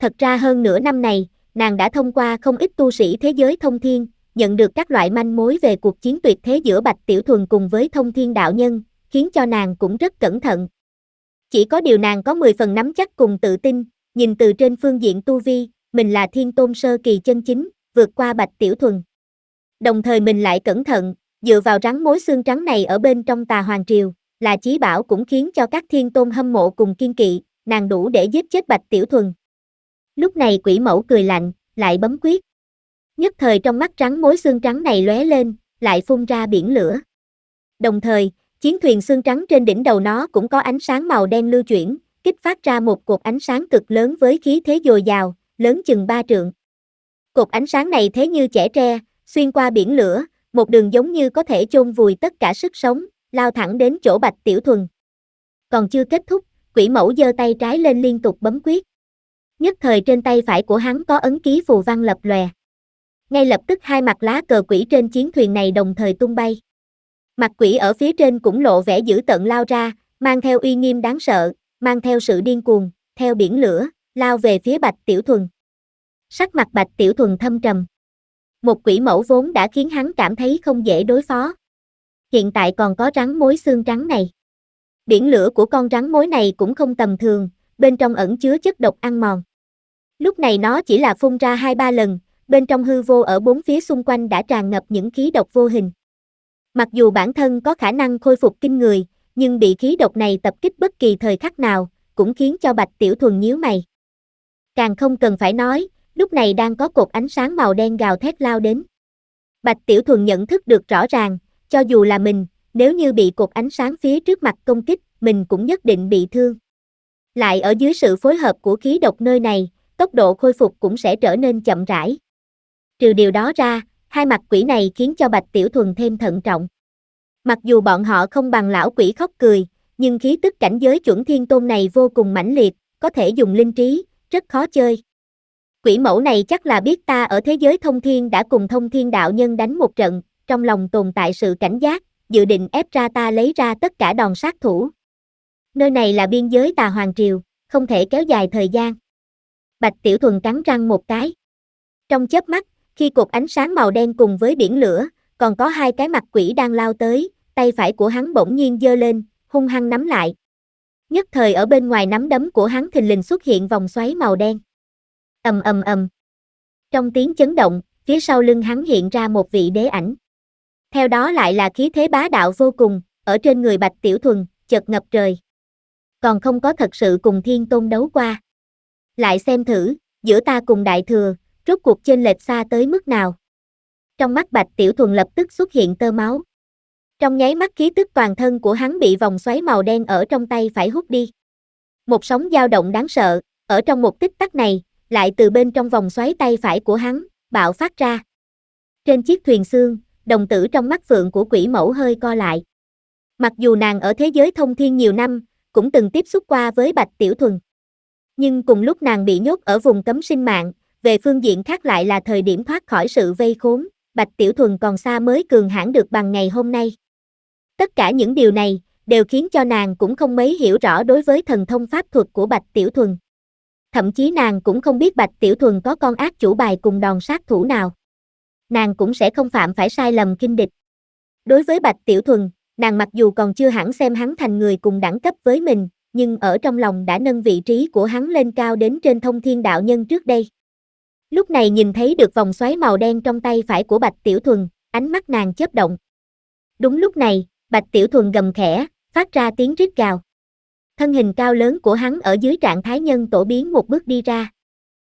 Thật ra hơn nửa năm này, nàng đã thông qua không ít tu sĩ thế giới thông thiên, nhận được các loại manh mối về cuộc chiến tuyệt thế giữa Bạch Tiểu Thuần cùng với thông thiên đạo nhân, khiến cho nàng cũng rất cẩn thận. Chỉ có điều nàng có 10 phần nắm chắc cùng tự tin, nhìn từ trên phương diện tu vi, mình là thiên tôn sơ kỳ chân chính, vượt qua Bạch Tiểu Thuần. Đồng thời mình lại cẩn thận, dựa vào rắn mối xương trắng này ở bên trong tà hoàng triều, là chí bảo cũng khiến cho các thiên tôn hâm mộ cùng kiên kỵ, nàng đủ để giết chết Bạch Tiểu Thuần, Lúc này quỷ mẫu cười lạnh, lại bấm quyết. Nhất thời trong mắt trắng mối xương trắng này lóe lên, lại phun ra biển lửa. Đồng thời, chiến thuyền xương trắng trên đỉnh đầu nó cũng có ánh sáng màu đen lưu chuyển, kích phát ra một cột ánh sáng cực lớn với khí thế dồi dào, lớn chừng ba trượng. Cột ánh sáng này thế như trẻ tre, xuyên qua biển lửa, một đường giống như có thể chôn vùi tất cả sức sống, lao thẳng đến chỗ Bạch Tiểu Thuần. Còn chưa kết thúc, quỷ mẫu giơ tay trái lên liên tục bấm quyết nhất thời trên tay phải của hắn có ấn ký phù văn lập lòe. Ngay lập tức hai mặt lá cờ quỷ trên chiến thuyền này đồng thời tung bay. Mặt quỷ ở phía trên cũng lộ vẻ dữ tận lao ra, mang theo uy nghiêm đáng sợ, mang theo sự điên cuồng, theo biển lửa, lao về phía Bạch Tiểu Thuần. Sắc mặt Bạch Tiểu Thuần thâm trầm. Một quỷ mẫu vốn đã khiến hắn cảm thấy không dễ đối phó. Hiện tại còn có rắn mối xương trắng này. Biển lửa của con rắn mối này cũng không tầm thường, bên trong ẩn chứa chất độc ăn mòn. Lúc này nó chỉ là phun ra hai ba lần, bên trong hư vô ở bốn phía xung quanh đã tràn ngập những khí độc vô hình. Mặc dù bản thân có khả năng khôi phục kinh người, nhưng bị khí độc này tập kích bất kỳ thời khắc nào, cũng khiến cho Bạch Tiểu Thuần nhíu mày. Càng không cần phải nói, lúc này đang có cột ánh sáng màu đen gào thét lao đến. Bạch Tiểu Thuần nhận thức được rõ ràng, cho dù là mình, nếu như bị cột ánh sáng phía trước mặt công kích, mình cũng nhất định bị thương. Lại ở dưới sự phối hợp của khí độc nơi này, tốc độ khôi phục cũng sẽ trở nên chậm rãi. Trừ điều đó ra, hai mặt quỷ này khiến cho Bạch Tiểu Thuần thêm thận trọng. Mặc dù bọn họ không bằng lão quỷ khóc cười, nhưng khí tức cảnh giới chuẩn thiên tôn này vô cùng mãnh liệt, có thể dùng linh trí, rất khó chơi. Quỷ mẫu này chắc là biết ta ở thế giới thông thiên đã cùng thông thiên đạo nhân đánh một trận, trong lòng tồn tại sự cảnh giác, dự định ép ra ta lấy ra tất cả đòn sát thủ. Nơi này là biên giới tà hoàng triều, không thể kéo dài thời gian. Bạch Tiểu Thuần cắn răng một cái. Trong chớp mắt, khi cột ánh sáng màu đen cùng với biển lửa, còn có hai cái mặt quỷ đang lao tới, tay phải của hắn bỗng nhiên giơ lên, hung hăng nắm lại. Nhất thời ở bên ngoài nắm đấm của hắn thình lình xuất hiện vòng xoáy màu đen. Ầm ầm ầm. Trong tiếng chấn động, phía sau lưng hắn hiện ra một vị đế ảnh. Theo đó lại là khí thế bá đạo vô cùng, ở trên người Bạch Tiểu Thuần, chợt ngập trời. Còn không có thật sự cùng Thiên Tôn đấu qua lại xem thử, giữa ta cùng đại thừa, rốt cuộc chênh lệch xa tới mức nào. Trong mắt Bạch Tiểu Thuần lập tức xuất hiện tơ máu. Trong nháy mắt khí tức toàn thân của hắn bị vòng xoáy màu đen ở trong tay phải hút đi. Một sóng dao động đáng sợ, ở trong một tích tắc này, lại từ bên trong vòng xoáy tay phải của hắn, bạo phát ra. Trên chiếc thuyền xương, đồng tử trong mắt phượng của quỷ mẫu hơi co lại. Mặc dù nàng ở thế giới thông thiên nhiều năm, cũng từng tiếp xúc qua với Bạch Tiểu Thuần nhưng cùng lúc nàng bị nhốt ở vùng cấm sinh mạng, về phương diện khác lại là thời điểm thoát khỏi sự vây khốn, Bạch Tiểu Thuần còn xa mới cường hãn được bằng ngày hôm nay. Tất cả những điều này đều khiến cho nàng cũng không mấy hiểu rõ đối với thần thông pháp thuật của Bạch Tiểu Thuần. Thậm chí nàng cũng không biết Bạch Tiểu Thuần có con ác chủ bài cùng đòn sát thủ nào. Nàng cũng sẽ không phạm phải sai lầm kinh địch. Đối với Bạch Tiểu Thuần, nàng mặc dù còn chưa hẳn xem hắn thành người cùng đẳng cấp với mình, nhưng ở trong lòng đã nâng vị trí của hắn lên cao đến trên thông thiên đạo nhân trước đây. Lúc này nhìn thấy được vòng xoáy màu đen trong tay phải của Bạch Tiểu Thuần, ánh mắt nàng chớp động. Đúng lúc này, Bạch Tiểu Thuần gầm khẽ, phát ra tiếng rít gào. Thân hình cao lớn của hắn ở dưới trạng thái nhân tổ biến một bước đi ra.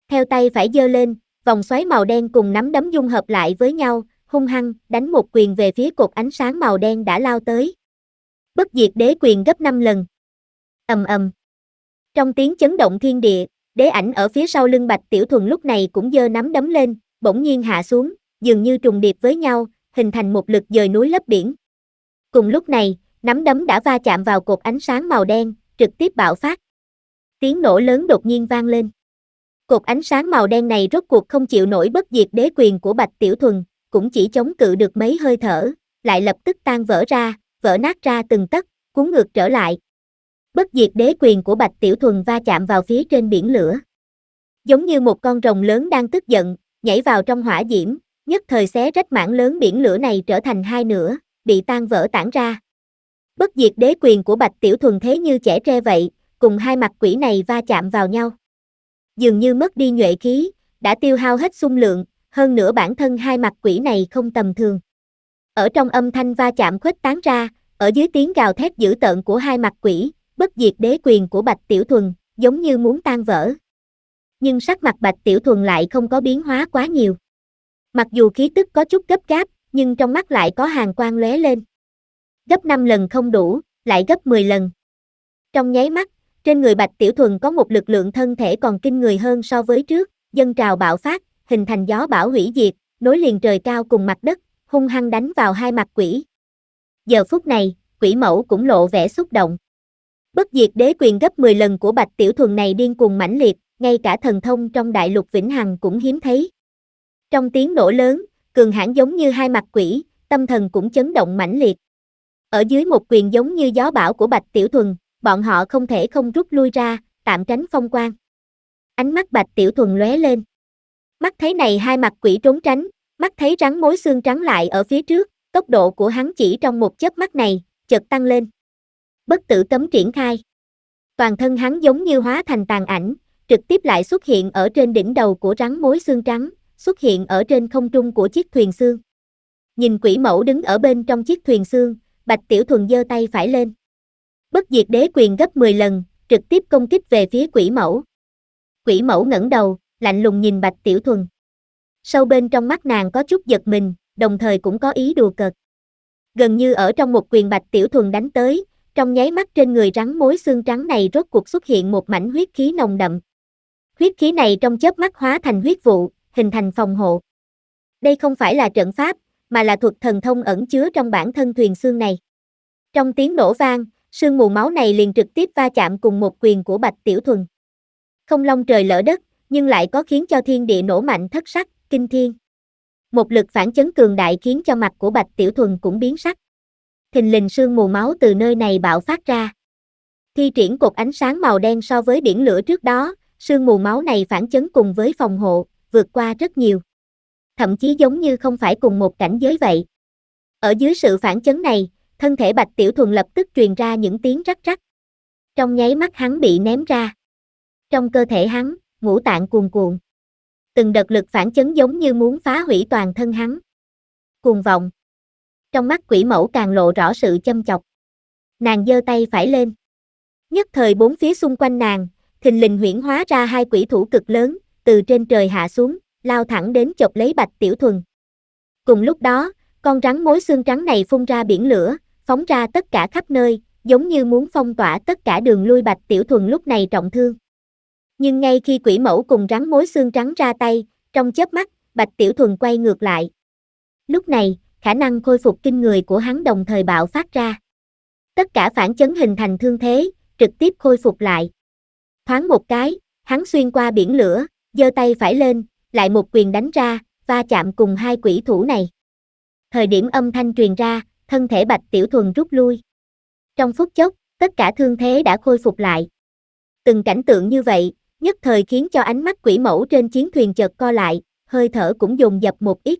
Theo tay phải giơ lên, vòng xoáy màu đen cùng nắm đấm dung hợp lại với nhau, hung hăng, đánh một quyền về phía cột ánh sáng màu đen đã lao tới. Bất diệt đế quyền gấp 5 lần ầm ầm. Trong tiếng chấn động thiên địa, đế ảnh ở phía sau lưng Bạch Tiểu Thuần lúc này cũng giơ nắm đấm lên, bỗng nhiên hạ xuống, dường như trùng điệp với nhau, hình thành một lực dời núi lấp biển. Cùng lúc này, nắm đấm đã va chạm vào cột ánh sáng màu đen, trực tiếp bạo phát. Tiếng nổ lớn đột nhiên vang lên. Cột ánh sáng màu đen này rốt cuộc không chịu nổi bất diệt đế quyền của Bạch Tiểu Thuần, cũng chỉ chống cự được mấy hơi thở, lại lập tức tan vỡ ra, vỡ nát ra từng tấc, cuốn ngược trở lại, bất diệt đế quyền của Bạch Tiểu Thuần va chạm vào phía trên biển lửa. Giống như một con rồng lớn đang tức giận, nhảy vào trong hỏa diễm, nhất thời xé rách mảng lớn biển lửa này trở thành hai nửa, bị tan vỡ tản ra. Bất diệt đế quyền của Bạch Tiểu Thuần thế như trẻ tre vậy, cùng hai mặt quỷ này va chạm vào nhau. Dường như mất đi nhuệ khí, đã tiêu hao hết xung lượng, hơn nữa bản thân hai mặt quỷ này không tầm thường. Ở trong âm thanh va chạm khuếch tán ra, ở dưới tiếng gào thét dữ tợn của hai mặt quỷ, bất diệt đế quyền của Bạch Tiểu Thuần, giống như muốn tan vỡ. Nhưng sắc mặt Bạch Tiểu Thuần lại không có biến hóa quá nhiều. Mặc dù khí tức có chút gấp gáp, nhưng trong mắt lại có hàng quang lóe lên. Gấp 5 lần không đủ, lại gấp 10 lần. Trong nháy mắt, trên người Bạch Tiểu Thuần có một lực lượng thân thể còn kinh người hơn so với trước, dân trào bạo phát, hình thành gió bão hủy diệt, nối liền trời cao cùng mặt đất, hung hăng đánh vào hai mặt quỷ. Giờ phút này, quỷ mẫu cũng lộ vẻ xúc động. Bất diệt đế quyền gấp 10 lần của Bạch Tiểu Thuần này điên cuồng mãnh liệt, ngay cả thần thông trong đại lục Vĩnh Hằng cũng hiếm thấy. Trong tiếng nổ lớn, cường hãn giống như hai mặt quỷ, tâm thần cũng chấn động mãnh liệt. Ở dưới một quyền giống như gió bão của Bạch Tiểu Thuần, bọn họ không thể không rút lui ra, tạm tránh phong quang. Ánh mắt Bạch Tiểu Thuần lóe lên. Mắt thấy này hai mặt quỷ trốn tránh, mắt thấy rắn mối xương trắng lại ở phía trước, tốc độ của hắn chỉ trong một chớp mắt này, chợt tăng lên bất tử cấm triển khai. Toàn thân hắn giống như hóa thành tàn ảnh, trực tiếp lại xuất hiện ở trên đỉnh đầu của rắn mối xương trắng, xuất hiện ở trên không trung của chiếc thuyền xương. Nhìn quỷ mẫu đứng ở bên trong chiếc thuyền xương, Bạch Tiểu Thuần giơ tay phải lên. Bất diệt đế quyền gấp 10 lần, trực tiếp công kích về phía quỷ mẫu. Quỷ mẫu ngẩng đầu, lạnh lùng nhìn Bạch Tiểu Thuần. Sâu bên trong mắt nàng có chút giật mình, đồng thời cũng có ý đùa cợt. Gần như ở trong một quyền Bạch Tiểu Thuần đánh tới, trong nháy mắt trên người rắn mối xương trắng này rốt cuộc xuất hiện một mảnh huyết khí nồng đậm. Huyết khí này trong chớp mắt hóa thành huyết vụ, hình thành phòng hộ. Đây không phải là trận pháp, mà là thuật thần thông ẩn chứa trong bản thân thuyền xương này. Trong tiếng nổ vang, sương mù máu này liền trực tiếp va chạm cùng một quyền của Bạch Tiểu Thuần. Không long trời lỡ đất, nhưng lại có khiến cho thiên địa nổ mạnh thất sắc, kinh thiên. Một lực phản chấn cường đại khiến cho mặt của Bạch Tiểu Thuần cũng biến sắc thình lình sương mù máu từ nơi này bạo phát ra. Thi triển cột ánh sáng màu đen so với biển lửa trước đó, sương mù máu này phản chấn cùng với phòng hộ, vượt qua rất nhiều. Thậm chí giống như không phải cùng một cảnh giới vậy. Ở dưới sự phản chấn này, thân thể Bạch Tiểu Thuần lập tức truyền ra những tiếng rắc rắc. Trong nháy mắt hắn bị ném ra. Trong cơ thể hắn, ngũ tạng cuồn cuộn. Từng đợt lực phản chấn giống như muốn phá hủy toàn thân hắn. Cuồng vọng trong mắt quỷ mẫu càng lộ rõ sự châm chọc. Nàng giơ tay phải lên. Nhất thời bốn phía xung quanh nàng, thình lình huyển hóa ra hai quỷ thủ cực lớn, từ trên trời hạ xuống, lao thẳng đến chọc lấy bạch tiểu thuần. Cùng lúc đó, con rắn mối xương trắng này phun ra biển lửa, phóng ra tất cả khắp nơi, giống như muốn phong tỏa tất cả đường lui bạch tiểu thuần lúc này trọng thương. Nhưng ngay khi quỷ mẫu cùng rắn mối xương trắng ra tay, trong chớp mắt, bạch tiểu thuần quay ngược lại. Lúc này, khả năng khôi phục kinh người của hắn đồng thời bạo phát ra. Tất cả phản chấn hình thành thương thế, trực tiếp khôi phục lại. Thoáng một cái, hắn xuyên qua biển lửa, giơ tay phải lên, lại một quyền đánh ra, va chạm cùng hai quỷ thủ này. Thời điểm âm thanh truyền ra, thân thể Bạch Tiểu Thuần rút lui. Trong phút chốc, tất cả thương thế đã khôi phục lại. Từng cảnh tượng như vậy, nhất thời khiến cho ánh mắt quỷ mẫu trên chiến thuyền chợt co lại, hơi thở cũng dùng dập một ít.